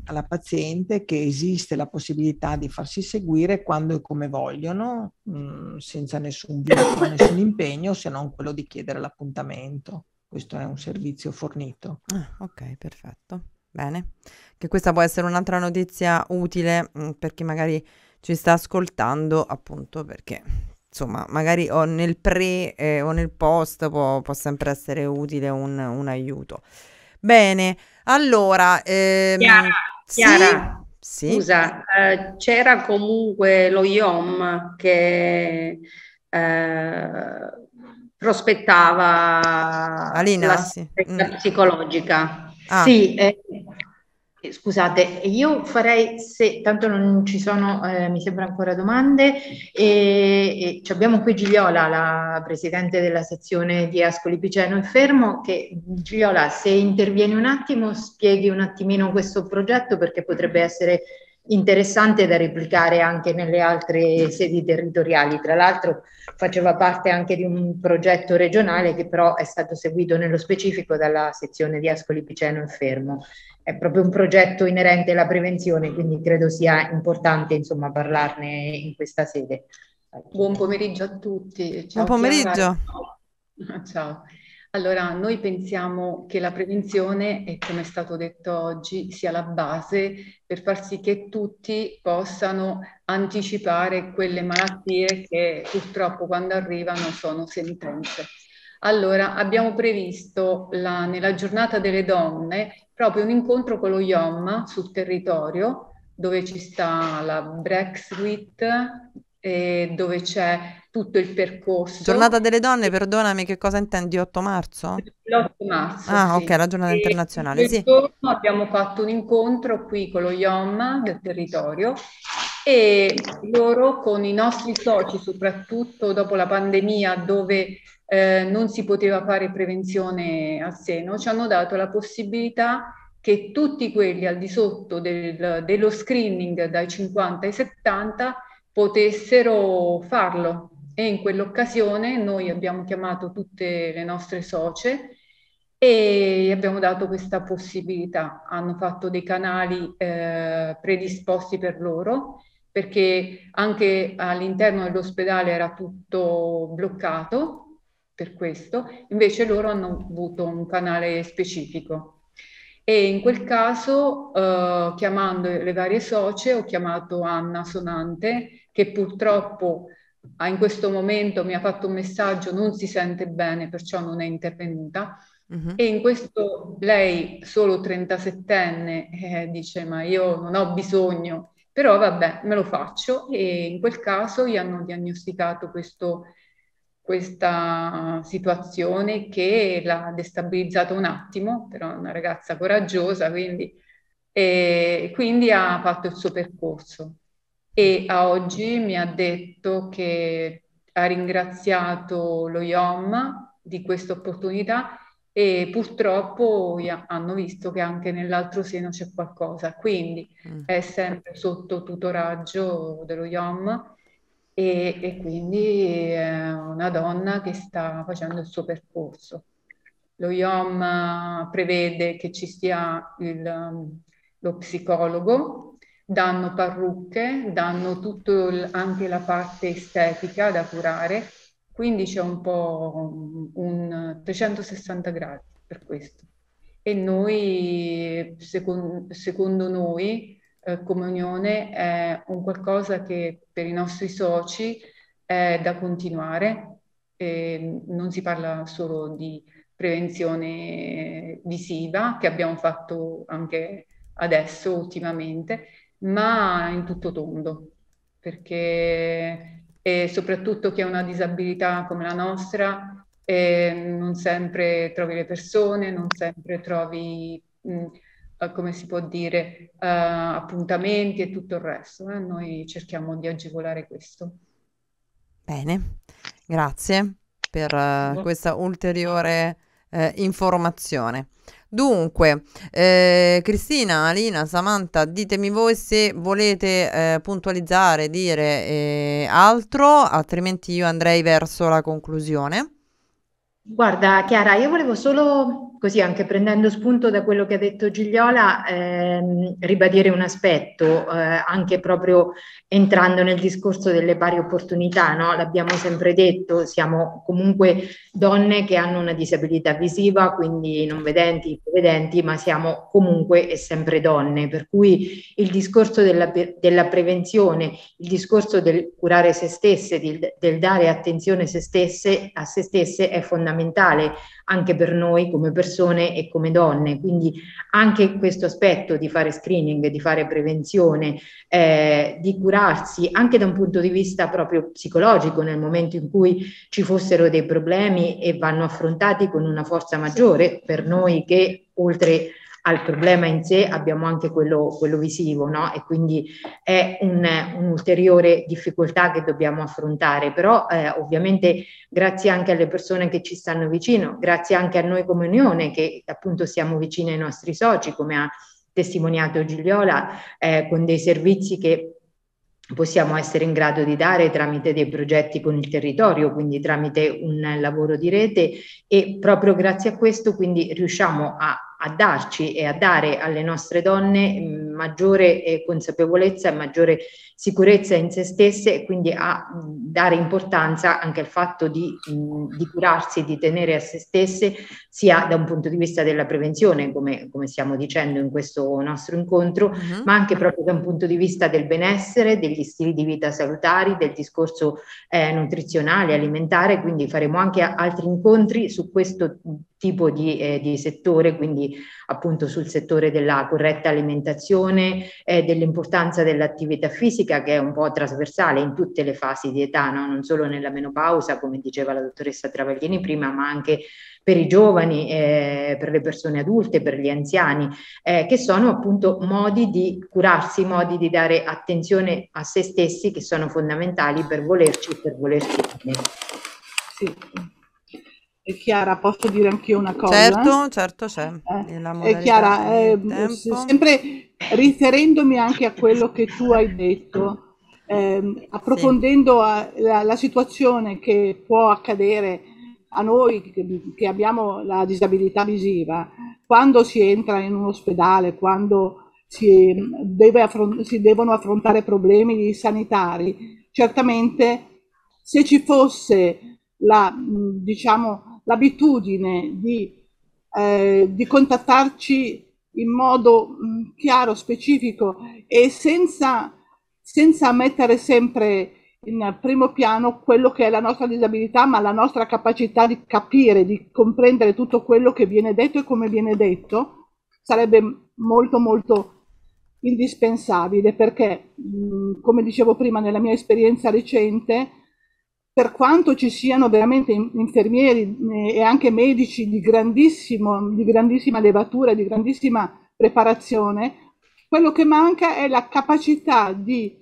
alla paziente che esiste la possibilità di farsi seguire quando e come vogliono, mh, mm, senza nessun vincolo, nessun impegno, se non quello di chiedere l'appuntamento. Questo è un servizio fornito. Ah, ok, perfetto. Bene, che questa può essere un'altra notizia utile mh, mm, per chi magari ci sta ascoltando, appunto perché insomma, magari o nel pre eh, o nel post può, può sempre essere utile un, un aiuto. Bene, allora... Ehm, Chiara, sì? Chiara sì? scusa, eh, eh c'era comunque lo IOM che eh, prospettava Alina, la sì. Mm. psicologica. Ah. Sì, eh, eh, scusate, io farei se tanto non ci sono, eh, mi sembra ancora domande, e, e abbiamo qui Gigliola, la presidente della sezione di Ascoli Piceno e Fermo, che Gigliola se intervieni un attimo spieghi un attimino questo progetto perché potrebbe essere interessante da replicare anche nelle altre sedi territoriali. Tra l'altro faceva parte anche di un progetto regionale che però è stato seguito nello specifico dalla sezione di Ascoli Piceno e Fermo è proprio un progetto inerente alla prevenzione, quindi credo sia importante insomma, parlarne in questa sede. Buon pomeriggio a tutti. Ciao, Buon pomeriggio. Chiara. Ciao. Allora, noi pensiamo che la prevenzione, e come è stato detto oggi, sia la base per far sì che tutti possano anticipare quelle malattie che purtroppo quando arrivano sono sentenze. Allora, abbiamo previsto la, nella giornata delle donne proprio un incontro con lo IOM sul territorio, dove ci sta la Brexit, e dove c'è tutto il percorso. Giornata delle donne, perdonami, che cosa intendi? 8 marzo? L'8 marzo. Ah, sì. ok, la giornata e internazionale. Sì. abbiamo fatto un incontro qui con lo IOM del territorio e loro con i nostri soci, soprattutto dopo la pandemia, dove eh, non si poteva fare prevenzione a seno, ci hanno dato la possibilità che tutti quelli al di sotto del, dello screening dai 50 ai 70 potessero farlo e in quell'occasione noi abbiamo chiamato tutte le nostre socie e abbiamo dato questa possibilità. Hanno fatto dei canali eh, predisposti per loro perché anche all'interno dell'ospedale era tutto bloccato per questo, invece loro hanno avuto un canale specifico. E in quel caso, eh, chiamando le varie socie, ho chiamato Anna Sonante, che purtroppo ah, in questo momento mi ha fatto un messaggio, non si sente bene, perciò non è intervenuta. Uh-huh. E in questo lei, solo 37enne, eh, dice ma io non ho bisogno, però vabbè, me lo faccio e in quel caso gli hanno diagnosticato questo questa situazione che l'ha destabilizzata un attimo, però è una ragazza coraggiosa, quindi, e quindi ha fatto il suo percorso. E a oggi mi ha detto che ha ringraziato lo IOM di questa opportunità e purtroppo hanno visto che anche nell'altro seno c'è qualcosa, quindi mm. è sempre sotto tutoraggio dello IOM e, e quindi è una donna che sta facendo il suo percorso. Lo IOM eh, prevede che ci sia il, mm, lo psicologo, danno parrucche, danno tutto il, anche la parte estetica da curare, quindi c'è un po' mm, un 360 gradi per questo. E noi, secondo, secondo noi, eh, come unione è un qualcosa che per i nostri soci è da continuare. Eh, non si parla solo di prevenzione visiva, che abbiamo fatto anche adesso ultimamente, ma in tutto tondo, perché e soprattutto chi ha una disabilità come la nostra eh, non sempre trovi le persone, non sempre trovi mh, eh, come si può dire, eh, appuntamenti e tutto il resto. Eh? Noi cerchiamo di agevolare questo. Bene, grazie per uh, questa ulteriore eh, informazione. Dunque, eh, Cristina, Alina, Samantha, ditemi voi se volete eh, puntualizzare, dire eh, altro, altrimenti io andrei verso la conclusione. Guarda, Chiara, io volevo solo così anche prendendo spunto da quello che ha detto Gigliola, ehm, ribadire un aspetto, eh, anche proprio entrando nel discorso delle pari opportunità, no? l'abbiamo sempre detto, siamo comunque donne che hanno una disabilità visiva, quindi non vedenti, vedenti, ma siamo comunque e sempre donne, per cui il discorso della, della prevenzione, il discorso del curare se stesse, del, del dare attenzione se stesse, a se stesse è fondamentale anche per noi come persone e come donne. Quindi anche questo aspetto di fare screening, di fare prevenzione, eh, di curarsi anche da un punto di vista proprio psicologico nel momento in cui ci fossero dei problemi e vanno affrontati con una forza maggiore per noi che oltre a al problema in sé abbiamo anche quello, quello visivo, no? E quindi è un, un'ulteriore difficoltà che dobbiamo affrontare, però eh, ovviamente grazie anche alle persone che ci stanno vicino, grazie anche a noi come Unione che appunto siamo vicini ai nostri soci, come ha testimoniato Gigliola, eh, con dei servizi che possiamo essere in grado di dare tramite dei progetti con il territorio, quindi tramite un lavoro di rete e proprio grazie a questo quindi riusciamo a a darci e a dare alle nostre donne mm, maggiore eh, consapevolezza e maggiore sicurezza in se stesse e quindi a mm, dare importanza anche al fatto di, mm, di curarsi, di tenere a se stesse, sia da un punto di vista della prevenzione, come, come stiamo dicendo in questo nostro incontro, uh-huh. ma anche proprio da un punto di vista del benessere, degli stili di vita salutari, del discorso eh, nutrizionale, alimentare, quindi faremo anche altri incontri su questo tipo di, eh, di, settore, quindi appunto sul settore della corretta alimentazione, eh, dell'importanza dell'attività fisica che è un po' trasversale in tutte le fasi di età, no? non solo nella menopausa, come diceva la dottoressa Travaglini prima, ma anche per i giovani, eh, per le persone adulte, per gli anziani, eh, che sono appunto modi di curarsi, modi di dare attenzione a se stessi che sono fondamentali per volerci e per volerci bene. Sì. Chiara, posso dire anche io una cosa? Certo, certo c'è. Eh, Chiara, eh, sempre riferendomi anche a quello che tu hai detto, ehm, approfondendo sì. la, la, situazione che può accadere a noi che, che, abbiamo la disabilità visiva, quando si entra in un ospedale, quando si, mm, deve affron si devono affrontare problemi sanitari, certamente se ci fosse la, mm, diciamo, l'abitudine di, eh, di contattarci in modo mm, chiaro, specifico e senza, senza mettere sempre in primo piano quello che è la nostra disabilità, ma la nostra capacità di capire, di comprendere tutto quello che viene detto e come viene detto, sarebbe molto molto indispensabile perché, mm, come dicevo prima, nella mia esperienza recente, per quanto ci siano veramente infermieri eh, e anche medici di, di grandissima levatura, di grandissima preparazione, quello che manca è la capacità di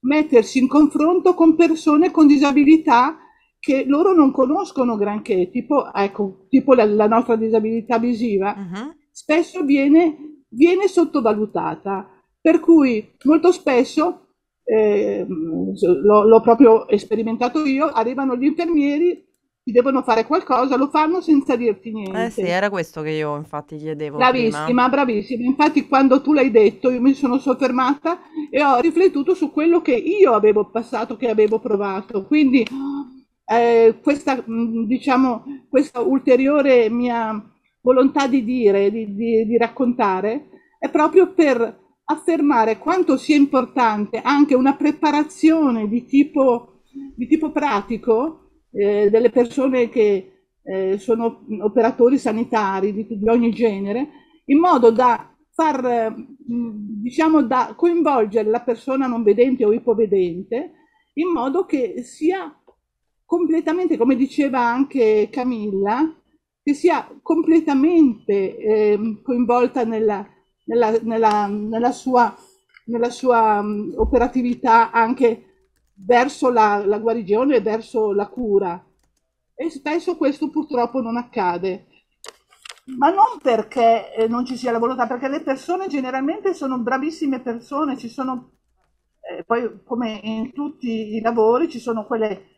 mettersi in confronto con persone con disabilità che loro non conoscono granché, tipo, ecco, tipo la, la, nostra disabilità visiva, uh-huh. spesso viene, viene sottovalutata. Per cui molto spesso eh, l'ho proprio sperimentato io, arrivano gli infermieri, ti devono fare qualcosa, lo fanno senza dirti niente. Eh sì, era questo che io infatti chiedevo. Bravissima, prima. bravissima. Infatti quando tu l'hai detto io mi sono soffermata e ho riflettuto su quello che io avevo passato, che avevo provato. Quindi eh, questa, mm, diciamo, questa ulteriore mia volontà di dire, di, di, di raccontare, è proprio per affermare quanto sia importante anche una preparazione di tipo, di tipo pratico eh, delle persone che eh, sono operatori sanitari di, di, ogni genere, in modo da far, mm, diciamo, da coinvolgere la persona non vedente o ipovedente, in modo che sia completamente, come diceva anche Camilla, che sia completamente eh, coinvolta nella, nella, nella, nella sua, nella sua um, operatività anche verso la, la guarigione e verso la cura. E spesso questo purtroppo non accade ma non perché eh, non ci sia la volontà, perché le persone generalmente sono bravissime persone, ci sono eh, poi come in tutti i lavori ci sono quelle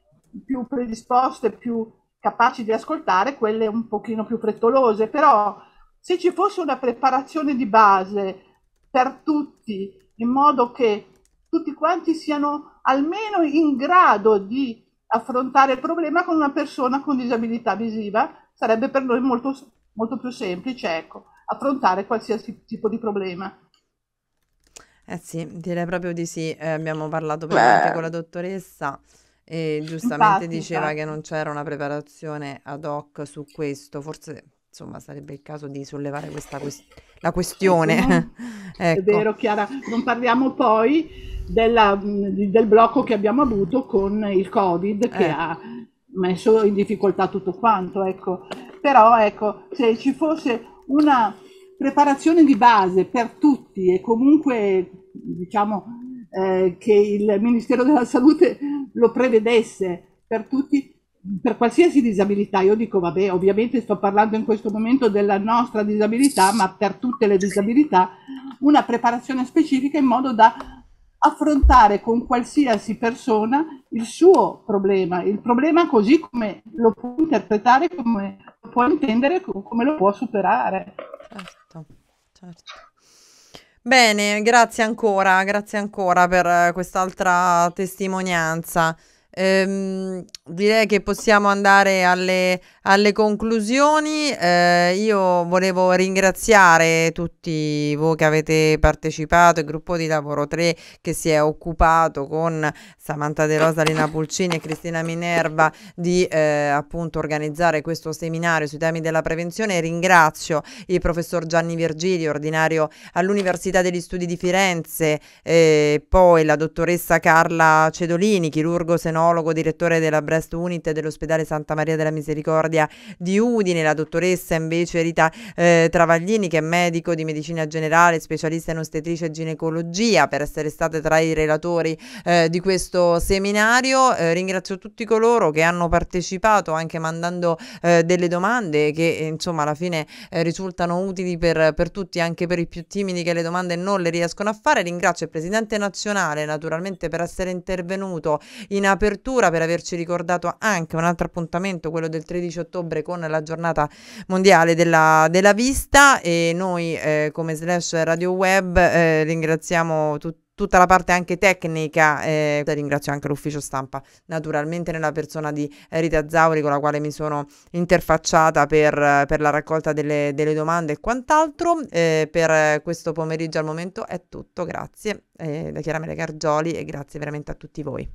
più predisposte, più capaci di ascoltare, quelle un pochino più frettolose, però se ci fosse una preparazione di base per tutti, in modo che tutti quanti siano almeno in grado di affrontare il problema con una persona con disabilità visiva, sarebbe per noi molto, molto più semplice ecco, affrontare qualsiasi tipo di problema. Eh sì, direi proprio di sì. Eh, abbiamo parlato proprio anche con la dottoressa e giustamente infatti, diceva infatti. che non c'era una preparazione ad hoc su questo, forse insomma sarebbe il caso di sollevare questa quest- la questione. ecco. È vero Chiara, non parliamo poi della, del blocco che abbiamo avuto con il Covid che eh. ha messo in difficoltà tutto quanto, ecco. Però ecco, se ci fosse una preparazione di base per tutti e comunque diciamo eh, che il Ministero della Salute lo prevedesse per tutti, per qualsiasi disabilità, io dico vabbè, ovviamente sto parlando in questo momento della nostra disabilità, ma per tutte le disabilità, una preparazione specifica in modo da affrontare con qualsiasi persona il suo problema, il problema così come lo può interpretare, come lo può intendere, come lo può superare. Certo, certo. Bene, grazie ancora, grazie ancora per eh, quest'altra testimonianza. Ehm, direi che possiamo andare alle, alle conclusioni. Eh, io volevo ringraziare tutti voi che avete partecipato, il gruppo di lavoro 3 che si è occupato con Samantha De Rosa, Lina Pulcini e Cristina Minerva di eh, appunto organizzare questo seminario sui temi della prevenzione. Ringrazio il professor Gianni Virgili, ordinario all'Università degli Studi di Firenze, eh, poi la dottoressa Carla Cedolini, chirurgo senò pneumologo, direttore della Breast Unit dell'ospedale Santa Maria della Misericordia di Udine, la dottoressa invece Rita eh, Travaglini che è medico di medicina generale, specialista in ostetricia e ginecologia per essere state tra i relatori eh, di questo seminario. Eh, ringrazio tutti coloro che hanno partecipato anche mandando eh, delle domande che eh, insomma alla fine eh, risultano utili per, per tutti, anche per i più timidi che le domande non le riescono a fare. Ringrazio il Presidente nazionale naturalmente per essere intervenuto in apertura apertura per averci ricordato anche un altro appuntamento, quello del 13 ottobre con la giornata mondiale della, della vista e noi eh, come slash radio web eh, ringraziamo tutti tutta la parte anche tecnica. Eh, ringrazio anche l'ufficio stampa, naturalmente nella persona di Rita Zauri con la quale mi sono interfacciata per, per la raccolta delle, delle, domande e quant'altro. Eh, per questo pomeriggio al momento è tutto, grazie eh, da Chiara Mele Cargioli e grazie veramente a tutti voi.